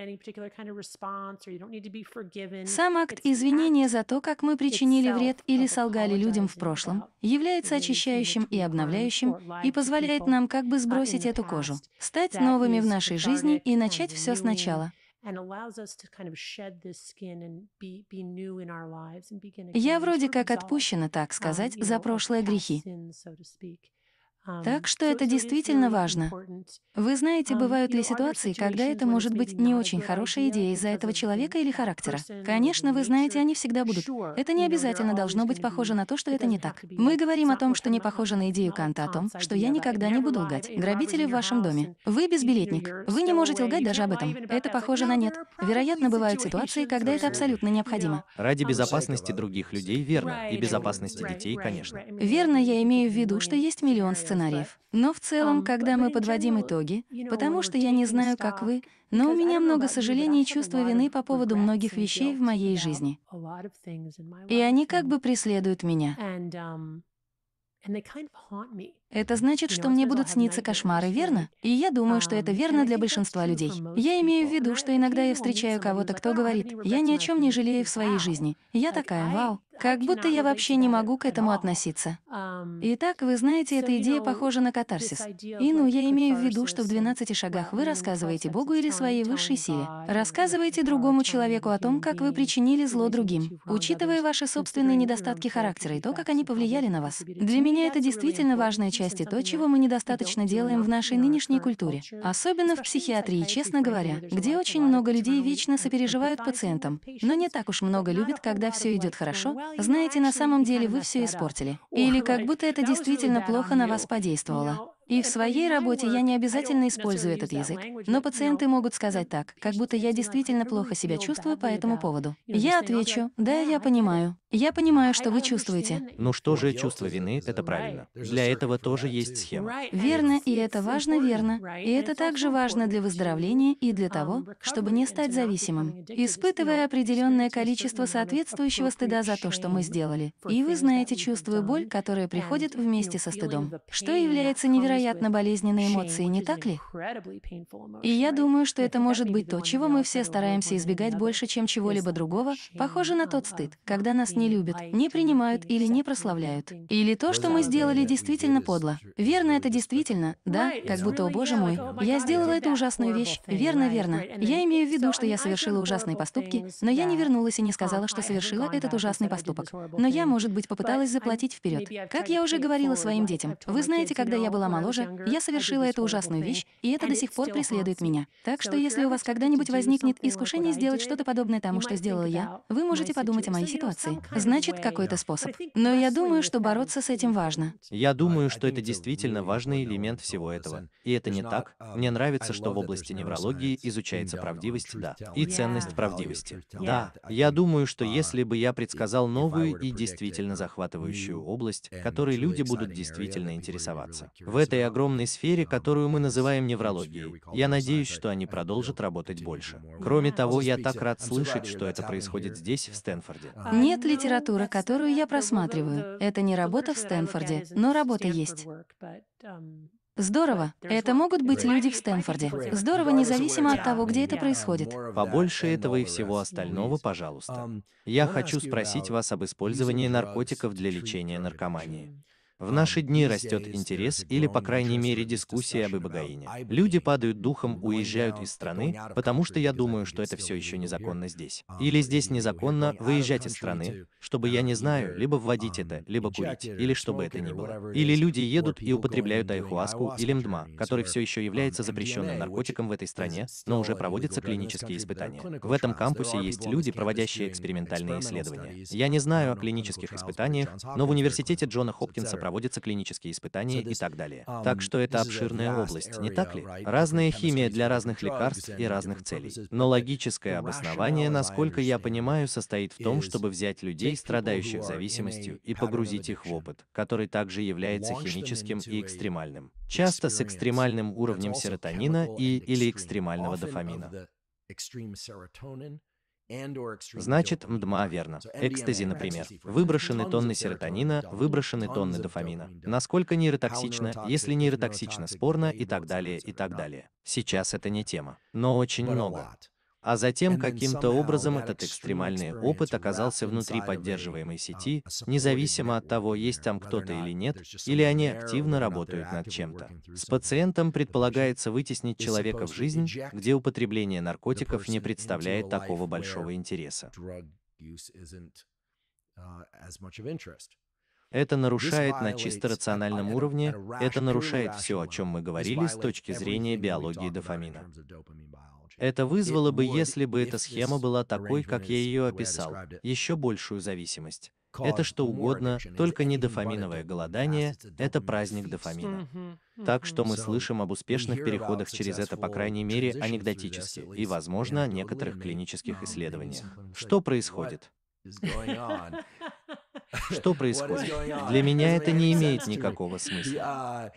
Сам акт извинения за то, как мы причинили вред или солгали людям в прошлом, является очищающим очищающим и обновляющим и позволяет нам как бы сбросить эту кожу, стать новыми в нашей жизни и начать все сначала. Я вроде как отпущена, так um, сказать, за прошлые грехи. Так что это действительно важно. Вы знаете, бывают ли ситуации, когда это может быть не очень хорошая идея из-за этого человека или характера? Конечно, вы знаете, они всегда будут. Это не обязательно должно быть похоже на то, что это не так. Мы говорим о том, что не похоже на идею Канта, о том, что я никогда не буду лгать. Грабители в вашем доме. Вы безбилетник. Вы не можете лгать даже об этом. Это похоже на нет. Вероятно, бывают ситуации, когда это абсолютно необходимо. Ради безопасности других людей, верно. И безопасности детей, конечно. Верно, я имею в виду, что есть миллион сценарий сценариев. Но в целом, um, когда мы подводим итоги, потому что я не знаю, как вы, но у меня много сожалений и чувства вины по поводу многих вещей в моей жизни. И они как бы преследуют меня. Um, это значит, что мне будут сниться кошмары, верно? И я думаю, что это верно для большинства людей. Я имею в виду, что иногда я встречаю кого-то, кто говорит, «Я ни о чем не жалею в своей жизни». Я такая, вау, как будто я вообще не могу к этому относиться. Итак, вы знаете, эта идея похожа на катарсис. И ну, я имею в виду, что в 12 шагах вы рассказываете Богу или своей высшей силе. Рассказываете другому человеку о том, как вы причинили зло другим, учитывая ваши собственные недостатки характера и то, как они повлияли на вас. Для меня это действительно важная части то, чего мы недостаточно делаем в нашей нынешней культуре, особенно в психиатрии, честно говоря, где очень много людей вечно сопереживают пациентам, но не так уж много любят, когда все идет хорошо, знаете, на самом деле вы все испортили. Или как будто это действительно плохо на вас подействовало. И в своей работе я не обязательно использую этот язык, но пациенты могут сказать так, как будто я действительно плохо себя чувствую по этому поводу. Я отвечу, да, я понимаю. Я понимаю, что вы чувствуете. Ну что же чувство вины, это правильно. Для этого тоже есть схема. Верно, и это важно, верно. И это также важно для выздоровления и для того, чтобы не стать зависимым, испытывая определенное количество соответствующего стыда за то, что мы сделали. И вы знаете, чувствую боль, которая приходит вместе со стыдом, что является невероятным невероятно болезненные эмоции, не так ли? И я думаю, что это может быть то, чего мы все стараемся избегать больше, чем чего-либо другого, похоже на тот стыд, когда нас не любят, не принимают или не прославляют. Или то, что мы сделали действительно подло. Верно, это действительно, да, как будто, о боже мой, oh я сделала эту ужасную вещь. Верно, верно. Я имею в виду, что я совершила ужасные поступки, но я не вернулась и не сказала, что совершила этот ужасный поступок. Но я, может быть, попыталась заплатить вперед. Как я уже говорила своим детям, вы знаете, когда я была моложе, моложе, я совершила эту ужасную вещь, и это до сих пор преследует меня. Так что если у вас когда-нибудь возникнет искушение сделать что-то подобное тому, что сделала я, вы можете подумать о моей ситуации. Значит, какой-то способ. Но я думаю, что бороться с этим важно. Я думаю, что это действительно важный элемент всего этого. И это не так. Мне нравится, что в области неврологии изучается правдивость, да, и ценность правдивости. Да, я думаю, что если бы я предсказал новую и действительно захватывающую область, которой люди будут действительно интересоваться, в этой этой огромной сфере, которую мы называем неврологией. Я надеюсь, что они продолжат работать больше. Кроме того, я так рад слышать, что это происходит здесь, в Стэнфорде. Нет литературы, которую я просматриваю. Это не работа в Стэнфорде, но работа есть. Здорово. Это могут быть люди в Стэнфорде. Здорово, независимо от того, где это происходит. Побольше этого и всего остального, пожалуйста. Я хочу спросить вас об использовании наркотиков для лечения наркомании. В наши дни растет интерес или, по крайней мере, дискуссия об Ибагоине. Люди падают духом, уезжают из страны, потому что я думаю, что это все еще незаконно здесь. Ah, или здесь незаконно выезжать из страны, чтобы я не знаю, либо вводить um, это, либо курить, или чтобы это ни было. Или люди едут и употребляют айхуаску или мдма, который все еще um, является запрещенным наркотиком в этой стране, но уже проводятся клинические испытания. В этом кампусе есть люди, проводящие экспериментальные исследования. Я не знаю о клинических испытаниях, но в университете Джона Хопкинса проводятся клинические испытания и так далее. Так um, что это обширная область, не так ли? Разная химия для разных лекарств и разных целей. Но логическое обоснование, насколько я понимаю, состоит в том, чтобы взять людей, страдающих зависимостью, и погрузить их в опыт, который также является химическим и экстремальным. Часто с экстремальным уровнем серотонина и или экстремального дофамина. Значит, МДМА верно. Экстази, например. Выброшены тонны серотонина, выброшены тонны дофамина. Насколько нейротоксично, если нейротоксично спорно и так далее, и так далее. Сейчас это не тема. Но очень много а затем каким-то образом этот экстремальный опыт оказался внутри поддерживаемой um, сети, независимо от того, есть там кто-то или нет, или они активно работают над чем-то. С пациентом предполагается вытеснить человека в жизнь, где употребление наркотиков не представляет такого большого интереса. Uh, это нарушает на чисто рациональном уровне, это нарушает все, о чем мы говорили с точки зрения биологии дофамина. Это вызвало бы, если бы эта схема была такой, как я ее описал, еще большую зависимость. Это что угодно, только не дофаминовое голодание, это праздник дофамина. Так что мы слышим об успешных переходах через это, по крайней мере, анекдотически и, возможно, некоторых клинических исследованиях. Что происходит? [LAUGHS] Что [LAUGHS] происходит? Для меня это не имеет никакого смысла. Uh,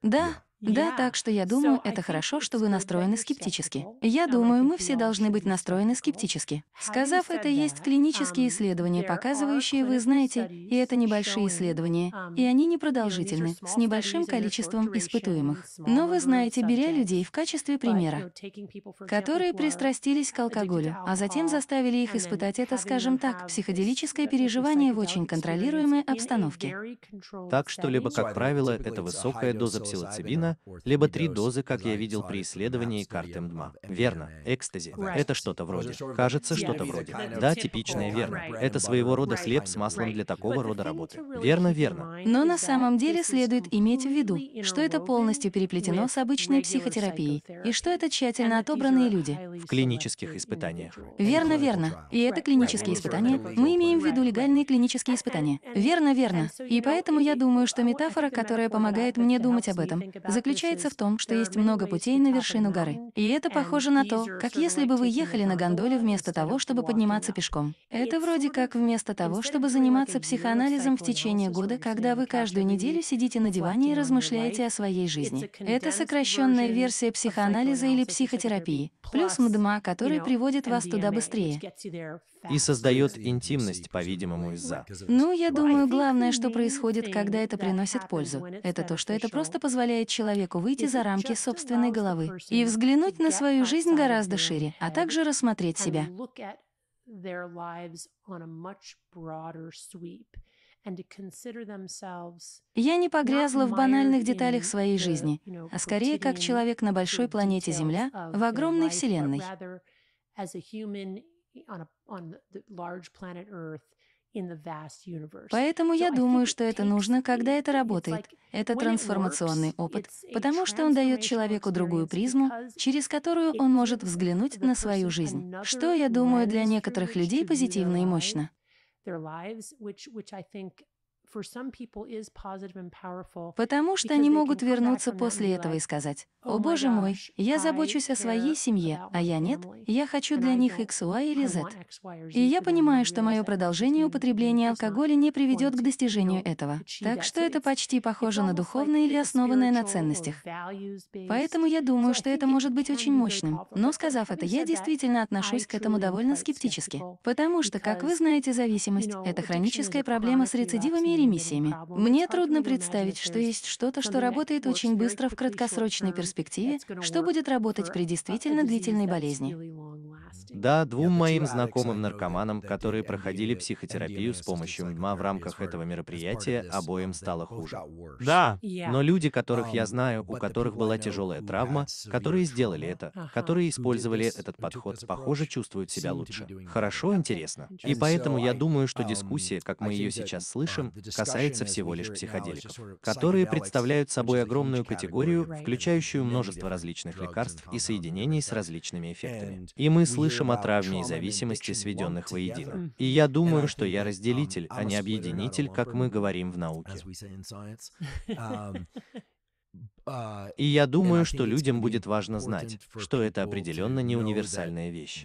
да, да, так что я думаю, это хорошо, что вы настроены скептически. Я думаю, мы все должны быть настроены скептически. Сказав это, есть клинические um, исследования, показывающие, вы знаете, и это небольшие исследования, um, и они непродолжительны, с небольшим количеством испытуемых. Но вы знаете, беря людей в качестве примера, которые пристрастились к алкоголю, а затем заставили их испытать это, скажем так, психоделическое переживание в очень контролируемой обстановке. Так что либо, как правило, это высокая доза псилоцибина, либо три дозы, как я видел при исследовании карты МДМА. Верно, экстази. Это что-то вроде. Кажется, что-то вроде. Да, типичное верно. Это своего рода слеп с маслом для такого рода работы. Верно, верно. Но на самом деле следует иметь в виду, что это полностью переплетено с обычной психотерапией, и что это тщательно отобранные люди. В клинических испытаниях. Верно, верно. И это клинические испытания. Мы имеем в виду легальные клинические испытания. Верно, верно. И поэтому я думаю, что метафора, которая помогает мне думать об этом, заключается в том, что есть много путей на вершину горы. И это похоже на то, как если бы вы ехали на гондоле вместо того, чтобы подниматься пешком. Это вроде как вместо того, чтобы заниматься психоанализом в течение года, когда вы каждую неделю сидите на диване и размышляете о своей жизни. Это сокращенная версия психоанализа или психотерапии, плюс МДМА, который приводит вас туда быстрее и создает интимность, по-видимому, из-за. Ну, я думаю, главное, что происходит, когда это приносит пользу, это то, что это просто позволяет человеку выйти за рамки собственной головы и взглянуть на свою жизнь гораздо шире, а также рассмотреть себя. Я не погрязла в банальных деталях своей жизни, а скорее как человек на большой планете Земля в огромной Вселенной on a, on the large planet Earth Поэтому я думаю, что это нужно, когда это работает. Это трансформационный опыт, потому что он дает человеку другую призму, через которую он может взглянуть на свою жизнь, что, я думаю, для некоторых людей позитивно и мощно. Потому что они могут вернуться после этого и сказать, oh «О боже мой, я забочусь о своей семье, а я нет, я хочу для них X, Y или Z». И я понимаю, что мое продолжение употребления алкоголя не приведет к достижению этого. Так что это почти похоже на духовное или основанное на ценностях. Поэтому я думаю, что это может быть очень мощным. Но сказав это, я действительно отношусь к этому довольно скептически. Потому что, как вы знаете, зависимость — это хроническая проблема с рецидивами и примесями. Мне трудно представить, что есть что-то, что работает очень быстро в краткосрочной перспективе, что будет работать при действительно длительной болезни. Да, двум моим знакомым наркоманам, которые проходили психотерапию с помощью МДМА в рамках этого мероприятия, обоим стало хуже. Да. Но люди, которых я um, знаю, у которых была тяжелая травма, которые сделали это, uh-huh. которые использовали этот подход, похоже, чувствуют себя лучше. Хорошо, интересно. И поэтому я думаю, что um, дискуссия, как мы ее сейчас uh, слышим, касается всего лишь психоделиков, которые представляют собой огромную категорию, включающую множество различных лекарств и соединений с различными эффектами. И мы слышим о травме и зависимости, сведенных воедино. Mm. И я думаю, что я разделитель, um, а не объединитель, как мы говорим в науке. Um, [LAUGHS] uh, и я думаю, что людям будет важно знать, что это определенно не универсальная вещь.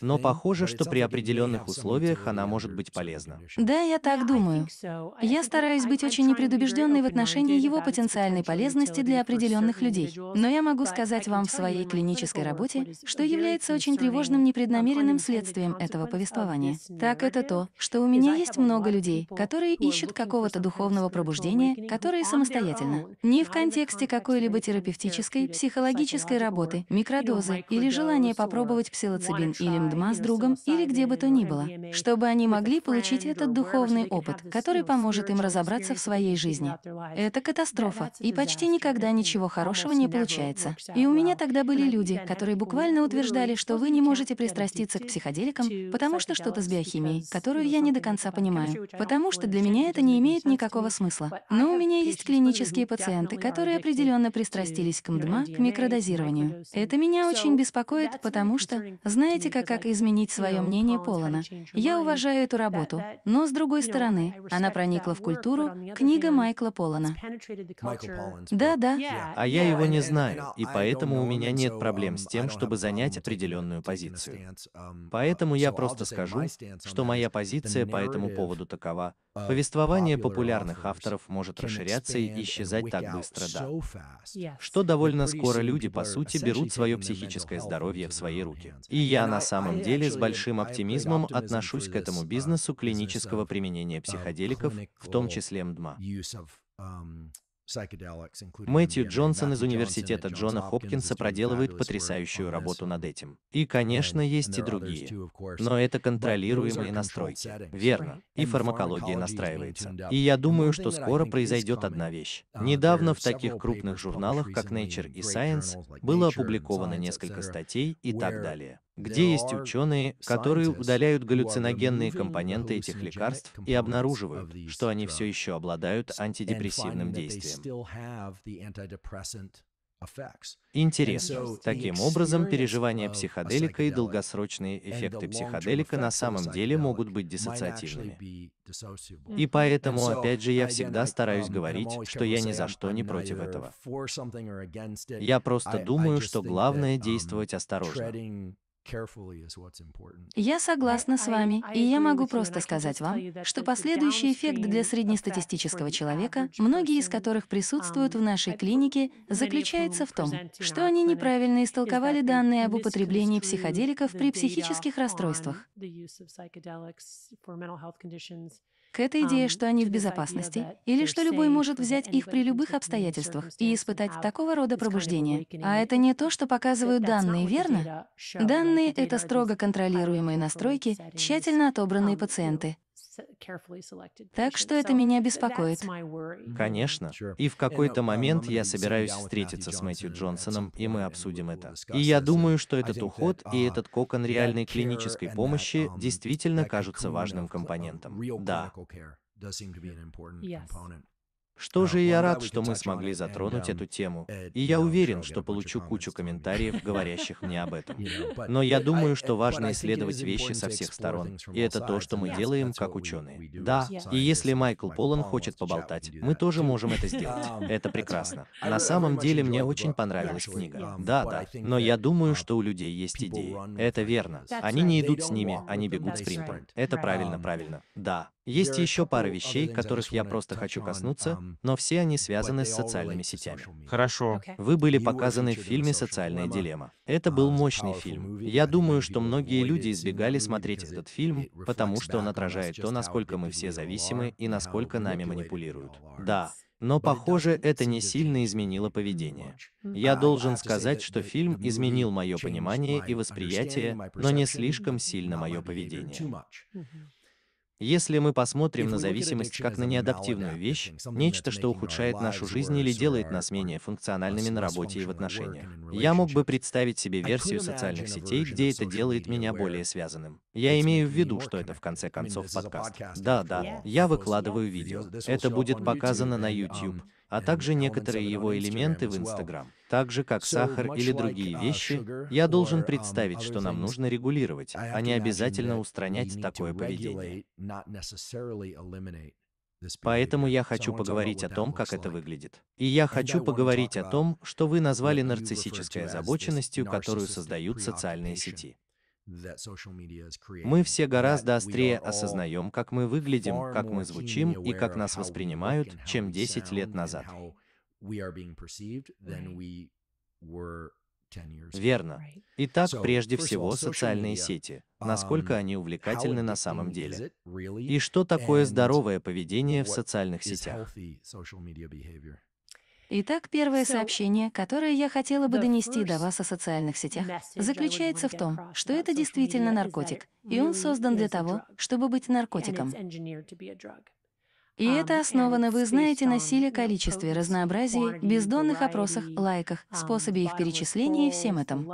Но похоже, что при определенных условиях она может быть полезна. Да, я так думаю. Я стараюсь быть очень непредубежденной в отношении его потенциальной полезности для определенных людей. Но я могу сказать вам в своей клинической работе, что является очень тревожным непреднамеренным следствием этого повествования. Так это то, что у меня есть много людей, которые ищут какого-то духовного пробуждения, которые самостоятельно, не в контексте какой-либо терапевтической, психологической работы, микродозы или желания попробовать псилоцибин другом, или МДМА с другом, или где бы то ни было, чтобы они могли получить этот духовный опыт, который поможет им разобраться в своей жизни. Это катастрофа, и почти никогда ничего хорошего не получается. И у меня тогда были люди, которые буквально утверждали, что вы не можете пристраститься к психоделикам, потому что что-то с биохимией, которую я не до конца понимаю, потому что для меня это не имеет никакого смысла. Но у меня есть клинические пациенты, которые определенно пристрастились к МДМА, к микродозированию. Это меня очень беспокоит, потому что, знаете, Критика как изменить свое мнение Полана. Я уважаю эту работу, но с другой стороны, она проникла в культуру, книга Майкла Полана. Да, да. А я его не знаю, и поэтому у меня нет проблем um, с тем, чтобы занять определенную позицию. Um, uh, поэтому я просто скажу, что моя позиция по этому поводу такова. Повествование популярных авторов может расширяться и исчезать так быстро, да. Что довольно скоро люди, по сути, берут свое психическое здоровье в свои руки. И я на самом деле с большим оптимизмом отношусь к этому uh, бизнесу uh, клинического применения uh, психоделиков, в том числе МДМА. Um, Мэтью Джонсон из университета Джона Хопкинса проделывает потрясающую работу над этим. И, конечно, есть и другие. Но это контролируемые настройки. Верно. И фармакология настраивается. И я думаю, что скоро произойдет одна вещь. Недавно в таких крупных журналах, как Nature и Science, было опубликовано несколько статей и так далее где есть ученые, которые удаляют галлюциногенные компоненты этих лекарств и обнаруживают, что они все еще обладают антидепрессивным действием. Интересно. Таким образом, переживания психоделика и долгосрочные эффекты психоделика на самом деле могут быть диссоциативными. И поэтому, опять же, я всегда стараюсь um, говорить, что я ни за что не против этого. Я просто думаю, что главное um, действовать осторожно. Я согласна с вами, и я могу просто сказать вам, что последующий эффект для среднестатистического человека, многие из которых присутствуют в um, нашей клинике, заключается в том, что они неправильно истолковали данные об употреблении психоделиков при психических расстройствах к этой идее, что они в безопасности, или что любой может взять их при любых обстоятельствах и испытать такого рода пробуждение. А это не то, что показывают данные, верно? Данные — это строго контролируемые настройки, тщательно отобранные um, пациенты. Так что это меня беспокоит. Конечно. И в какой-то uh, момент я собираюсь встретиться с Мэтью Джонсоном, и мы обсудим это. И я uh, думаю, что этот уход и uh, этот кокон реальной клинической помощи um, действительно кажутся важным компонентом. Да. Yes. Что же я рад, что мы смогли затронуть эту тему, и я уверен, что получу кучу комментариев, говорящих мне об этом. Но я думаю, что важно исследовать вещи со всех сторон, и это то, что мы делаем как ученые. Да, и если Майкл Полон хочет поболтать, мы тоже можем это сделать. Это прекрасно. На самом деле мне очень понравилась книга. Да, да, но я думаю, что у людей есть идеи. Это верно. Они не идут с ними, они бегут спринтом. Это правильно, правильно. Да. Есть еще пара вещей, которых я просто хочу коснуться, um, но все они связаны с социальными сетями. Хорошо. Вы были показаны в фильме «Социальная дилемма». Это а, был мощный фильм. Я думаю, что многие люди избегали смотреть этот фильм, потому что он отражает то, насколько мы все зависимы и насколько нами манипулируют. Да, но, похоже, это не сильно изменило поведение. Я должен сказать, что фильм изменил мое понимание и восприятие, но не слишком сильно мое поведение. Если мы посмотрим на зависимость как на неадаптивную вещь, нечто, что ухудшает нашу жизнь или делает нас менее функциональными на работе и в отношениях, я мог бы представить себе версию социальных сетей, где это делает меня более связанным. Я имею в виду, что это в конце концов подкаст. Да, да, я выкладываю видео. Это будет показано на YouTube. Um, а также некоторые его элементы в Инстаграм. Так же, как сахар или другие uh, вещи, я должен um, представить, что нам нужно регулировать, а не обязательно устранять такое поведение. Поэтому я хочу поговорить о том, как это выглядит. И я хочу поговорить о том, что вы назвали нарциссической озабоченностью, которую создают социальные сети. Мы все гораздо острее осознаем, как мы выглядим, как мы звучим и как нас воспринимают, чем 10 лет назад. Верно. Итак, прежде всего, социальные сети. Насколько um, они увлекательны на самом деле? И что такое здоровое поведение в социальных сетях? Итак, первое сообщение, которое я хотела бы донести до вас о социальных сетях, заключается в том, что это действительно наркотик, и он создан для того, чтобы быть наркотиком. И um, это основано, вы знаете, на силе, количестве, разнообразии, бездонных опросах, лайках, um, способе их перечисления и всем этом.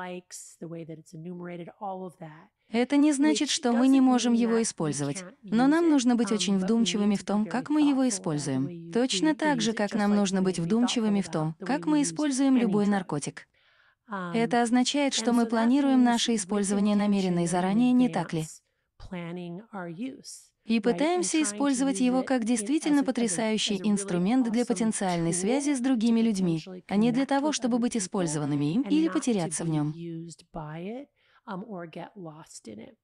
Это не значит, что мы не можем его использовать, но нам нужно быть очень вдумчивыми в том, как мы его используем. Точно так же, как нам нужно быть вдумчивыми в том, как мы используем любой наркотик. Это означает, что мы планируем наше использование намеренно и заранее, не так ли? И пытаемся использовать его как действительно потрясающий инструмент для потенциальной связи с другими людьми, а не для того, чтобы быть использованными им или потеряться в нем. Um,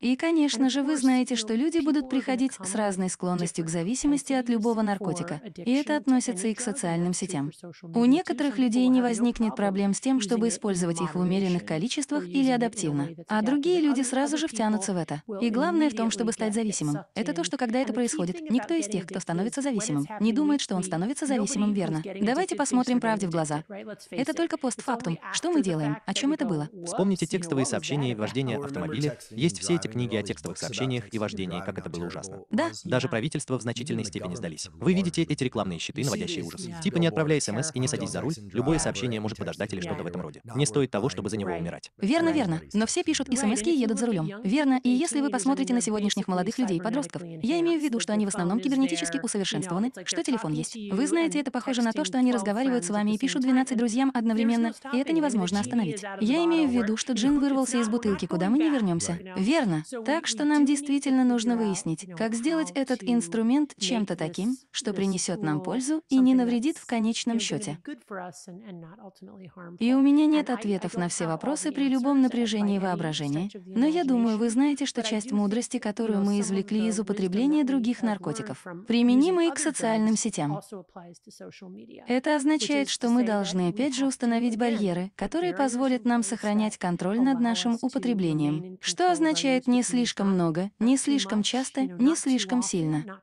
и, конечно же, вы знаете, что люди будут приходить с разной склонностью к зависимости от любого наркотика, и это относится и к социальным сетям. У некоторых людей не возникнет проблем с тем, чтобы использовать их в умеренных количествах или адаптивно, а другие люди сразу же втянутся в это. И главное в том, чтобы стать зависимым. Это то, что когда это происходит, никто из тех, кто становится зависимым, не думает, что он становится зависимым верно. Давайте посмотрим правде в глаза. Это только постфактум. Что мы делаем? О чем это было? Вспомните текстовые сообщения и вождения ну автомобиля, есть все эти книги о текстовых сообщениях и вождении, как это было ужасно. Да. Даже правительство в значительной степени сдались. Вы видите эти рекламные щиты, наводящие ужас. Типа не отправляй смс и не садись за руль, любое сообщение может подождать или что-то в этом роде. Не стоит того, чтобы за него умирать. Верно, верно. Но все пишут смс и едут за рулем. Верно, и если вы посмотрите на сегодняшних молодых людей, подростков, я имею в виду, что они в основном кибернетически усовершенствованы, что телефон есть. Вы знаете, это похоже на то, что они разговаривают с вами и пишут 12 друзьям одновременно, и это невозможно остановить. Я имею в виду, что Джин вырвался из бутылки и куда мы не вернемся. Верно. Так что нам действительно нужно выяснить, как сделать этот инструмент чем-то таким, что принесет нам пользу и не навредит в конечном счете. И у меня нет ответов на все вопросы при любом напряжении воображения, но я думаю, вы знаете, что часть мудрости, которую мы извлекли из употребления других наркотиков, применима и к социальным сетям. Это означает, что мы должны опять же установить барьеры, которые позволят нам сохранять контроль над нашим употреблением потреблением, что означает не слишком много, не слишком часто, не слишком сильно.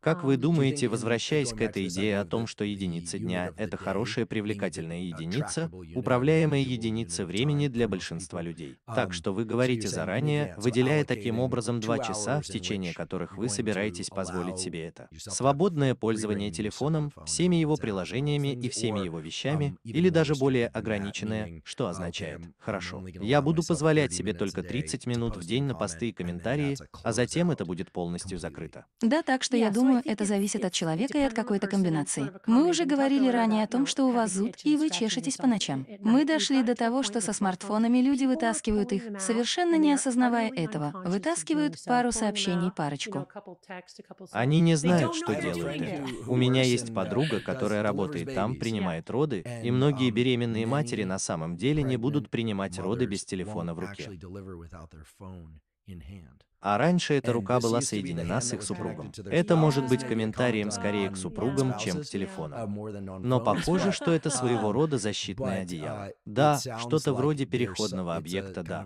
Как вы думаете, возвращаясь к этой идее о том, что единица дня — это хорошая привлекательная единица, управляемая единица времени для большинства людей. Так что вы говорите заранее, выделяя таким образом два часа, в течение которых вы собираетесь позволить себе это. Свободное пользование телефоном, всеми его приложениями и всеми его вещами, или даже более ограниченное, что означает «хорошо». Я буду позволять себе только 30 минут в день на посты и комментарии, а затем это будет полностью закрыто. Да, так что я думаю, Думаю, это зависит от человека и от какой-то комбинации. Мы уже говорили ранее о том, что у вас зуд, и вы чешетесь по ночам. Мы дошли до того, что со смартфонами люди вытаскивают их, совершенно не осознавая этого. Вытаскивают пару сообщений, парочку. Они не знают, что делают это. У меня есть подруга, которая работает там, принимает роды, и многие беременные матери на самом деле не будут принимать роды без телефона в руке а раньше эта рука была соединена с их супругом. Это может быть комментарием скорее к um, супругам, чем к телефону. Uh, Но похоже, что это своего um, рода защитное одеяло. Uh, да, что-то вроде переходного объекта, да.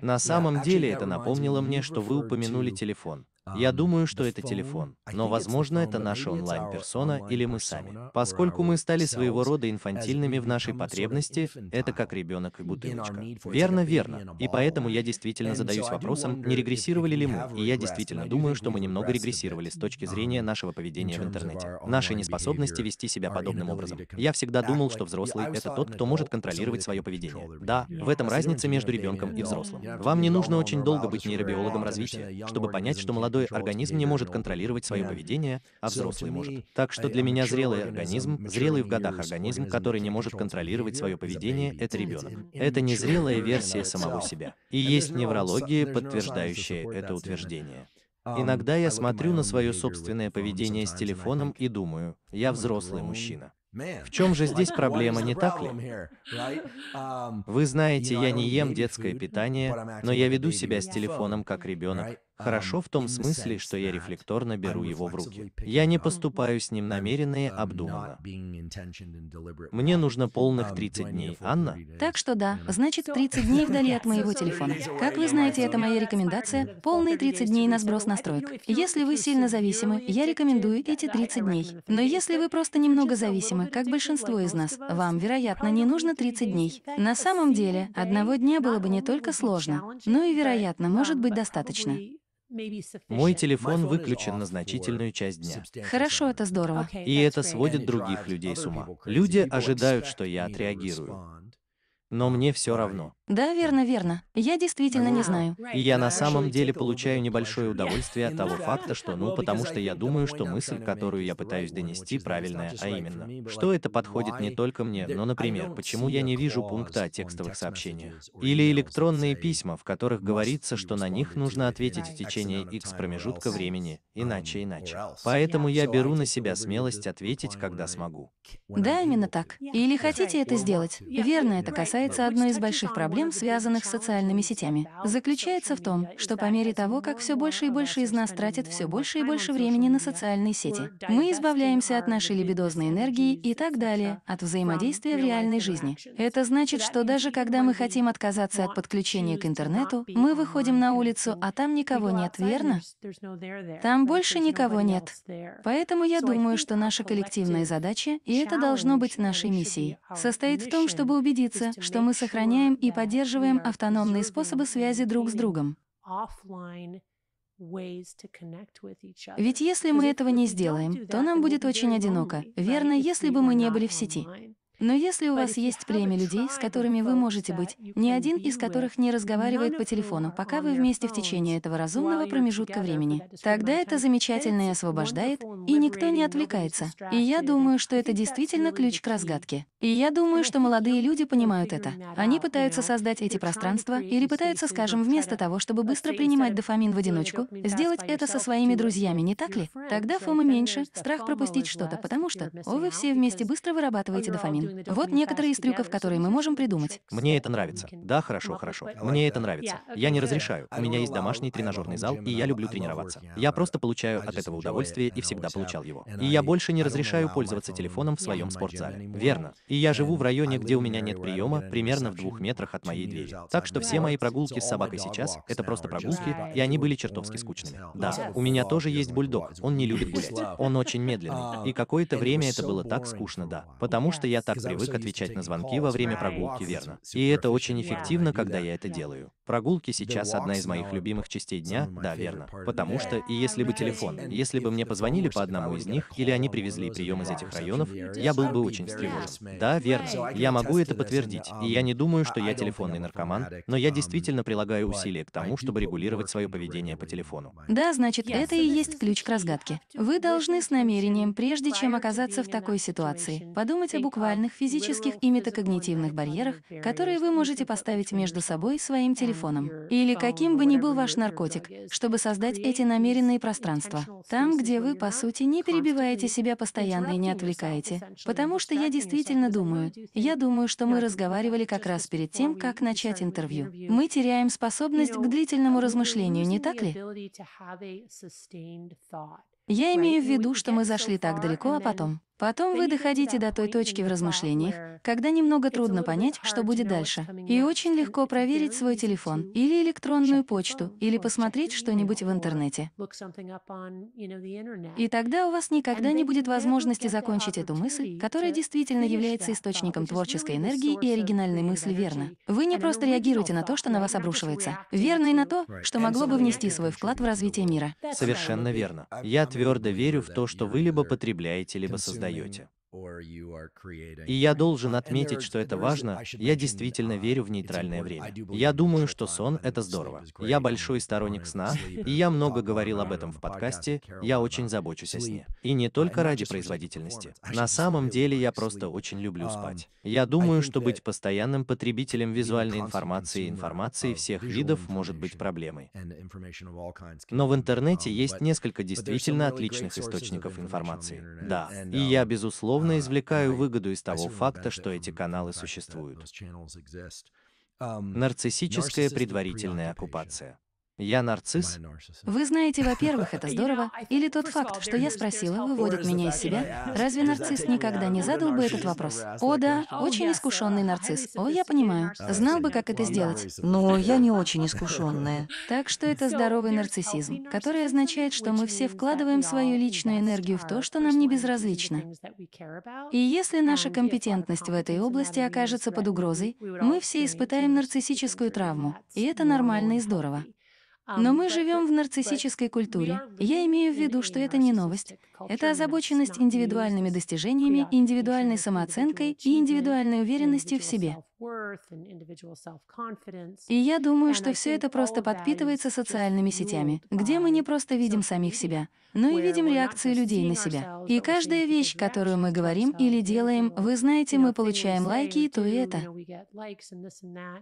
На самом деле это напомнило мне, что вы упомянули телефон. Я um, думаю, что это телефон, но, возможно, это наша онлайн-персона или мы сами. Поскольку мы стали своего рода инфантильными в нашей потребности, это как ребенок и бутылочка. Верно, верно. И поэтому я действительно задаюсь вопросом, не регрессировали ли мы, и я действительно думаю, что мы немного регрессировали с точки um, зрения нашего поведения в интернете, нашей неспособности вести себя подобным образом. Я всегда думал, что взрослый — это тот, кто может контролировать свое поведение. Да, в этом разница между ребенком и взрослым. Вам не нужно очень долго быть нейробиологом развития, чтобы понять, что молодой молодой организм не может контролировать свое поведение, а взрослый может. Так что для меня зрелый организм, зрелый в годах организм, который не может контролировать свое поведение, это ребенок. Это не зрелая версия самого себя. И есть неврологии, подтверждающие это утверждение. Um, Иногда я смотрю на свое собственное поведение с телефоном и думаю, я взрослый мужчина. В чем же здесь проблема, не так ли? Um, Вы знаете, я не ем детское питание, но я веду себя с телефоном как ребенок. Хорошо в том смысле, что я рефлекторно беру его в руки. Я не поступаю с ним намеренно и обдуманно. Мне нужно полных 30 um, дней, Анна? Так что да, значит 30 дней вдали от моего телефона. Как вы знаете, это моя рекомендация, полные 30 дней на сброс настроек. Если вы сильно зависимы, я рекомендую эти 30 дней. Но если вы просто немного зависимы, как большинство из нас, вам, вероятно, не нужно 30 дней. На самом деле, одного дня было бы не только сложно, но и, вероятно, может быть достаточно. Мой телефон выключен на значительную часть дня. Хорошо, это здорово. И это сводит других людей с ума. Люди ожидают, что я отреагирую. Но мне все равно. Да, верно, верно. Я действительно не знаю. И я на самом деле получаю небольшое удовольствие от того факта, что, ну, потому что я думаю, что мысль, которую я пытаюсь донести, правильная, а именно, что это подходит не только мне, но, например, почему я не вижу пункта о текстовых сообщениях. Или электронные письма, в которых говорится, что на них нужно ответить в течение X промежутка времени, иначе иначе. Поэтому я беру на себя смелость ответить, когда смогу. Да, именно так. Или хотите это сделать. Верно, это касается одной из больших проблем проблем, связанных с социальными сетями, заключается в том, что по мере того, как все больше и больше из нас тратят все больше и больше времени на социальные сети, мы избавляемся от нашей либидозной энергии и так далее, от взаимодействия в реальной жизни. Это значит, что даже когда мы хотим отказаться от подключения к интернету, мы выходим на улицу, а там никого нет, верно? Там больше никого нет. Поэтому я думаю, что наша коллективная задача, и это должно быть нашей миссией, состоит в том, чтобы убедиться, что мы сохраняем и поддерживаем поддерживаем автономные способы связи друг с другом. Ведь если мы этого не сделаем, то нам будет очень одиноко. Верно, если бы мы не были в сети. Но если у вас есть племя людей, с которыми вы можете быть, ни один из которых не разговаривает по телефону, пока вы вместе в течение этого разумного промежутка времени, тогда это замечательно и освобождает, и никто не отвлекается. И я думаю, что это действительно ключ к разгадке. И я думаю, что молодые люди понимают это. Они пытаются создать эти пространства или пытаются, скажем, вместо того, чтобы быстро принимать дофамин в одиночку, сделать это со своими друзьями, не так ли? Тогда фома меньше, страх пропустить что-то, потому что, о, вы все вместе быстро вырабатываете дофамин. Вот некоторые из трюков, которые мы можем придумать. Мне это нравится. Да, хорошо, хорошо. Мне это нравится. Я не разрешаю. У меня есть домашний тренажерный зал, и я люблю тренироваться. Я просто получаю от этого удовольствие и всегда получал его. И я больше не разрешаю пользоваться телефоном в своем спортзале. Верно. И я живу в районе, где у меня нет приема, примерно в двух метрах от моей двери. Так что все мои прогулки с собакой сейчас — это просто прогулки, и они были чертовски скучными. Да, у меня тоже есть бульдог. Он не любит гулять. Он очень медленный. И какое-то время это было так скучно, да. Потому что я так так привык отвечать на звонки во время прогулки верно. И это очень эффективно, когда я это делаю. Прогулки сейчас одна из моих любимых частей дня, да, верно. Потому что, и если бы телефон, если бы мне позвонили по одному из них, или они привезли прием из этих районов, я был бы очень встревожен. Да, верно. Я могу это подтвердить. И я не um, думаю, что я телефонный наркоман, но я um, действительно прилагаю усилия к тому, чтобы регулировать свое поведение по телефону. Да, значит, это и есть ключ к разгадке. Вы должны с намерением, прежде чем оказаться в такой ситуации, подумать о буквально моральных, физических и метакогнитивных барьерах, которые вы можете поставить между собой и своим телефоном. Или каким бы ни был ваш наркотик, чтобы создать эти намеренные пространства. Там, где вы, по сути, не перебиваете себя постоянно и не отвлекаете. Потому что я действительно думаю, я думаю, что мы разговаривали как раз перед тем, как начать интервью. Мы теряем способность к длительному размышлению, не так ли? Я имею в виду, что мы зашли так далеко, а потом... Потом вы доходите до той точки в размышлениях, когда немного трудно понять, что будет дальше, и очень легко проверить свой телефон или электронную почту, или посмотреть что-нибудь в интернете. И тогда у вас никогда не будет возможности закончить эту мысль, которая действительно является источником творческой энергии и оригинальной мысли верно. Вы не просто реагируете на то, что на вас обрушивается, верно и на то, что могло бы внести свой вклад в развитие мира. Совершенно верно. Я твердо верю в то, что вы либо потребляете, либо создаете даете. И я должен отметить, что это важно. Я действительно uh, верю в нейтральное время. Я думаю, что сон — это здорово. Я большой сторонник сна, и я много говорил об этом в подкасте. Я очень забочусь о сне. И не только ради производительности. На самом деле я просто очень люблю um, спать. Я думаю, что быть постоянным потребителем визуальной информации и информации всех видов может быть проблемой. Но в интернете um, есть несколько действительно отличных источников информации. Да, и я, безусловно, безусловно, извлекаю выгоду из того факта, что эти каналы существуют. Um, Нарциссическая предварительная оккупация. Я нарцисс? Вы знаете, во-первых, [LAUGHS] это здорово, или тот факт, что я спросила, выводит меня из себя. [LAUGHS] Разве нарцисс никогда не задал бы этот вопрос? О да, очень искушенный нарцисс. О, я понимаю. Знал бы, как это сделать. Но я не очень искушенная. [LAUGHS] Так что это здоровый нарциссизм, который означает, что мы все вкладываем свою личную энергию в то, что нам не безразлично. И если наша компетентность в этой области окажется под угрозой, мы все испытаем нарциссическую травму. И это нормально и здорово. Но мы живем в нарциссической культуре. Я имею в виду, что это не новость. Это озабоченность индивидуальными достижениями, индивидуальной самооценкой и индивидуальной уверенностью в себе. И я думаю, что все это просто подпитывается социальными сетями, где мы не просто видим самих себя, но и видим реакции людей на себя. И каждая вещь, которую мы говорим или делаем, вы знаете, мы получаем лайки и то и это.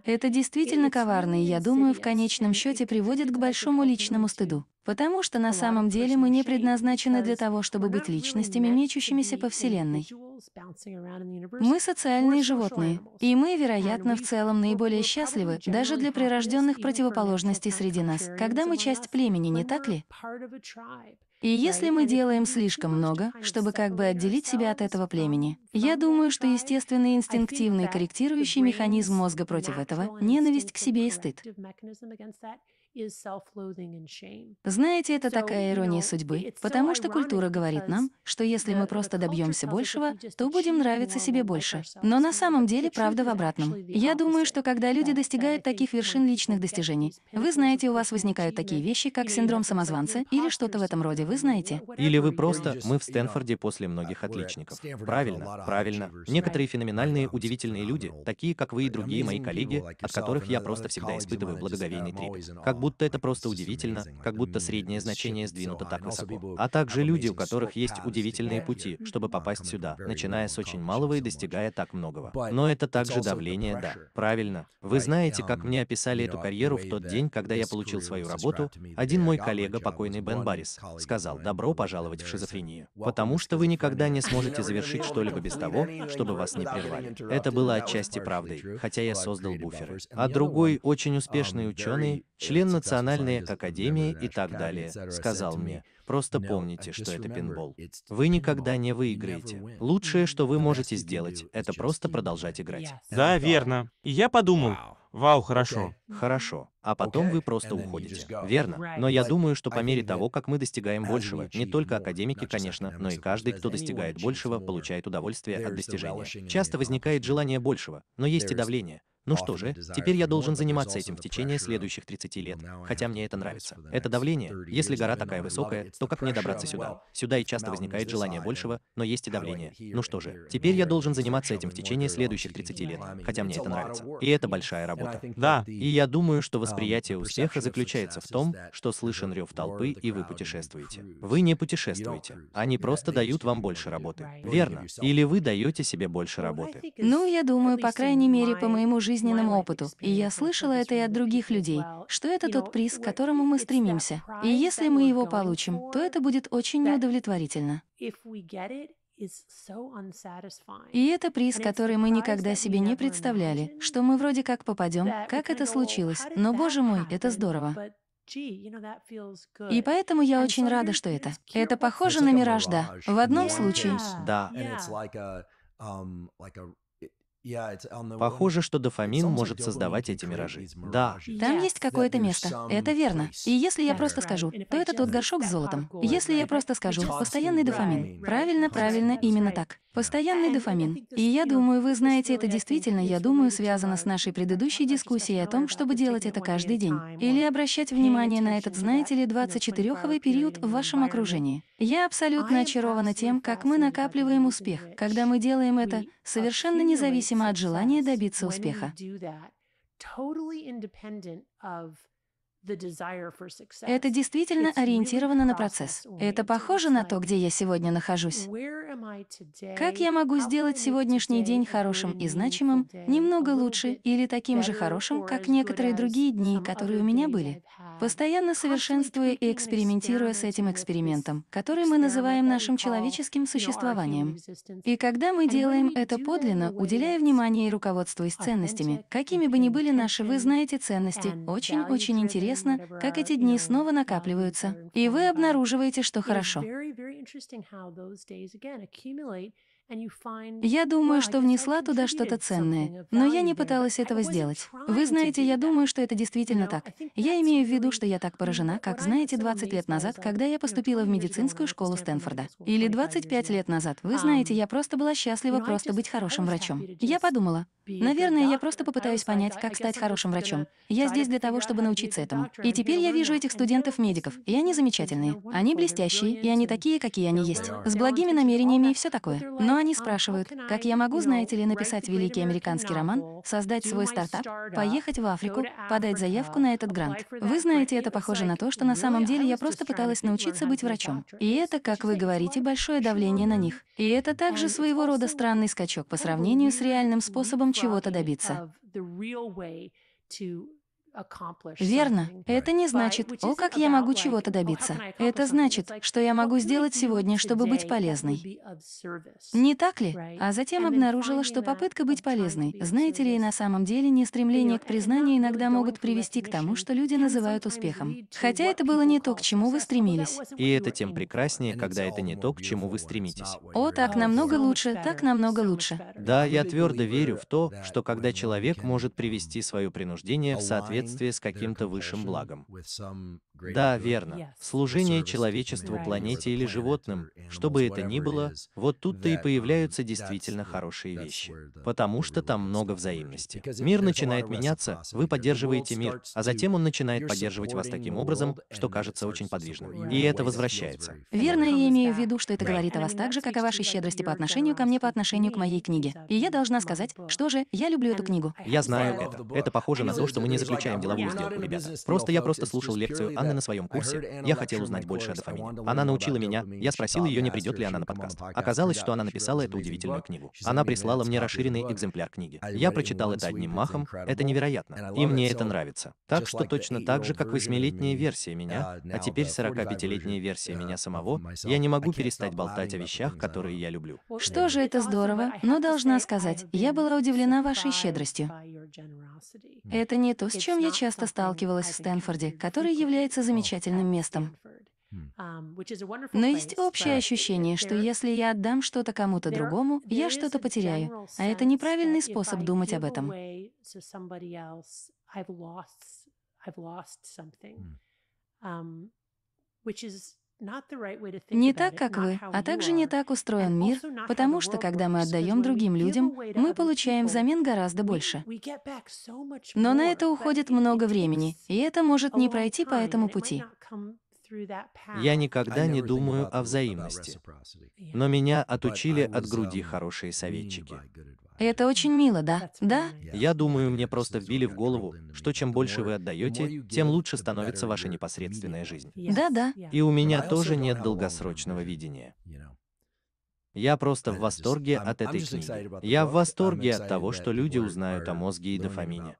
Это действительно коварно, и я думаю, в конечном счете приводит к большому личному стыду. Потому что на самом деле мы не предназначены для того, чтобы быть личностями, мечущимися по Вселенной. Мы социальные животные, и мы, вероятно, в целом наиболее счастливы даже для прирожденных противоположностей среди нас, когда мы часть племени, не так ли? И если мы делаем слишком много, чтобы как бы отделить себя от этого племени, я думаю, что естественный инстинктивный корректирующий механизм мозга против этого — ненависть к себе и стыд. Знаете, это такая ирония судьбы, потому что культура говорит нам, что если мы просто добьемся большего, то будем нравиться себе больше. Но на самом деле правда в обратном. Я думаю, что когда люди достигают таких вершин личных достижений, вы знаете, у вас возникают такие вещи, как синдром самозванца или что-то в этом роде, вы знаете. Или вы просто «мы в Стэнфорде после многих uh, отличников». Правильно, правильно. Некоторые феноменальные, um, удивительные люди, такие, как вы и другие мои коллеги, от которых я просто всегда испытываю благоговейный трепет. Как будто это просто удивительно, как будто среднее значение сдвинуто так высоко. А также люди, у которых есть удивительные пути, чтобы попасть сюда, начиная с очень малого и достигая так многого. Но это также давление, да. Правильно. Вы знаете, um, как мне описали эту карьеру в тот день, когда я получил свою работу, один мой коллега, покойный Бен Баррис, сказал, добро пожаловать в шизофрению, потому что вы никогда не сможете завершить что-либо без того, чтобы вас не прервали. Это было отчасти правдой, хотя я создал буферы. А другой очень успешный ученый, член национальные академии и так далее, сказал мне, просто помните, что это пинбол. Вы никогда не выиграете. Лучшее, что вы можете сделать, это просто продолжать играть. Да, верно. И я подумал, Вау, хорошо. Хорошо. А потом вы просто уходите. Верно. Но я думаю, что по мере того, как мы достигаем большего, не только академики, конечно, но и каждый, кто достигает большего, получает удовольствие от достижения. Часто возникает желание большего, но есть и давление. Ну что же, теперь я должен заниматься этим в течение следующих 30 лет, хотя мне это нравится. Это давление, если гора такая высокая, то как мне добраться сюда? Сюда и часто возникает желание большего, но есть и давление. Ну что же, теперь я должен заниматься этим в течение следующих 30 лет, хотя мне это нравится. И это большая работа. Да, и я думаю, что um, восприятие успеха заключается в том, что слышен рев толпы, и вы путешествуете. Вы не путешествуете. Они просто дают вам больше работы. Верно. Или вы даете себе больше работы. Ну, я думаю, по крайней мере, по моему жизни жизненному опыту. И я слышала это и от других людей, что это тот приз, к которому мы стремимся. И если мы его получим, то это будет очень неудовлетворительно. И это приз, который мы никогда себе не представляли, что мы вроде как попадем, как это случилось, но, боже мой, это здорово. И поэтому я очень рада, что это. Это похоже на мираж, да. В одном случае... Да. Похоже, что дофамин может создавать эти миражи. Да. Там есть какое-то место. Это верно. И если я просто скажу, то это тот горшок с золотом. Если я просто скажу, постоянный дофамин. Правильно, правильно, именно так. Постоянный дофамин. И я думаю, вы знаете, это действительно, я думаю, связано с нашей предыдущей дискуссией о том, чтобы делать это каждый день. Или обращать внимание на этот, знаете ли, 24 ховый период в вашем окружении. Я абсолютно очарована тем, как мы накапливаем успех, когда мы делаем это совершенно независимо независимо от желания добиться успеха. Это действительно ориентировано на процесс. Это похоже на то, где я сегодня нахожусь. Как я могу сделать сегодняшний день хорошим и значимым, немного лучше или таким же хорошим, как некоторые другие дни, которые у меня были? Постоянно совершенствуя и экспериментируя с этим экспериментом, который мы называем нашим человеческим существованием. И когда мы делаем это подлинно, уделяя внимание и руководствуясь ценностями, какими бы ни были наши, вы знаете ценности, очень-очень интересно интересно, как эти дни снова накапливаются. И вы обнаруживаете, что хорошо. Я думаю, что внесла туда что-то ценное, но я не пыталась этого сделать. Вы знаете, я думаю, что это действительно так. Я имею в виду, что я так поражена, как, знаете, 20 лет назад, когда я поступила в медицинскую школу Стэнфорда. Или 25 лет назад. Вы um, знаете, я просто была счастлива просто быть хорошим врачом. Я подумала, Наверное, я просто попытаюсь понять, как стать хорошим врачом. Я здесь для того, чтобы научиться этому. И теперь я вижу этих студентов-медиков, и они замечательные. Они блестящие, и они такие, какие они есть. С благими намерениями и все такое. Но они um, спрашивают, как я могу, знаете ли, написать великий американский роман, создать свой стартап, поехать в Африку, подать заявку на этот грант. Вы знаете, это похоже на то, что на самом деле я просто пыталась научиться быть врачом. И это, как вы говорите, большое давление на них. И это также своего рода странный скачок по сравнению с реальным способом чего-то добиться. Верно. Это не значит, о, как я могу чего-то oh, добиться. Это значит, что я могу сделать сегодня, чтобы быть полезной. Не так ли? А затем обнаружила, что попытка быть полезной, знаете ли, и на самом деле не стремление к признанию иногда могут привести к тому, что люди называют успехом. Хотя это было не то, к чему вы стремились. И это тем прекраснее, когда это не то, к чему вы стремитесь. О, так намного лучше, так намного лучше. Да, я твердо верю в то, что когда человек может привести свое принуждение в соответствие соответствии с каким-то высшим благом. Да, верно. Служение человечеству, планете или животным, что бы это ни было, вот тут-то и um, появляются действительно хорошие вещи. Потому что там много взаимности. Мир начинает меняться, вы поддерживаете мир, а затем он начинает поддерживать вас таким образом, что кажется очень подвижным. И это возвращается. Верно, я имею в виду, что это говорит о вас так же, как о вашей щедрости по отношению ко мне, по отношению к моей книге. И я должна сказать, что же, я люблю эту книгу. Я знаю это. Это похоже на то, что мы не заключаем деловую сделку, ребята. Просто я просто слушал лекцию Анны на своем курсе, я хотел узнать больше о дофамине. Она научила меня, я спросил ее, не придет ли она на подкаст. Оказалось, что она написала эту удивительную книгу. Она прислала мне расширенный экземпляр книги. Я прочитал это одним махом, это невероятно, и мне это нравится. Так что точно так же, как восьмилетняя версия меня, uh, а теперь 45-летняя версия меня uh, самого, я не могу перестать болтать о вещах, uh, которые я люблю. Что же это здорово, но должна сказать, я была удивлена вашей щедростью. Это не то, с чем я часто сталкивалась в Стэнфорде, который является является замечательным местом. Хм. Um, Но есть общее ощущение, что если я отдам что-то кому-то другому, я что-то потеряю, а это неправильный способ думать об этом. Хм. Um, which is не так, как вы, а также не так устроен мир, потому что, когда мы отдаем другим людям, мы получаем взамен гораздо больше. Но на это уходит много времени, и это может не пройти по этому пути. Я никогда не думаю о взаимности, но меня отучили от груди хорошие советчики. Это очень мило, да? Да? Я думаю, мне просто вбили в голову, что чем больше вы отдаете, тем лучше становится ваша непосредственная жизнь. Да-да. И у меня тоже нет долгосрочного видения. Я просто в восторге от этой книги. Я в восторге от того, что люди узнают о мозге и дофамине.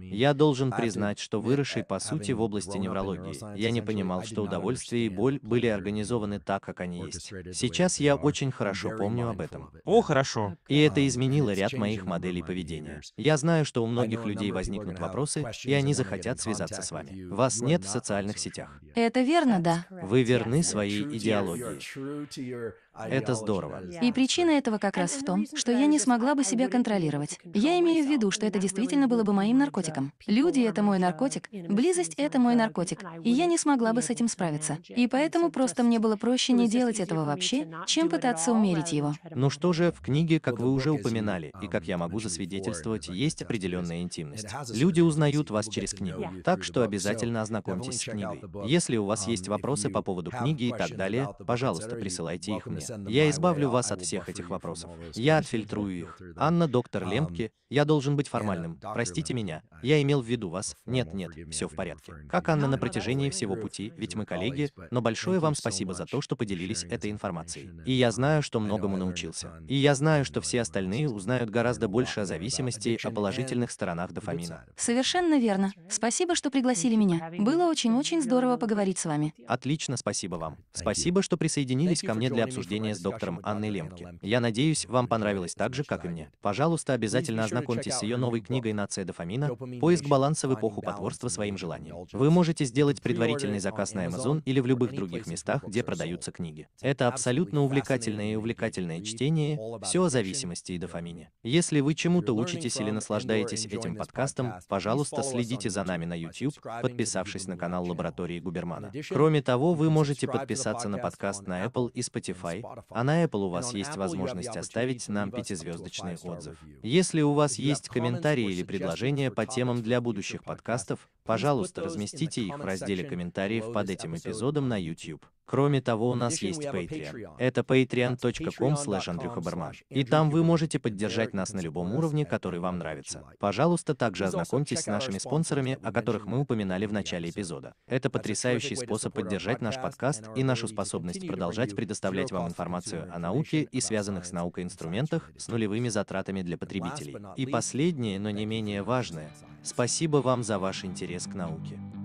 Я должен признать, что выросший по сути в области неврологии, я не понимал, что удовольствие и боль были организованы так, как они есть. Сейчас я очень хорошо помню об этом. О, хорошо. И это um, изменило ряд моих моделей поведения. Я знаю, что у многих людей возникнут вопросы, и они захотят связаться с вами. Вас нет в социальных сетях. Это верно, да. Вы верны своей идеологии. Это здорово. И причина этого как раз в том, что я не смогла бы себя контролировать. Я имею в виду, что это действительно было бы моим наркотиком. Люди — это мой наркотик, близость — это мой наркотик, и я не смогла бы с этим справиться. И поэтому просто мне было проще не делать этого вообще, чем пытаться умерить его. Ну что же, в книге, как вы уже упоминали, и как я могу засвидетельствовать, есть определенная интимность. Люди узнают вас через книгу. Так что обязательно ознакомьтесь с книгой. Если у вас есть вопросы по поводу книги и так далее, пожалуйста, присылайте их мне. Я избавлю вас от всех этих вопросов. Я отфильтрую их. Анна, доктор um, Лемпки, я должен быть формальным. Простите меня. Я имел в виду вас. Нет, нет, все в порядке. Как Анна на протяжении всего пути, ведь мы коллеги, но большое вам спасибо за то, что поделились этой информацией. Um, И я знаю, что многому научился. И я знаю, что все остальные узнают гораздо больше о зависимости, о положительных сторонах дофамина. Совершенно верно. Спасибо, что пригласили меня. Было очень-очень здорово поговорить с вами. Отлично, спасибо вам. Спасибо, что присоединились ко мне для обсуждения обсуждение с доктором Анной Лемке. Я надеюсь, вам понравилось так же, как и мне. Пожалуйста, обязательно ознакомьтесь с ее новой книгой «Нация дофамина. Поиск баланса в эпоху потворства своим желанием». Вы можете сделать предварительный заказ на Amazon или в любых других местах, где продаются книги. Это абсолютно увлекательное и увлекательное чтение, все о зависимости и дофамине. Если вы чему-то учитесь или наслаждаетесь этим подкастом, пожалуйста, следите за нами на YouTube, подписавшись на канал Лаборатории Губермана. Кроме того, вы можете подписаться на подкаст на Apple и Spotify, а на Apple у вас есть возможность оставить нам пятизвездочный отзыв. Если у вас есть комментарии или предложения по темам для будущих подкастов, Пожалуйста, разместите их в разделе комментариев под этим эпизодом на YouTube. Кроме того, у нас есть Patreon. Это patreon.com slash И там вы можете поддержать нас на любом уровне, который вам нравится. Пожалуйста, также ознакомьтесь с нашими спонсорами, о которых мы упоминали в начале эпизода. Это потрясающий способ поддержать наш подкаст и нашу способность продолжать предоставлять вам информацию о науке и связанных с наукой инструментах с нулевыми затратами для потребителей. И последнее, но не менее важное, спасибо вам за ваш интерес интерес к науке.